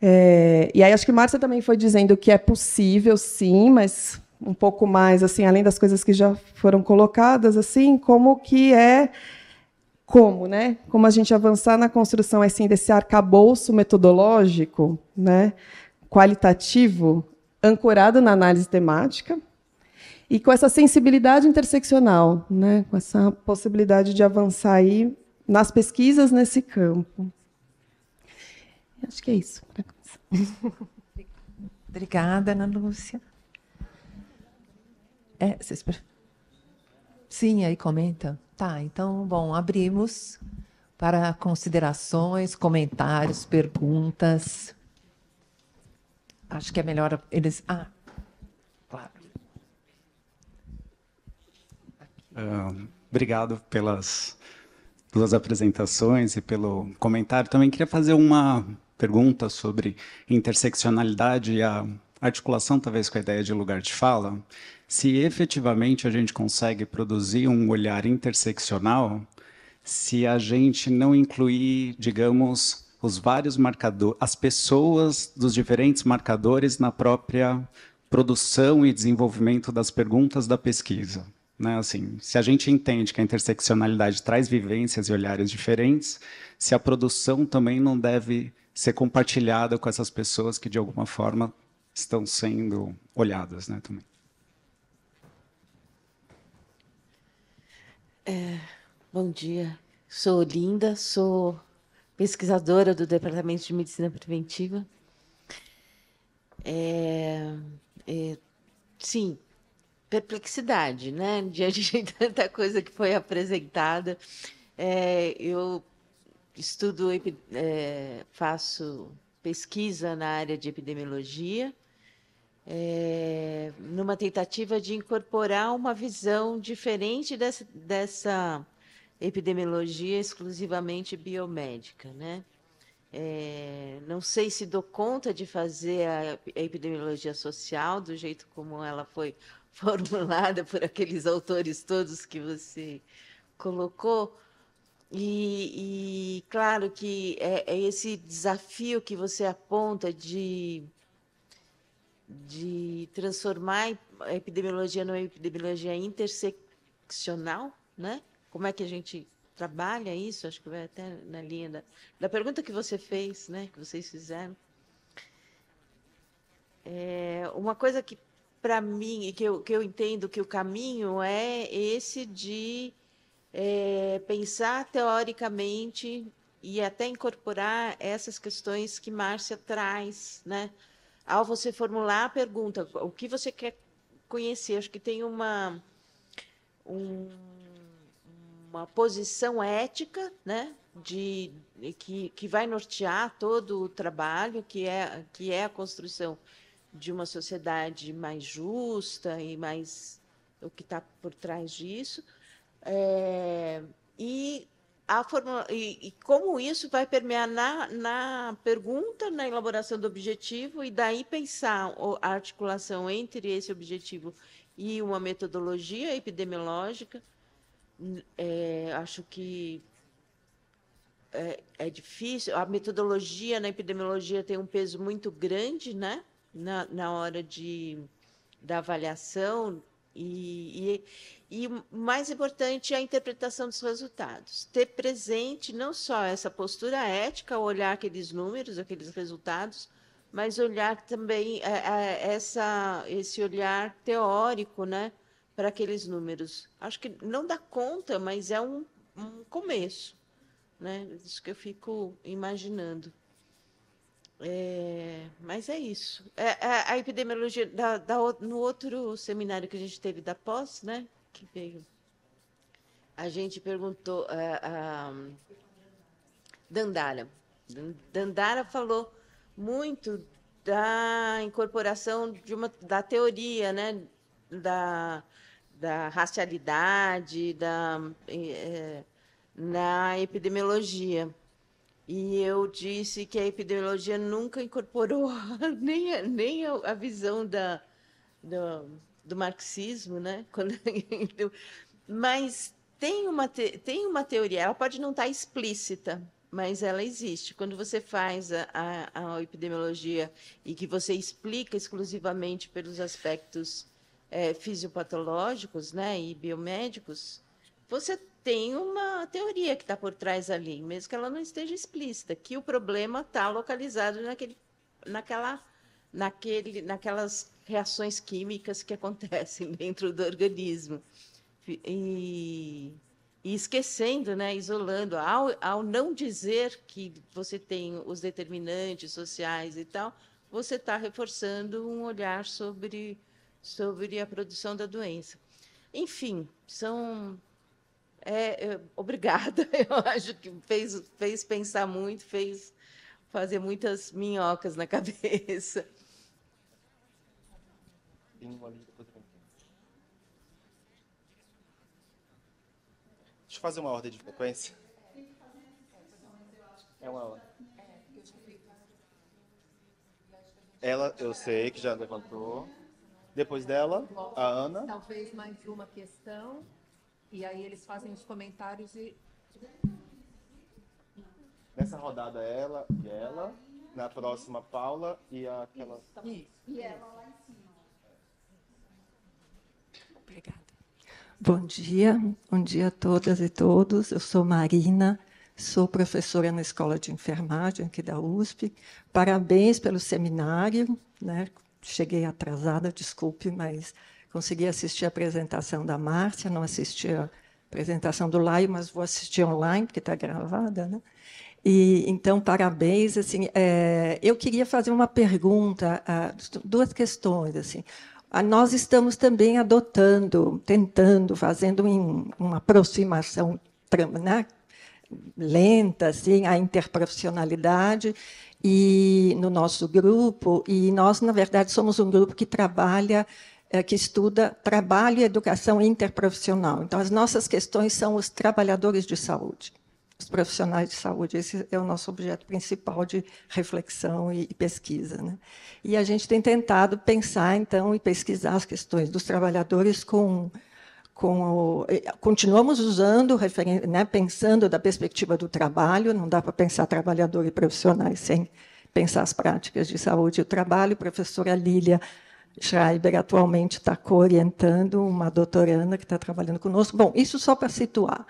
É, e aí acho que Márcia também foi dizendo que é possível, sim, mas um pouco mais, assim, além das coisas que já foram colocadas, assim, como que é como, né? Como a gente avançar na construção assim desse arcabouço metodológico, né? qualitativo, ancorado na análise temática e com essa sensibilidade interseccional, né? Com essa possibilidade de avançar aí nas pesquisas nesse campo. Acho que é isso. Obrigada, Ana Lúcia. É, vocês... Sim, aí comenta. Tá, então, bom, abrimos para considerações, comentários, perguntas. Acho que é melhor eles. Ah, claro. Uh, obrigado pelas duas apresentações e pelo comentário. Também queria fazer uma pergunta sobre interseccionalidade e a articulação, talvez, com a ideia de lugar de fala se efetivamente a gente consegue produzir um olhar interseccional, se a gente não incluir, digamos, os vários marcadores, as pessoas dos diferentes marcadores na própria produção e desenvolvimento das perguntas da pesquisa. Né? Assim, se a gente entende que a interseccionalidade traz vivências e olhares diferentes, se a produção também não deve ser compartilhada com essas pessoas que de alguma forma estão sendo olhadas, né, também. É, bom dia. Sou Olinda, sou pesquisadora do Departamento de Medicina Preventiva. É, é, sim, perplexidade, né? Diante de tanta coisa que foi apresentada, é, eu estudo, é, faço pesquisa na área de epidemiologia é, numa tentativa de incorporar uma visão diferente dessa, dessa epidemiologia exclusivamente biomédica, né? É, não sei se dou conta de fazer a, a, epidemiologia social do jeito como ela foi formulada por aqueles autores todos que você colocou. E, e claro que é, é esse desafio que você aponta de de transformar a epidemiologia numa epidemiologia interseccional, né? Como é que a gente trabalha isso? Acho que vai até na linha da, da pergunta que você fez, né? Que vocês fizeram. É, uma coisa que para mim e que eu, que eu entendo que o caminho é esse de é, pensar teoricamente e até incorporar essas questões que Márcia traz, né? ao você formular a pergunta, o que você quer conhecer, acho que tem uma, um, uma posição ética, né, de que, que vai nortear todo o trabalho que é que é a construção de uma sociedade mais justa e mais o que está por trás disso é, e a e, e, como isso vai permear na, na pergunta, na elaboração do objetivo, e daí pensar a articulação entre esse objetivo e uma metodologia epidemiológica, é, acho que é, é, difícil. A metodologia na epidemiologia tem um peso muito grande né? na, na hora de, da avaliação e, e, e, mais importante é a interpretação dos resultados. Ter presente não só essa postura ética, olhar aqueles números, aqueles resultados, mas olhar também é, é, essa, esse olhar teórico né, para aqueles números. Acho que não dá conta, mas é um, um começo. Né? Isso que eu fico imaginando. É, mas é isso. É, a, é, a, epidemiologia, da, da, no outro seminário que a gente teve da pós, né, que veio, a gente perguntou a, é, a Dandara. Dandara falou muito da incorporação de uma, da teoria, né, da, da racialidade, da, é, na epidemiologia. E eu disse que a epidemiologia nunca incorporou nem, a, nem a, a visão da, do, do marxismo, né? Quando, mas tem uma, te, tem uma teoria, ela pode não estar tá explícita, mas ela existe. Quando você faz a, a, a epidemiologia e que você explica exclusivamente pelos aspectos é, fisiopatológicos né, e biomédicos, você tem uma teoria que está por trás ali, mesmo que ela não esteja explícita, que o problema está localizado naquele, naquela, naquele, naquelas reações químicas que acontecem dentro do organismo. E, e esquecendo, né, isolando, ao, ao não dizer que você tem os determinantes sociais e tal, você está reforçando um olhar sobre, sobre a produção da doença. Enfim, são é, obrigada, eu acho que fez, fez pensar muito, fez fazer muitas minhocas na cabeça. Deixa eu fazer uma ordem de frequência. É uma ordem. Ela, eu sei que já levantou. Depois dela, a Ana. Talvez mais uma questão. E aí eles fazem os comentários e. Nessa rodada ela e ela. Na próxima, Paula e aquela. Tá Isso, E ela lá em cima. Obrigada. Bom dia, bom dia a todas e todos. Eu sou Marina, sou professora na Escola de Enfermagem aqui da USP. Parabéns pelo seminário, né? Cheguei atrasada, desculpe, mas consegui assistir a apresentação da Márcia, não assisti a apresentação do Laio, mas vou assistir online, porque está gravada. Né? E, então, parabéns. Assim, é, eu queria fazer uma pergunta, ah, duas questões. assim. Ah, nós estamos também adotando, tentando, fazendo uma aproximação né, lenta assim, à interprofissionalidade e no nosso grupo. E nós, na verdade, somos um grupo que trabalha é, que estuda trabalho e educação interprofissional. Então, as nossas questões são os trabalhadores de saúde, os profissionais de saúde. Esse é o nosso objeto principal de reflexão e, pesquisa. Né? E a gente tem tentado pensar, então, e pesquisar as questões dos trabalhadores com. com o, continuamos usando, né, pensando da perspectiva do trabalho, não dá para pensar trabalhador e profissionais sem pensar as práticas de saúde e o trabalho. Professora Lília Schreiber atualmente está orientando uma doutoranda que está trabalhando conosco. Bom, isso só para situar.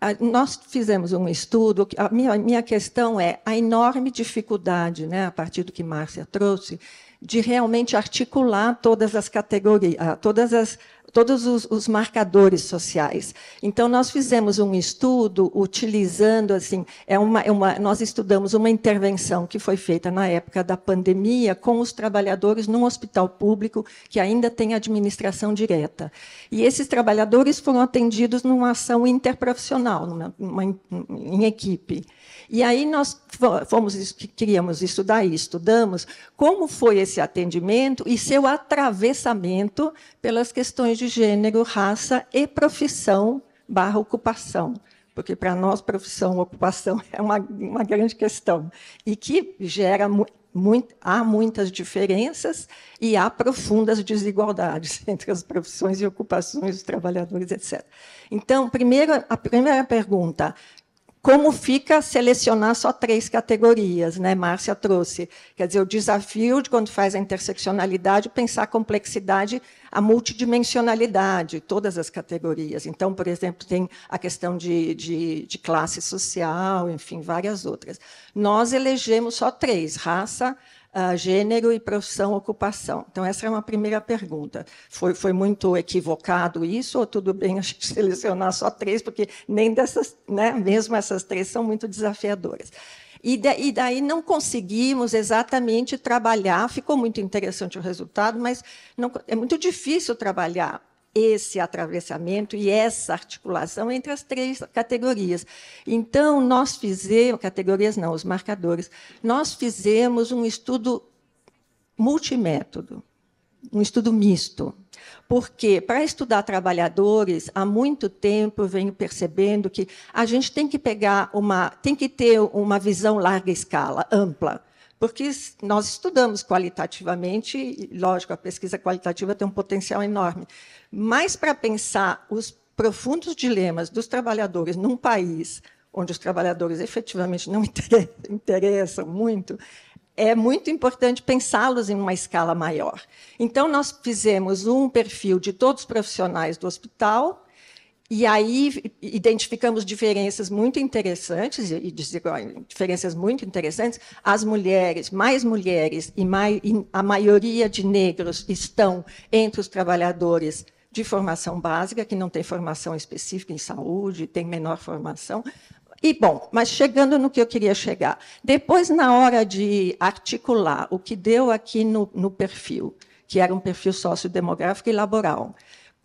Ah, nós fizemos um estudo. A minha, a minha questão é a enorme dificuldade, né, a partir do que Márcia trouxe, de realmente articular todas as categorias, ah, todas as todos os, os, marcadores sociais. Então, nós fizemos um estudo utilizando, assim, é uma, é uma, nós estudamos uma intervenção que foi feita na época da pandemia com os trabalhadores num hospital público que ainda tem administração direta. E esses trabalhadores foram atendidos numa ação interprofissional, numa, uma, em equipe. E aí nós fomos, queríamos estudar e estudamos como foi esse atendimento e seu atravessamento pelas questões de gênero, raça e profissão barra ocupação. Porque para nós, profissão, ocupação é uma, uma grande questão. E que gera muito, há muitas diferenças e há profundas desigualdades entre as profissões e ocupações dos trabalhadores, etc. Então, primeiro, a primeira pergunta: como fica selecionar só três categorias, né? Márcia trouxe. Quer dizer, o desafio de quando faz a interseccionalidade, pensar a complexidade, a multidimensionalidade, todas as categorias. Então, por exemplo, tem a questão de, de, de classe social, enfim, várias outras. Nós elegemos só três: raça, gênero e profissão ocupação. Então, essa é uma primeira pergunta. Foi, foi muito equivocado isso, ou tudo bem a gente selecionar só três, porque nem dessas, né, mesmo essas três são muito desafiadoras. E, e daí não conseguimos exatamente trabalhar, ficou muito interessante o resultado, mas não, é muito difícil trabalhar esse atravessamento e essa articulação entre as três categorias. Então, nós fizemos, categorias não, os marcadores, nós fizemos um estudo multimétodo, um estudo misto. Porque, para estudar trabalhadores, há muito tempo venho percebendo que a gente tem que pegar uma, tem que ter uma visão larga escala, ampla porque nós estudamos qualitativamente, lógico, a pesquisa qualitativa tem um potencial enorme, mas para pensar os profundos dilemas dos trabalhadores num país onde os trabalhadores efetivamente não interessam muito, é muito importante pensá-los em uma escala maior. Então, nós fizemos um perfil de todos os profissionais do hospital, e aí identificamos diferenças muito interessantes e diferenças muito interessantes. As mulheres, mais mulheres e, mais, e a maioria de negros estão entre os trabalhadores de formação básica, que não tem formação específica em saúde, tem menor formação. E bom, mas chegando no que eu queria chegar, depois na hora de articular o que deu aqui no, no perfil, que era um perfil sociodemográfico e laboral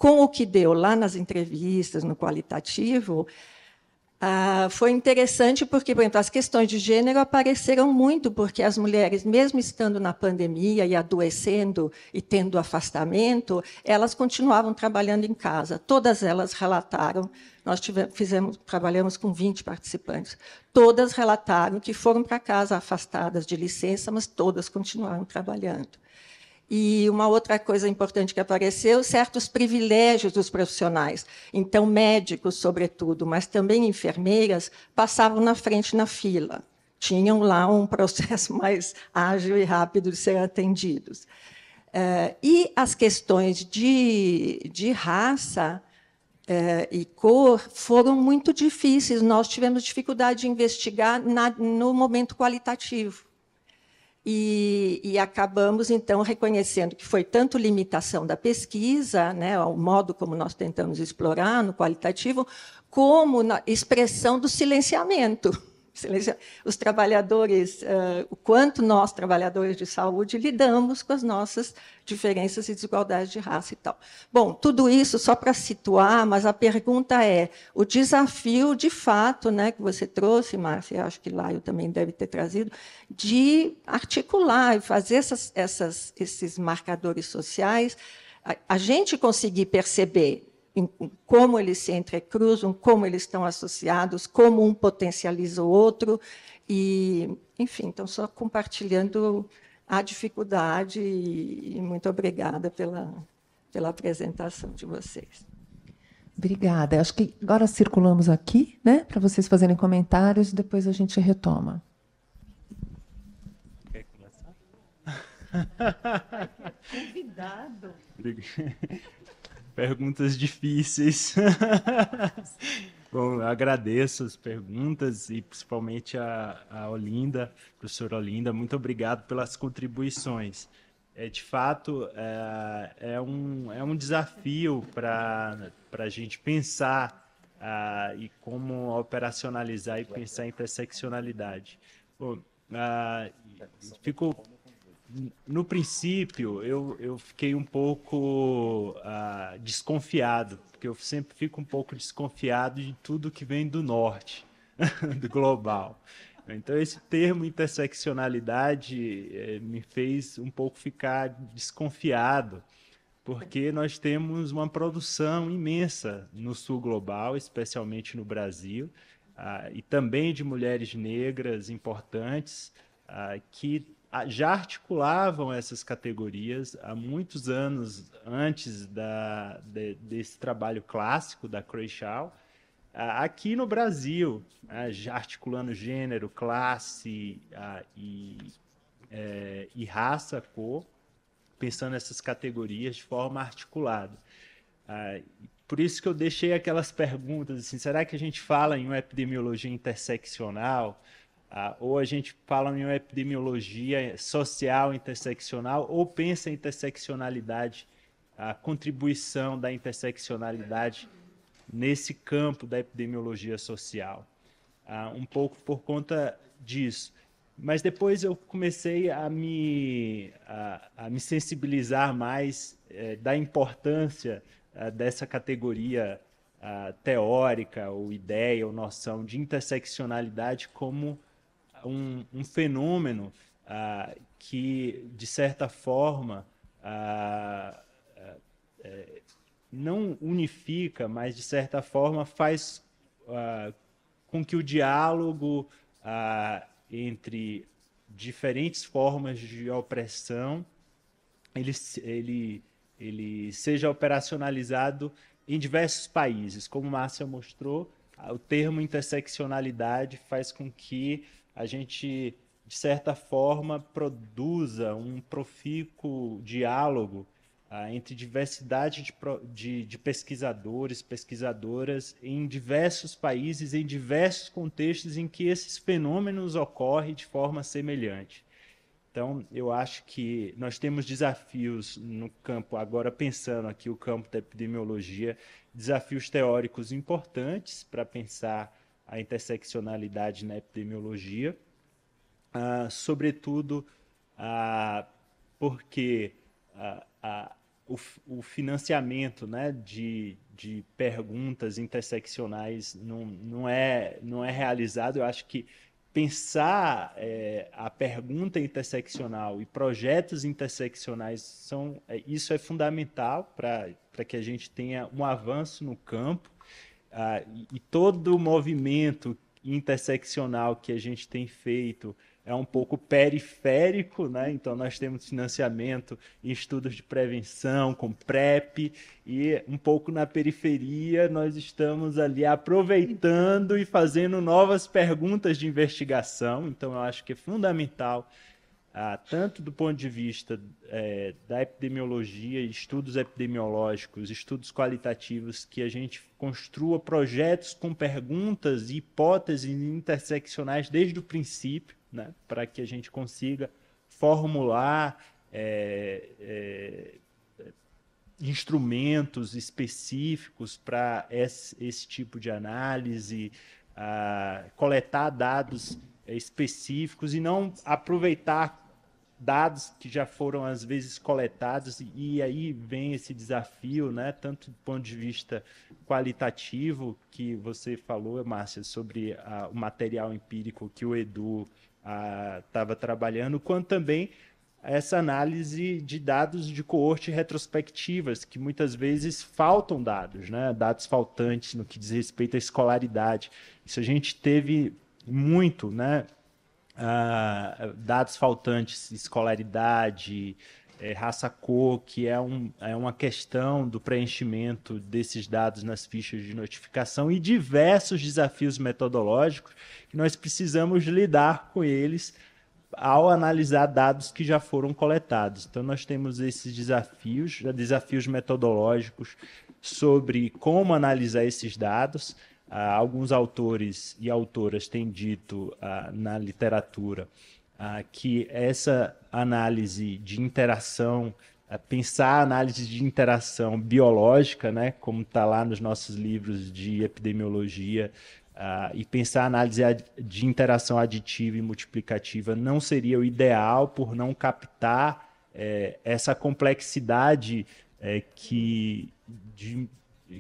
com o que deu lá nas entrevistas, no qualitativo, ah, foi interessante porque, por exemplo, as questões de gênero apareceram muito, porque as mulheres, mesmo estando na pandemia e adoecendo e tendo afastamento, elas continuavam trabalhando em casa. Todas elas relataram, nós tivemos, fizemos, trabalhamos com 20 participantes, todas relataram que foram para casa afastadas de licença, mas todas continuaram trabalhando. E uma outra coisa importante que apareceu, certos privilégios dos profissionais. Então, médicos, sobretudo, mas também enfermeiras, passavam na frente na fila. Tinham lá um processo mais ágil e rápido de ser atendidos. Eh, e as questões de, de raça eh, e cor foram muito difíceis. Nós tivemos dificuldade de investigar na, no momento qualitativo e, e, acabamos, então, reconhecendo que foi tanto limitação da pesquisa, né, ao modo como nós tentamos explorar no qualitativo, como na expressão do silenciamento os trabalhadores, eh, o quanto nós, trabalhadores de saúde, lidamos com as nossas diferenças e desigualdades de raça e tal. Bom, tudo isso só para situar, mas a pergunta é: o desafio de fato né, que você trouxe, Márcia, acho que Laio também deve ter trazido, de articular e fazer essas, essas, esses marcadores sociais, a, a gente conseguir perceber em como eles se entrecruzam, como eles estão associados, como um potencializa o outro. E, enfim, então só compartilhando a dificuldade e muito obrigada pela, pela apresentação de vocês. Obrigada. Acho que agora circulamos aqui, né, para vocês fazerem comentários e depois a gente retoma. Quer começar? Convidado perguntas difíceis. Bom, agradeço as perguntas e principalmente a, a Olinda, professora Olinda, muito obrigado pelas contribuições. É, de fato, é, é um, é um desafio para a gente pensar e como operacionalizar e pensar em interseccionalidade. Bom, uh, fico no princípio, eu, eu fiquei um pouco uh, desconfiado, porque eu sempre fico um pouco desconfiado de tudo que vem do norte, do global. Então, esse termo interseccionalidade eh, me fez um pouco ficar desconfiado, porque nós temos uma produção imensa no sul global, especialmente no Brasil, uh, e também de mulheres negras importantes uh, que já articulavam essas categorias há muitos anos antes da, de, desse trabalho clássico da Crenshaw, aqui no Brasil, articulando gênero, classe e, é, e raça, cor, pensando nessas categorias de forma articulada. Por isso que eu deixei aquelas perguntas assim, será que a gente fala em uma epidemiologia interseccional? Ah, ou a gente fala em uma epidemiologia social interseccional, ou pensa em interseccionalidade, a contribuição da interseccionalidade nesse campo da epidemiologia social. Ah, um pouco por conta disso. Mas depois eu comecei a me, a, a me sensibilizar mais eh, da importância ah, dessa categoria ah, teórica, ou ideia, ou noção de interseccionalidade como um, um fenômeno ah, que, de certa forma, ah, ah, é, não unifica, mas, de certa forma, faz com que o diálogo entre diferentes formas de opressão ele, ele, ele seja operacionalizado em diversos países. Como Márcia mostrou, o termo interseccionalidade faz com que a gente, de certa forma, produza um profícuo diálogo ah, entre diversidade de, de, de pesquisadores, pesquisadoras em diversos países, em diversos contextos em que esses fenômenos ocorrem de forma semelhante. Então, eu acho que nós temos desafios no campo, agora pensando aqui o campo da epidemiologia, desafios teóricos importantes para pensar a interseccionalidade na epidemiologia, ah, sobretudo ah, porque ah, o, o, financiamento né, de, de perguntas interseccionais não, não, é, não é realizado. Eu acho que pensar é, a pergunta interseccional e projetos interseccionais são é, isso é fundamental para que a gente tenha um avanço no campo ah, e todo o movimento interseccional que a gente tem feito é um pouco periférico, né? Então nós temos financiamento em estudos de prevenção com PrEP e um pouco na periferia nós estamos ali aproveitando e fazendo novas perguntas de investigação. Então eu acho que é fundamental ah, tanto do ponto de vista é, da epidemiologia, estudos epidemiológicos, estudos qualitativos, que a gente construa projetos com perguntas e hipóteses interseccionais desde o princípio, né, para que a gente consiga formular é, é, instrumentos específicos para esse, esse, tipo de análise, coletar dados é, específicos e não aproveitar dados que já foram às vezes coletados e aí vem esse desafio, né? Tanto do ponto de vista qualitativo que você falou, Márcia, sobre o material empírico que o Edu estava ah, trabalhando, quanto também essa análise de dados de coorte retrospectivas, que muitas vezes faltam dados, né? dados faltantes no que diz respeito à escolaridade. Isso a gente teve muito, né? Ah, dados faltantes, escolaridade, é, raça cor, que é, um, é uma questão do preenchimento desses dados nas fichas de notificação e diversos desafios metodológicos que nós precisamos lidar com eles ao analisar dados que já foram coletados. Então, nós temos esses desafios, desafios metodológicos sobre como analisar esses dados ah, alguns autores e autoras têm dito ah, na literatura ah, que essa análise de interação, pensar a análise de interação biológica, né, como está lá nos nossos livros de epidemiologia, Uh, e pensar a análise de interação aditiva e multiplicativa não seria o ideal por não captar eh, essa complexidade eh, que, de,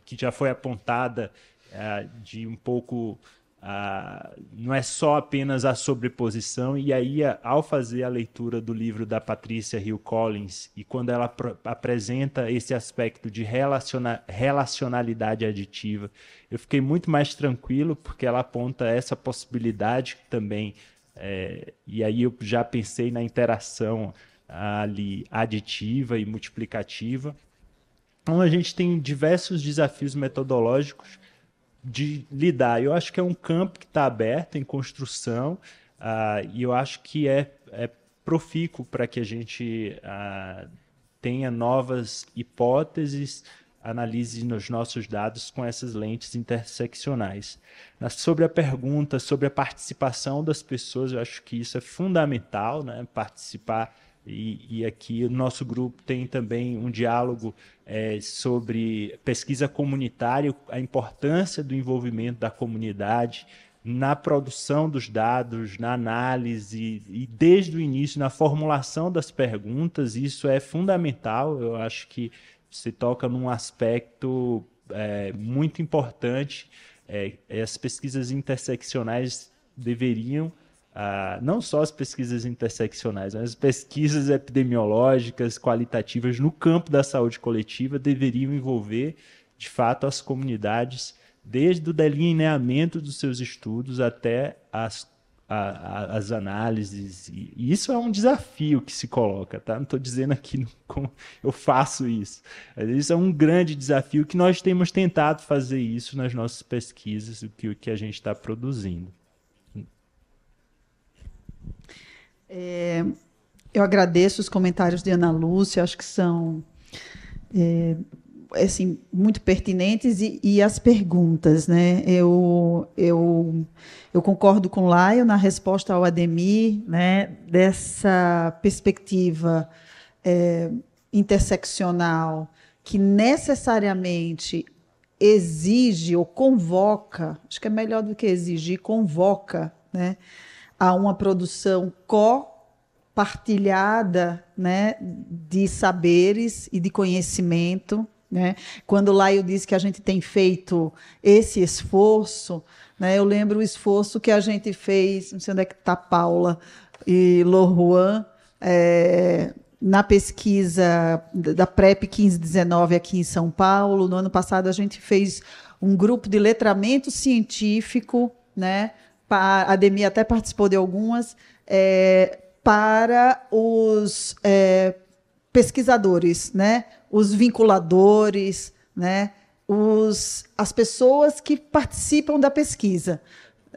que já foi apontada é, de um pouco. Uh, não é só apenas a sobreposição, e aí, ao fazer a leitura do livro da Patrícia Hill Collins, e quando ela apresenta esse aspecto de relaciona relacionalidade aditiva, eu fiquei muito mais tranquilo, porque ela aponta essa possibilidade também. É, e aí eu já pensei na interação ali aditiva e multiplicativa. Então a gente tem diversos desafios metodológicos de lidar. Eu acho que é um campo que está aberto, em construção, uh, e eu acho que é, é profícuo para que a gente uh, tenha novas hipóteses, analise nos nossos dados com essas lentes interseccionais. Na, sobre a pergunta sobre a participação das pessoas, eu acho que isso é fundamental, né? participar e, e, aqui o nosso grupo tem também um diálogo é, sobre pesquisa comunitária, a importância do envolvimento da comunidade na produção dos dados, na análise e desde o início na formulação das perguntas. Isso é fundamental. Eu acho que se toca num aspecto é, muito importante. É, as pesquisas interseccionais deveriam ah, não só as pesquisas interseccionais, mas as pesquisas epidemiológicas, qualitativas no campo da saúde coletiva deveriam envolver, de fato, as comunidades, desde o delineamento dos seus estudos até as, a, a, as análises. E isso é um desafio que se coloca, tá? Não estou dizendo aqui como eu faço isso. Mas isso é um grande desafio que nós temos tentado fazer isso nas nossas pesquisas, o que, o que a gente está produzindo. É, eu agradeço os comentários de Ana Lúcia, acho que são é, assim, muito pertinentes e, e, as perguntas. Né? Eu, eu, eu concordo com o Laio na resposta ao Ademir, né, dessa perspectiva é, interseccional que necessariamente exige ou convoca, acho que é melhor do que exigir, convoca, né? a uma produção copartilhada né, de saberes e de conhecimento. Né? Quando lá eu disse que a gente tem feito esse esforço, né, eu lembro o esforço que a gente fez, não sei onde é que está Paula e Loruan, é, na pesquisa da PrEP 1519 aqui em São Paulo. No ano passado a gente fez um grupo de letramento científico né, para, a Demi até participou de algumas, é, para os é, pesquisadores, né? os vinculadores, né? os, as pessoas que participam da pesquisa,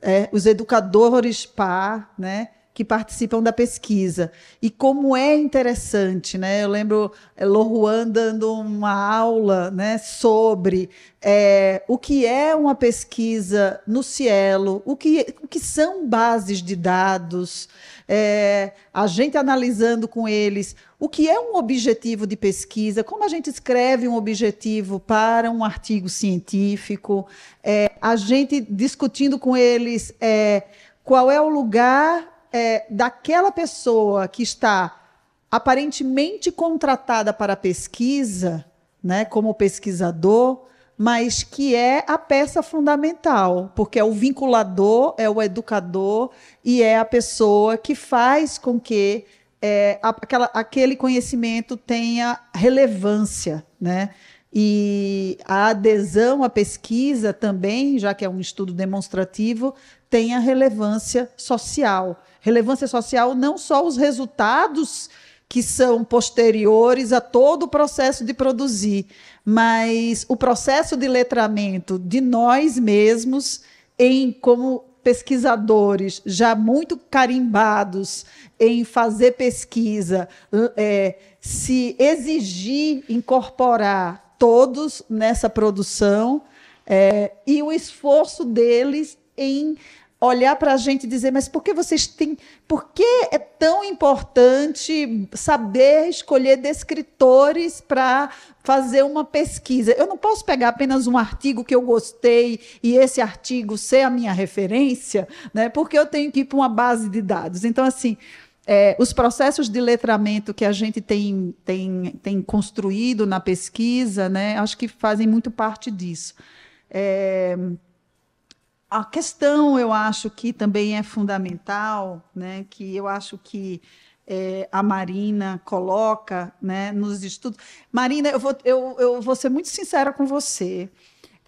é, os educadores par, né? que participam da pesquisa. E como é interessante, né? Eu lembro eh, Loruan dando uma aula né, sobre é, o que é uma pesquisa no Cielo, o que, o que são bases de dados, é, a gente analisando com eles o que é um objetivo de pesquisa, como a gente escreve um objetivo para um artigo científico, é, a gente discutindo com eles qual é o lugar é, daquela pessoa que está aparentemente contratada para pesquisa, né, como pesquisador, mas que é a peça fundamental, porque é o vinculador, é o educador e é a pessoa que faz com que é, aquela, aquele conhecimento tenha relevância, né? E a adesão à pesquisa também, já que é um estudo demonstrativo, tenha relevância social relevância social não só os resultados que são posteriores a todo o processo de produzir, mas o processo de letramento de nós mesmos em como pesquisadores já muito carimbados em fazer pesquisa, é, se exigir incorporar todos nessa produção é, e o esforço deles em olhar para a gente e dizer, mas por que vocês têm. Por que é tão importante saber escolher descritores para fazer uma pesquisa? Eu não posso pegar apenas um artigo que eu gostei e esse artigo ser a minha referência, né? Porque eu tenho que ir para uma base de dados. Então, assim. É, os processos de letramento que a gente tem, tem, tem construído na pesquisa, né, acho que fazem muito parte disso. É, a questão, eu acho que também é fundamental, né, que eu acho que é, a Marina coloca né, nos estudos. Marina, eu vou, eu, eu vou ser muito sincera com você.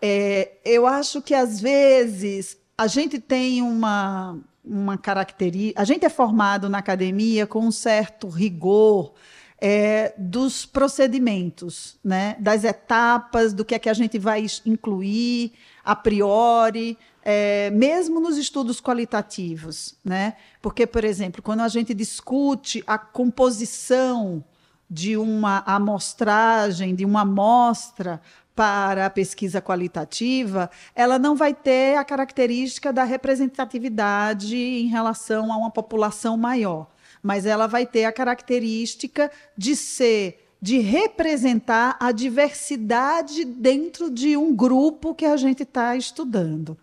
É, eu acho que, às vezes, a gente tem uma, uma característica. A gente é formado na academia com um certo rigor. É, dos procedimentos, né? das etapas, do que é que a gente vai incluir a priori, é, mesmo nos estudos qualitativos, né? Porque, por exemplo, quando a gente discute a composição de uma amostragem, de uma amostra para a pesquisa qualitativa, ela não vai ter a característica da representatividade em relação a uma população maior, mas ela vai ter a característica de ser de representar a diversidade dentro de um grupo que a gente está estudando.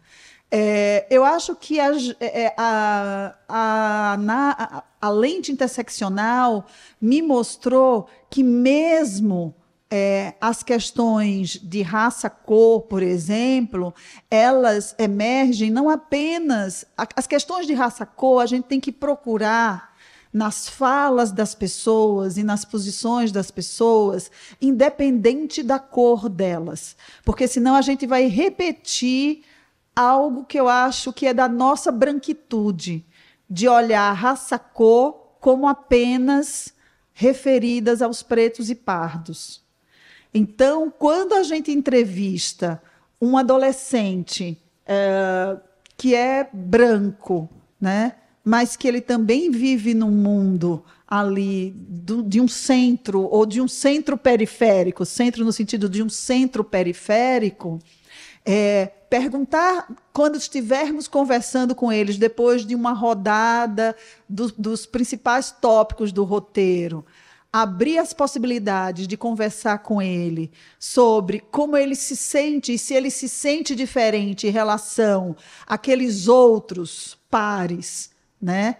É, eu acho que a, é, é, a, a, a, lente interseccional me mostrou que, mesmo é, as questões de raça, cor, por exemplo, elas emergem não apenas. As questões de raça, cor, a gente tem que procurar nas falas das pessoas e nas posições das pessoas, independente da cor delas. Porque senão a gente vai repetir algo que eu acho que é da nossa branquitude, de olhar raça cor como apenas referidas aos pretos e pardos. Então, quando a gente entrevista um adolescente é, que é branco, né, mas que ele também vive num mundo ali do, de um centro ou de um centro periférico, centro no sentido de um centro periférico, é, perguntar quando estivermos conversando com eles, depois de uma rodada do, dos principais tópicos do roteiro, abrir as possibilidades de conversar com ele sobre como ele se sente e se ele se sente diferente em relação àqueles outros pares, né?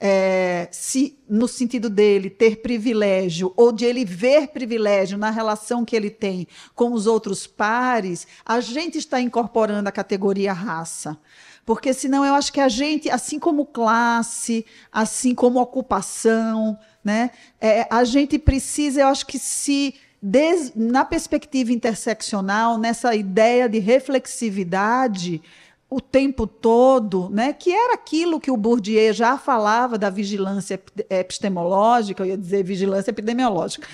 é, se no sentido dele ter privilégio ou de ele ver privilégio na relação que ele tem com os outros pares, a gente está incorporando a categoria raça. Porque senão eu acho que a gente, assim como classe, assim como ocupação, né, é, a gente precisa, eu acho que se des, na perspectiva interseccional, nessa ideia de reflexividade, o tempo todo, né, que era aquilo que o Bourdieu já falava da vigilância epistemológica, eu ia dizer vigilância epidemiológica,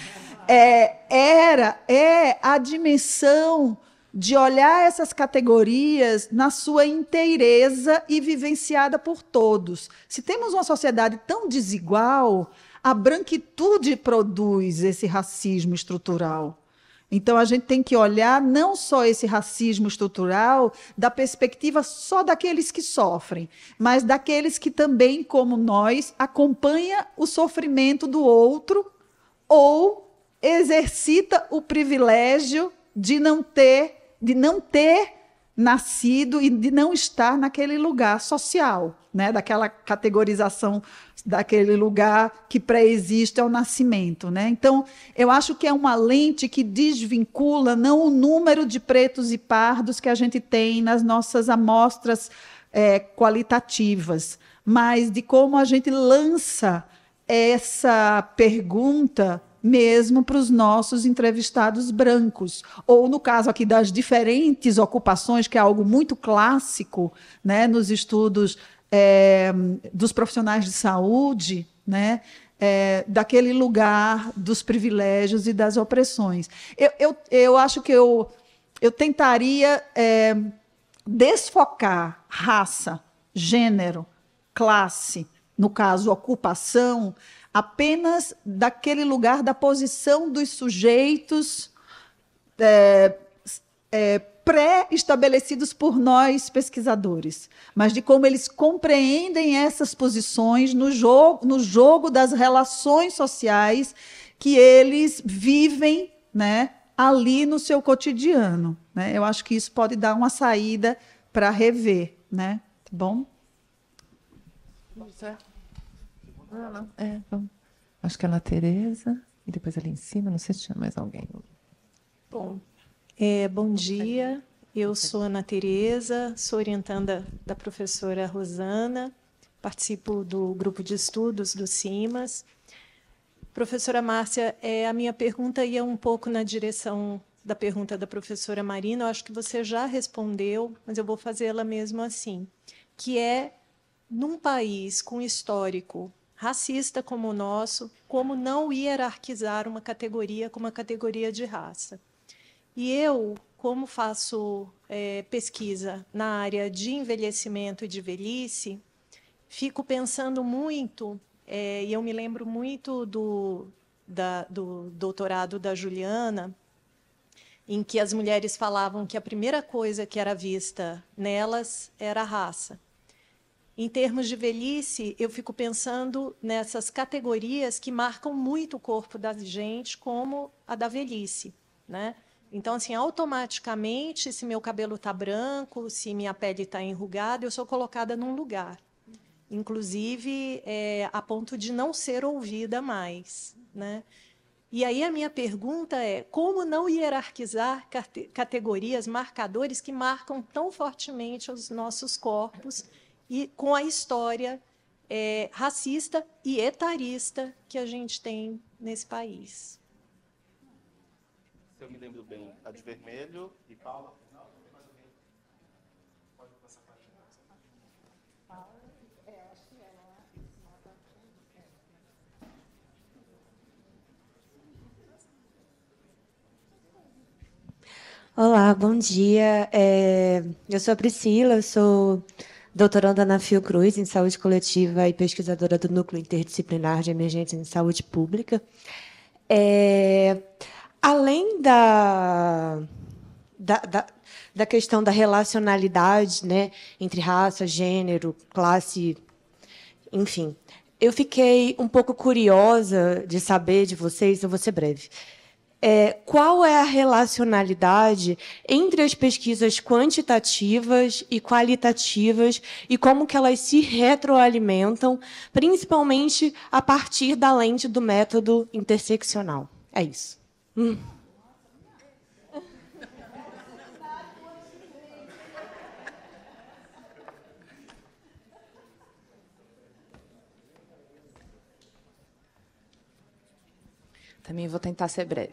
é, era é a dimensão de olhar essas categorias na sua inteireza e vivenciada por todos. Se temos uma sociedade tão desigual, a branquitude produz esse racismo estrutural. Então a gente tem que olhar não só esse racismo estrutural da perspectiva só daqueles que sofrem, mas daqueles que também, como nós, acompanha o sofrimento do outro ou exercita o privilégio de não ter, de não ter nascido e de não estar naquele lugar social, né, daquela categorização daquele lugar que pré-existe ao é nascimento, né? Então, eu acho que é uma lente que desvincula não o número de pretos e pardos que a gente tem nas nossas amostras é, qualitativas, mas de como a gente lança essa pergunta mesmo para os nossos entrevistados brancos. Ou, no caso aqui das diferentes ocupações, que é algo muito clássico né, nos estudos é, dos profissionais de saúde, né? É, daquele lugar dos privilégios e das opressões. Eu, eu, eu acho que eu, eu tentaria é, desfocar raça, gênero, classe, no caso, ocupação, apenas daquele lugar da posição dos sujeitos é, é, pré-estabelecidos por nós pesquisadores, mas de como eles compreendem essas posições no jogo, no jogo das relações sociais que eles vivem, né, ali no seu cotidiano, né? Eu acho que isso pode dar uma saída para rever, né? Tá bom? É? Ah, é, vamos. Acho que é a Tereza e depois ali em cima, não sei se tinha mais alguém. Bom, é, bom dia, eu sou Ana Tereza, sou orientanda da professora Rosana, participo do grupo de estudos do CIMAS. Professora Márcia, é, a minha pergunta ia um pouco na direção da pergunta da professora Marina, eu acho que você já respondeu, mas eu vou fazê-la mesmo assim, que é num país com histórico racista como o nosso, como não hierarquizar uma categoria como a categoria de raça? E eu, como faço é, pesquisa na área de envelhecimento e de velhice, fico pensando muito, é, e eu me lembro muito do, da, do doutorado da Juliana, em que as mulheres falavam que a primeira coisa que era vista nelas era a raça. Em termos de velhice, eu fico pensando nessas categorias que marcam muito o corpo da gente, como a da velhice, né? Então, assim, automaticamente, se meu cabelo está branco, se minha pele está enrugada, eu sou colocada num lugar. Inclusive, é, a ponto de não ser ouvida mais. Né? E aí a minha pergunta é: como não hierarquizar cate categorias, marcadores que marcam tão fortemente os nossos corpos e com a história é, racista e etarista que a gente tem nesse país? eu me lembro bem, a de vermelho e Paula. Não, tem mais alguém? Pode passar a Paula, acho que Olá, bom dia. É, eu sou a Priscila, eu sou doutoranda na Fiocruz em Saúde Coletiva e pesquisadora do Núcleo Interdisciplinar de Emergência em Saúde Pública. É, além da, da, da, da questão da relacionalidade né, entre raça, gênero, classe, enfim, eu fiquei um pouco curiosa de saber de vocês, eu vou ser breve. É, qual é a relacionalidade entre as pesquisas quantitativas e qualitativas e como que elas se retroalimentam, principalmente a partir da lente do método interseccional? É isso. Hum. Também vou tentar ser breve.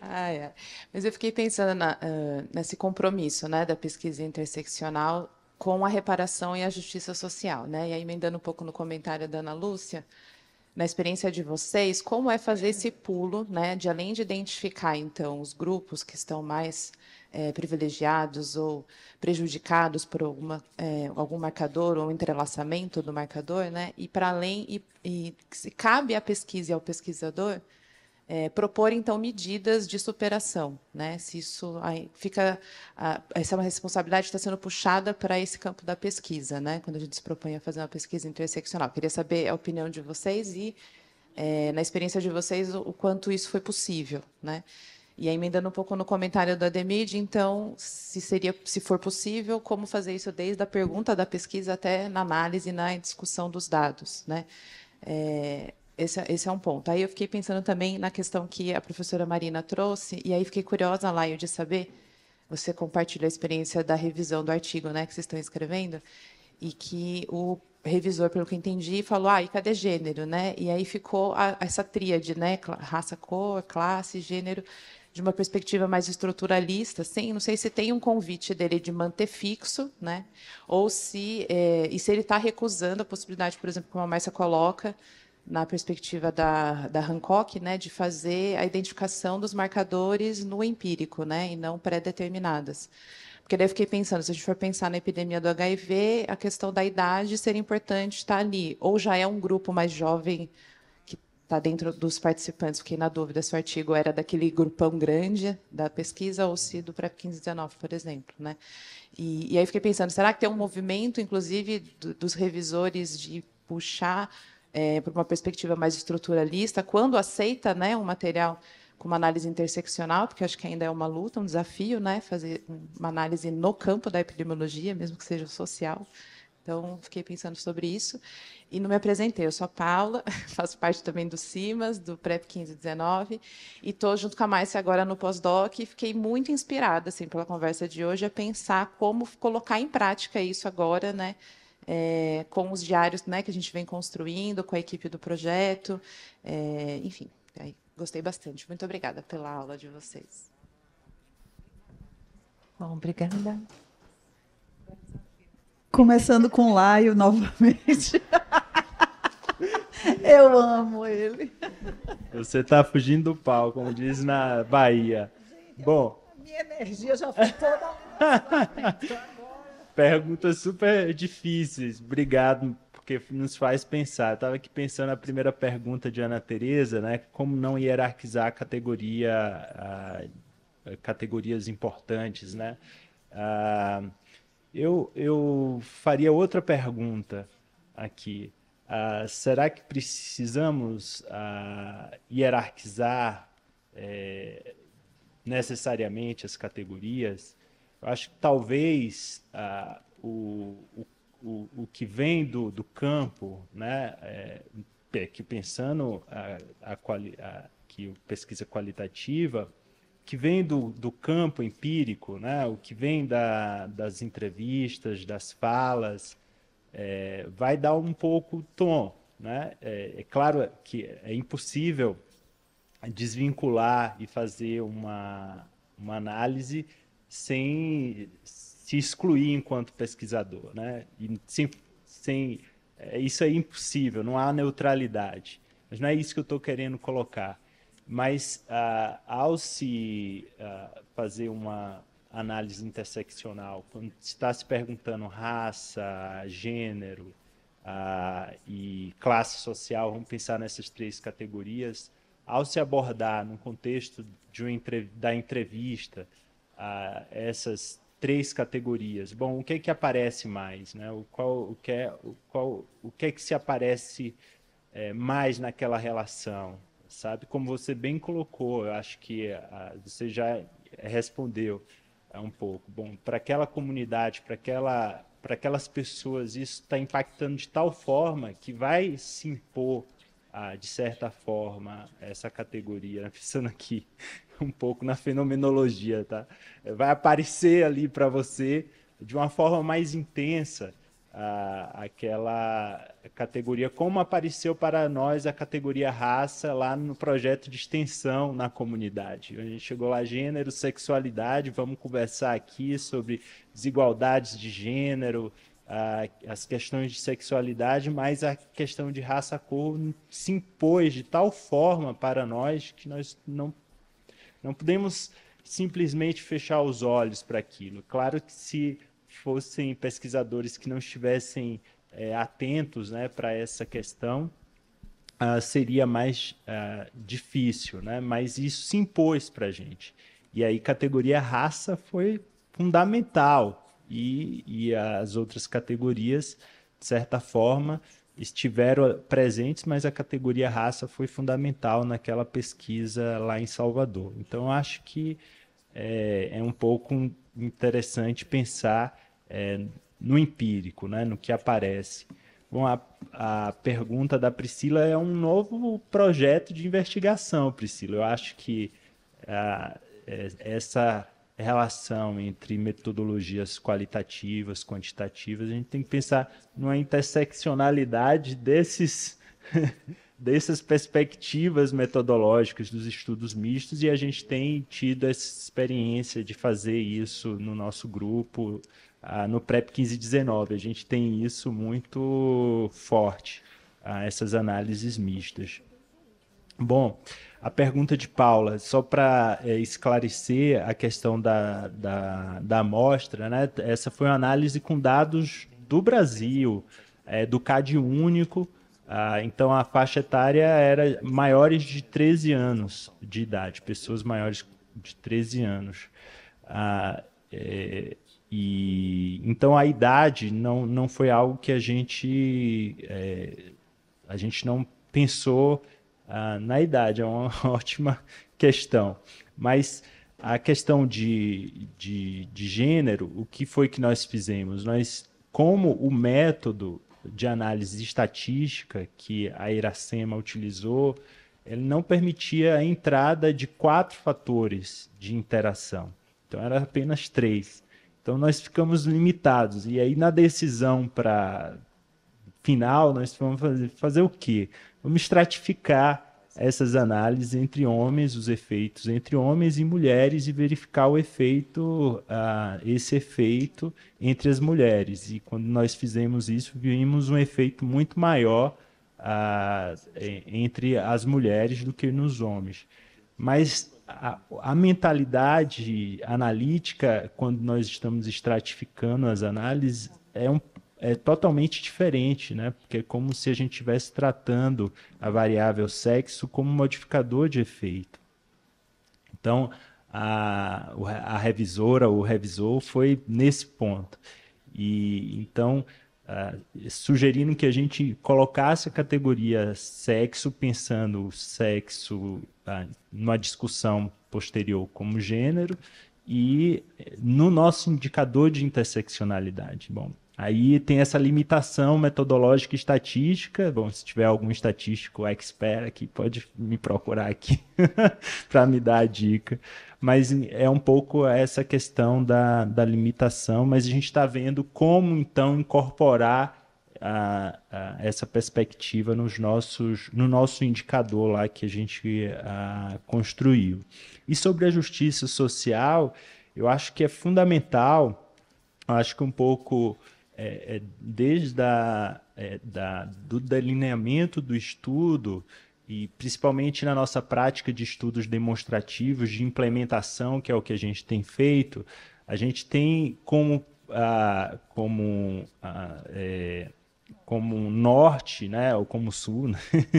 ah, é. Mas eu fiquei pensando na, uh, nesse compromisso né, da pesquisa interseccional com a reparação e a justiça social. Né? E aí, emendando um pouco no comentário da Ana Lúcia, na experiência de vocês, como é fazer esse pulo, né, de além de identificar então os grupos que estão mais é, privilegiados ou prejudicados por alguma, é, algum marcador ou entrelaçamento do marcador, né? E para além e, e se cabe à pesquisa e ao pesquisador é, propor então medidas de superação, né? Se isso fica, essa é uma responsabilidade que está sendo puxada para esse campo da pesquisa, né? Quando a gente se propõe a fazer uma pesquisa interseccional, queria saber a opinião de vocês e é, na experiência de vocês o, quanto isso foi possível, né? E aí, emendando um pouco no comentário da Demid, então, se seria, se for possível, como fazer isso desde a pergunta da pesquisa até na análise, na discussão dos dados, né? É, esse, é, esse, é um ponto. Aí eu fiquei pensando também na questão que a professora Marina trouxe, e aí fiquei curiosa, Laio, de saber, você compartilha a experiência da revisão do artigo né, que vocês estão escrevendo, e que o revisor, pelo que entendi, falou, ah, e cadê gênero, né? E aí ficou a, essa tríade, né, raça, cor, classe, gênero, de uma perspectiva mais estruturalista, Sim, não sei se tem um convite dele de manter fixo, né? Ou se é, e se ele está recusando a possibilidade, por exemplo, como a Márcia coloca, na perspectiva da, da Hancock, né, de fazer a identificação dos marcadores no empírico, né, e não pré-determinadas. Porque daí eu fiquei pensando, se a gente for pensar na epidemia do HIV, a questão da idade seria importante estar ali. Ou já é um grupo mais jovem que está dentro dos participantes, fiquei na dúvida se o artigo era daquele grupão grande da pesquisa ou se do PrEP 19, por exemplo. Né? E, e, aí fiquei pensando, será que tem um movimento, inclusive, do, dos revisores de puxar é, por uma perspectiva mais estruturalista, quando aceita né, um material com uma análise interseccional, porque acho que ainda é uma luta, um desafio, né, fazer uma análise no campo da epidemiologia, mesmo que seja social. Então, fiquei pensando sobre isso e não me apresentei. Eu sou a Paula, faço parte também do CIMAS, do PrEP 1519, e estou junto com a Márcia agora no pós-doc e fiquei muito inspirada assim, pela conversa de hoje a pensar como colocar em prática isso agora, né? é, com os diários né, que a gente vem construindo, com a equipe do projeto. É, enfim, gostei bastante. Muito obrigada pela aula de vocês. Bom, obrigada. Começando com Laio novamente. Eu amo ele. Você está fugindo do pau, como diz na Bahia. Gente, Bom. A minha energia já foi toda perguntas super difíceis. Obrigado, porque nos faz pensar. Eu estava aqui pensando na primeira pergunta de Ana Tereza, né? Como não hierarquizar a categoria, a, a categorias importantes, né? Ah, eu, eu faria outra pergunta aqui. Ah, será que precisamos ah, hierarquizar é, necessariamente as categorias? acho que talvez ah, o, o, o que vem do, do campo, né, é, que pensando a, a, quali, a, que pesquisa qualitativa, que vem do, do campo empírico, né, o que vem da, das entrevistas, das falas, é, vai dar um pouco tom. Né? É, é claro que é impossível desvincular e fazer uma, uma análise sem se excluir enquanto pesquisador, né? E sem, sem, é, isso é impossível, não há neutralidade. Mas não é isso que eu estou querendo colocar. Mas ah, ao se ah, fazer uma análise interseccional, quando está se perguntando raça, gênero ah, e classe social, vamos pensar nessas três categorias. Ao se abordar no contexto de uma, da entrevista, a essas três categorias. Bom, o que é que aparece mais, né? O qual o que é, o qual o que é que se aparece é, mais naquela relação, sabe? Como você bem colocou, eu acho que você já respondeu é, um pouco. Bom, para aquela comunidade, para aquela para aquelas pessoas, isso está impactando de tal forma que vai se impor a, de certa forma, essa categoria, né, pensando aqui um pouco na fenomenologia, tá? É, vai aparecer ali para você de uma forma mais intensa a, aquela categoria, como apareceu para nós a categoria raça lá no projeto de extensão na comunidade. A gente chegou lá, gênero, sexualidade, vamos conversar aqui sobre desigualdades de gênero, as questões de sexualidade, mas a questão de raça cor se impôs de tal forma para nós que nós não, não podemos simplesmente fechar os olhos para aquilo. Claro que se fossem pesquisadores que não estivessem é, atentos né, para essa questão, uh, seria mais uh, difícil, né? mas isso se impôs para a gente. E aí, categoria raça foi fundamental e, e as outras categorias, de certa forma, estiveram presentes, mas a categoria raça foi fundamental naquela pesquisa lá em Salvador. Então, acho que é, é um pouco interessante pensar é, no empírico, né, no que aparece. Bom, a, a pergunta da Priscila é um novo projeto de investigação, Priscila. Eu acho que a, é, essa relação entre metodologias qualitativas, quantitativas, a gente tem que pensar numa interseccionalidade desses dessas perspectivas metodológicas dos estudos mistos e a gente tem tido essa experiência de fazer isso no nosso grupo ah, no PrEP 1519. A gente tem isso muito forte, ah, essas análises mistas. Bom, a pergunta de Paula, só para é, esclarecer a questão da, da, da amostra, né? essa foi uma análise com dados do Brasil, é, do CAD único, ah, então a faixa etária era maiores de 13 anos de idade, pessoas maiores de 13 anos. Ah, é, e então a idade não, não foi algo que a gente é, a gente não pensou ah, na idade, é uma ótima questão. Mas a questão de, de, de gênero, o que foi que nós fizemos? Nós, como o método de análise estatística que a Iracema utilizou, ele não permitia a entrada de quatro fatores de interação. Então, era apenas três. Então, nós ficamos limitados. E aí, na decisão para final, nós vamos fazer, fazer o quê? Vamos estratificar essas análises entre homens, os efeitos entre homens e mulheres e verificar o efeito, uh, esse efeito entre as mulheres. E quando nós fizemos isso, vimos um efeito muito maior uh, entre as mulheres do que nos homens. Mas a, a mentalidade analítica, quando nós estamos estratificando as análises, é um é totalmente diferente, né? Porque é como se a gente estivesse tratando a variável sexo como modificador de efeito. Então, a, a revisora ou revisor foi nesse ponto. E então, uh, sugerindo que a gente colocasse a categoria sexo, pensando o sexo uh, numa discussão posterior como gênero, e eh, no nosso indicador de interseccionalidade. Bom, Aí tem essa limitação metodológica e estatística. Bom, se tiver algum estatístico expert aqui, pode me procurar aqui para me dar a dica. Mas é um pouco essa questão da, da limitação, mas a gente está vendo como então incorporar a, a, essa perspectiva nos nossos, no nosso indicador lá que a gente a, construiu. E sobre a justiça social, eu acho que é fundamental, acho que um pouco é, é, desde a, é, da, do delineamento do estudo e principalmente na nossa prática de estudos demonstrativos, de implementação, que é o que a gente tem feito, a gente tem como, ah, como, ah, é, como norte, né, ou como sul, né?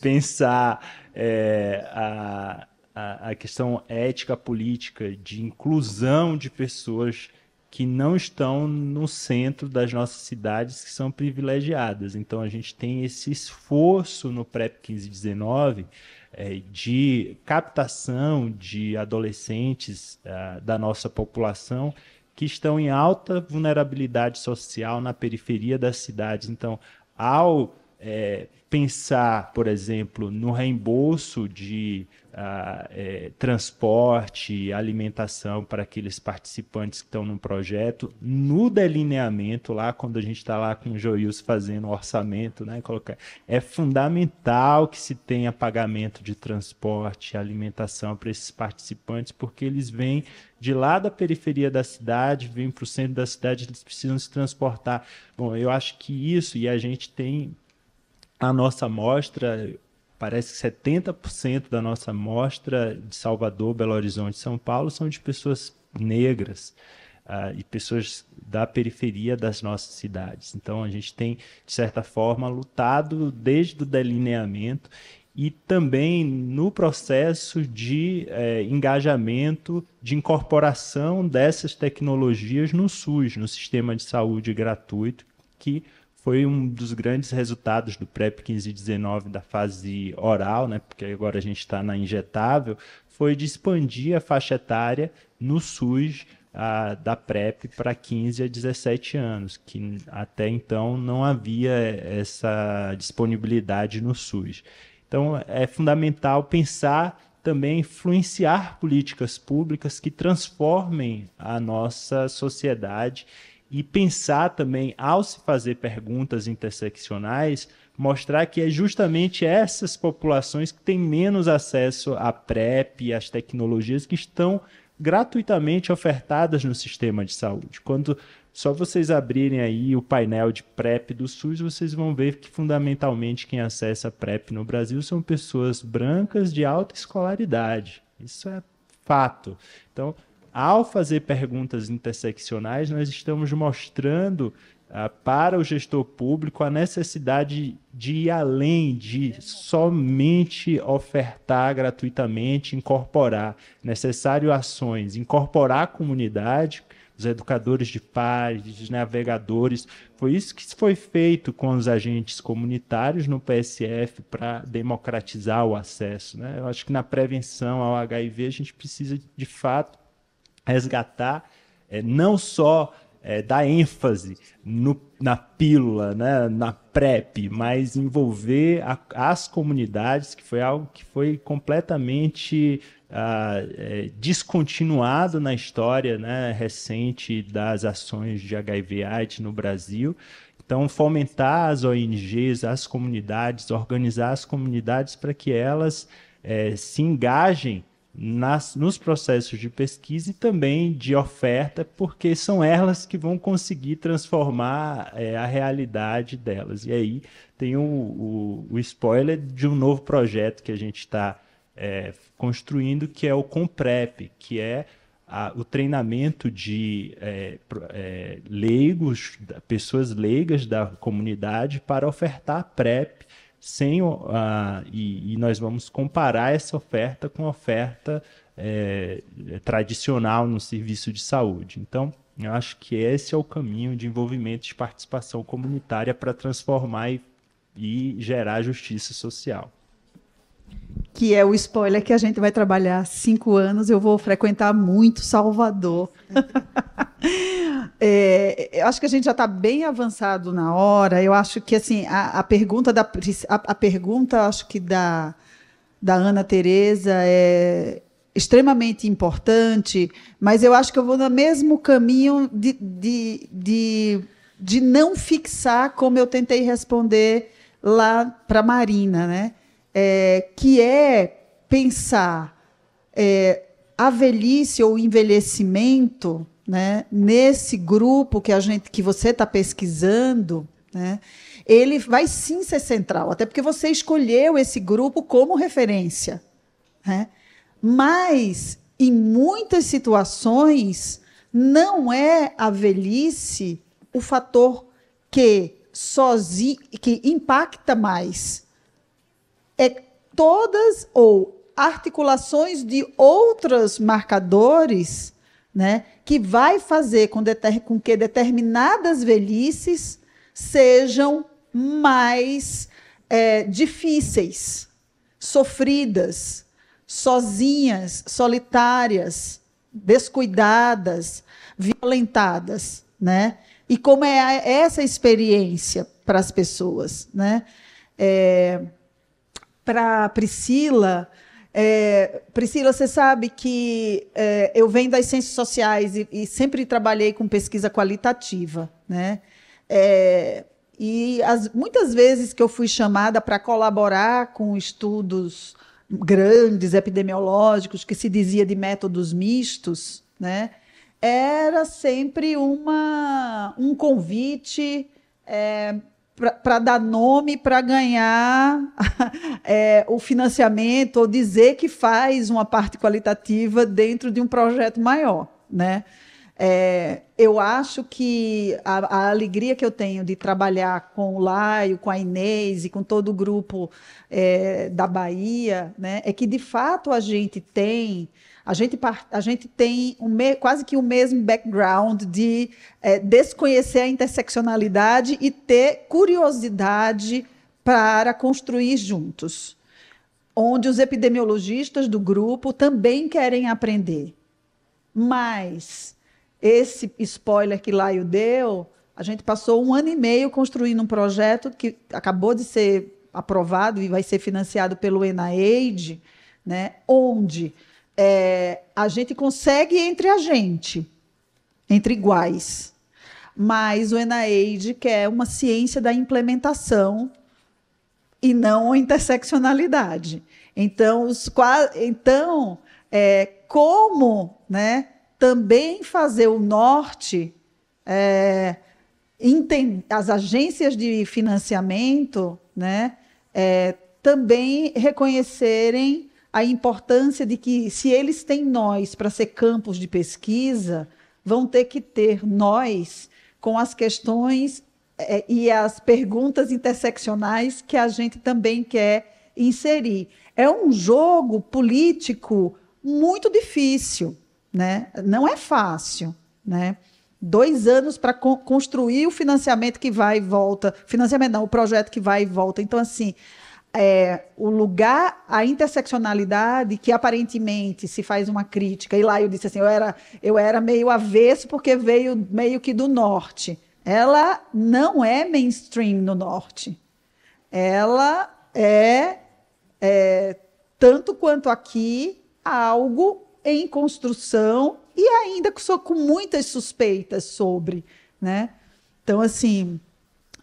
pensar é, a, a questão ética política de inclusão de pessoas que não estão no centro das nossas cidades que são privilegiadas. Então a gente tem esse esforço no PrEP 1519 é, de captação de adolescentes é, da nossa população que estão em alta vulnerabilidade social na periferia das cidades. Então, ao é, pensar, por exemplo, no reembolso de ah, é, transporte, alimentação para aqueles participantes que estão no projeto, no delineamento lá, quando a gente está lá com o Joius fazendo orçamento, né, colocar, é fundamental que se tenha pagamento de transporte, alimentação para esses participantes, porque eles vêm de lá da periferia da cidade, vêm para o centro da cidade, eles precisam se transportar. Bom, eu acho que isso, e a gente tem a nossa amostra, parece que 70% da nossa amostra de Salvador, Belo Horizonte, São Paulo são de pessoas negras uh, e pessoas da periferia das nossas cidades. Então a gente tem, de certa forma, lutado desde o delineamento e também no processo de eh, engajamento, de incorporação dessas tecnologias no SUS, no sistema de saúde gratuito, que foi um dos grandes resultados do PrEP 1519 da fase oral, né, porque agora a gente está na injetável, foi de expandir a faixa etária no SUS a, da PrEP para 15 a 17 anos, que até então não havia eh, essa disponibilidade no SUS. Então é fundamental pensar também influenciar políticas públicas que transformem a nossa sociedade e pensar também, ao se fazer perguntas interseccionais, mostrar que é justamente essas populações que têm menos acesso à PrEP, às tecnologias que estão gratuitamente ofertadas no sistema de saúde. Quando só vocês abrirem aí o painel de PrEP do SUS, vocês vão ver que fundamentalmente quem acessa PrEP no Brasil são pessoas brancas de alta escolaridade. Isso é fato. Então, ao fazer perguntas interseccionais, nós estamos mostrando ah, para o gestor público a necessidade de ir além de somente ofertar gratuitamente, incorporar necessário ações, incorporar a comunidade, os educadores de pares, os navegadores. Foi isso que foi feito com os agentes comunitários no PSF para democratizar o acesso. Né? Eu acho que na prevenção ao HIV a gente precisa, de fato, resgatar é, não só é, dar ênfase no, na pílula, né, na PrEP, mas envolver a, as comunidades, que foi algo que foi completamente ah, é, descontinuado na história né, recente das ações de HIV-AIDS no Brasil. Então, fomentar as ONGs, as comunidades, organizar as comunidades para que elas é, se engajem nas, nos processos de pesquisa e também de oferta, porque são elas que vão conseguir transformar é, a realidade delas. E aí tem o, o, o, spoiler de um novo projeto que a gente está é, construindo, que é o Comprep, que é a, o treinamento de é, é leigos, pessoas leigas da comunidade para ofertar PrEP sem uh, e, e, nós vamos comparar essa oferta com a oferta é, tradicional no serviço de saúde. Então, eu acho que esse é o caminho de envolvimento de participação comunitária para transformar e, e gerar justiça social que é o spoiler que a gente vai trabalhar cinco anos. Eu vou frequentar muito Salvador. é, eu acho que a gente já está bem avançado na hora. Eu acho que assim a, a pergunta da a, a, pergunta acho que da da Ana Teresa é extremamente importante, mas eu acho que eu vou no mesmo caminho de, de, de, de não fixar como eu tentei responder lá para Marina, né? é, que é pensar é, a velhice ou envelhecimento né, nesse grupo que a gente que você está pesquisando, né, ele vai sim ser central, até porque você escolheu esse grupo como referência. Né? Mas em muitas situações não é a velhice o fator que sozinho que impacta mais é todas ou articulações de outros marcadores, né, que vai fazer com, com que determinadas velhices sejam mais é, difíceis, sofridas, sozinhas, solitárias, descuidadas, violentadas, né? E como é essa experiência para as pessoas, né? É, para Priscila. É, Priscila, você sabe que é, eu venho das ciências sociais e, e, sempre trabalhei com pesquisa qualitativa, né? É, e as, muitas vezes que eu fui chamada para colaborar com estudos grandes epidemiológicos que se dizia de métodos mistos, né? Era sempre uma um convite é, para dar nome, para ganhar é, o financiamento ou dizer que faz uma parte qualitativa dentro de um projeto maior, né? É, eu acho que a, a, alegria que eu tenho de trabalhar com o Laio, com a Inês e com todo o grupo é, da Bahia, né, é que de fato a gente tem a gente, a gente tem um quase que o mesmo background de é, desconhecer a interseccionalidade e ter curiosidade para construir juntos, onde os epidemiologistas do grupo também querem aprender. Mas esse spoiler que Laio deu, a gente passou um ano e meio construindo um projeto que acabou de ser aprovado e vai ser financiado pelo ENAID, né, onde é, a gente consegue entre a gente, entre iguais. Mas o ENAID quer uma ciência da implementação e não a interseccionalidade. Então, os, então é, como né, também fazer o norte, é, as agências de financiamento né, é, também reconhecerem a importância de que, se eles têm nós para ser campos de pesquisa, vão ter que ter nós com as questões é, e as perguntas interseccionais que a gente também quer inserir. É um jogo político muito difícil, né? não é fácil. Né? Dois anos para co construir o financiamento que vai e volta, financiamento não, o projeto que vai e volta. Então, assim, é, o lugar, a interseccionalidade, que aparentemente se faz uma crítica, e lá eu disse assim, eu era, eu era meio avesso porque veio meio que do norte. Ela não é mainstream no norte. Ela é, é tanto quanto aqui, algo em construção e ainda com, com muitas suspeitas sobre, né? Então, assim,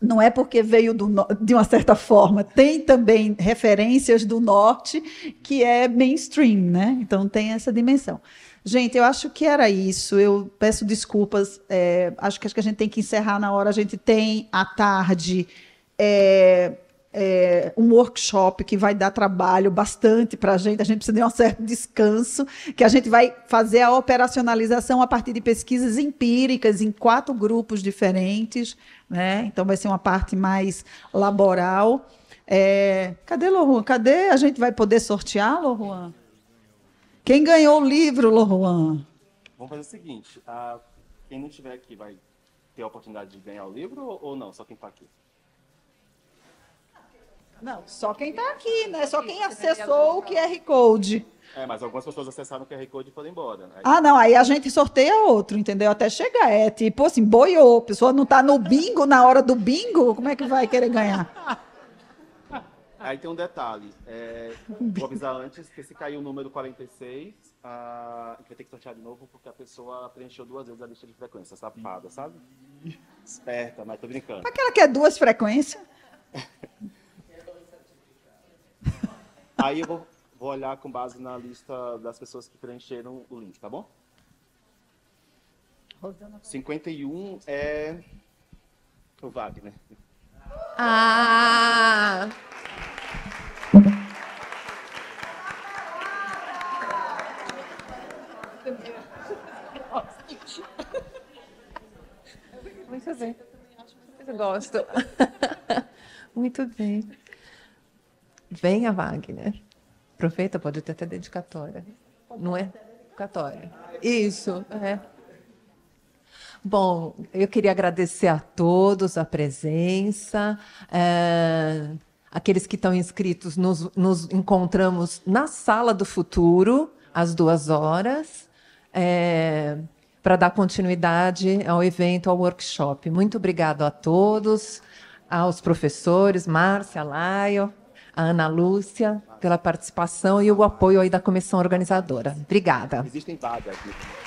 não é porque veio do, de uma certa forma. Tem também referências do norte que é mainstream, né? Então tem essa dimensão. Gente, eu acho que era isso. Eu peço desculpas. É, acho, que, acho que a gente tem que encerrar na hora. A gente tem à tarde. É, é, um workshop que vai dar trabalho bastante para a gente. A gente precisa de um certo descanso, que a gente vai fazer a operacionalização a partir de pesquisas empíricas em quatro grupos diferentes né? Então vai ser uma parte mais laboral. É... Cadê, Loruan? Cadê? A gente vai poder sortear, Loruan? Quem ganhou o livro, Loruan? Vamos fazer o seguinte: a... quem não estiver aqui vai ter a oportunidade de ganhar o livro ou não? Só quem está aqui. Não, só quem está aqui, né? Só quem acessou o QR Code. É, mas algumas pessoas acessaram o QR Code e foram embora. Né? Aí... Ah, não, aí a gente sorteia outro, entendeu? Até chegar. É tipo assim, boiou. A pessoa não está no bingo na hora do bingo, como é que vai querer ganhar? Aí tem um detalhe. É, vou avisar antes que se cair o número 46, a gente vai ter que sortear de novo, porque a pessoa preencheu duas vezes a lista de frequência. safada, sabe? Esperta, mas tô brincando. Pra aquela que é duas frequências. Aí eu vou, vou olhar com base na lista das pessoas que preencheram o link, tá bom? 51 é o Wagner. Ah! Muito bem. Eu gosto. Muito bem. Venha, Wagner. Aproveita, pode ter até dedicatória. Né? Não é? Dedicatória. Isso, é. Bom, eu queria agradecer a todos a presença. É, aqueles que estão inscritos, nos, nos, encontramos na Sala do Futuro, às duas horas, é, eh, para dar continuidade ao evento, ao workshop. Muito obrigado a todos, aos professores, Márcia, Laio a Ana Lúcia pela participação e o apoio aí da comissão organizadora. Obrigada. Existem vagas. Né?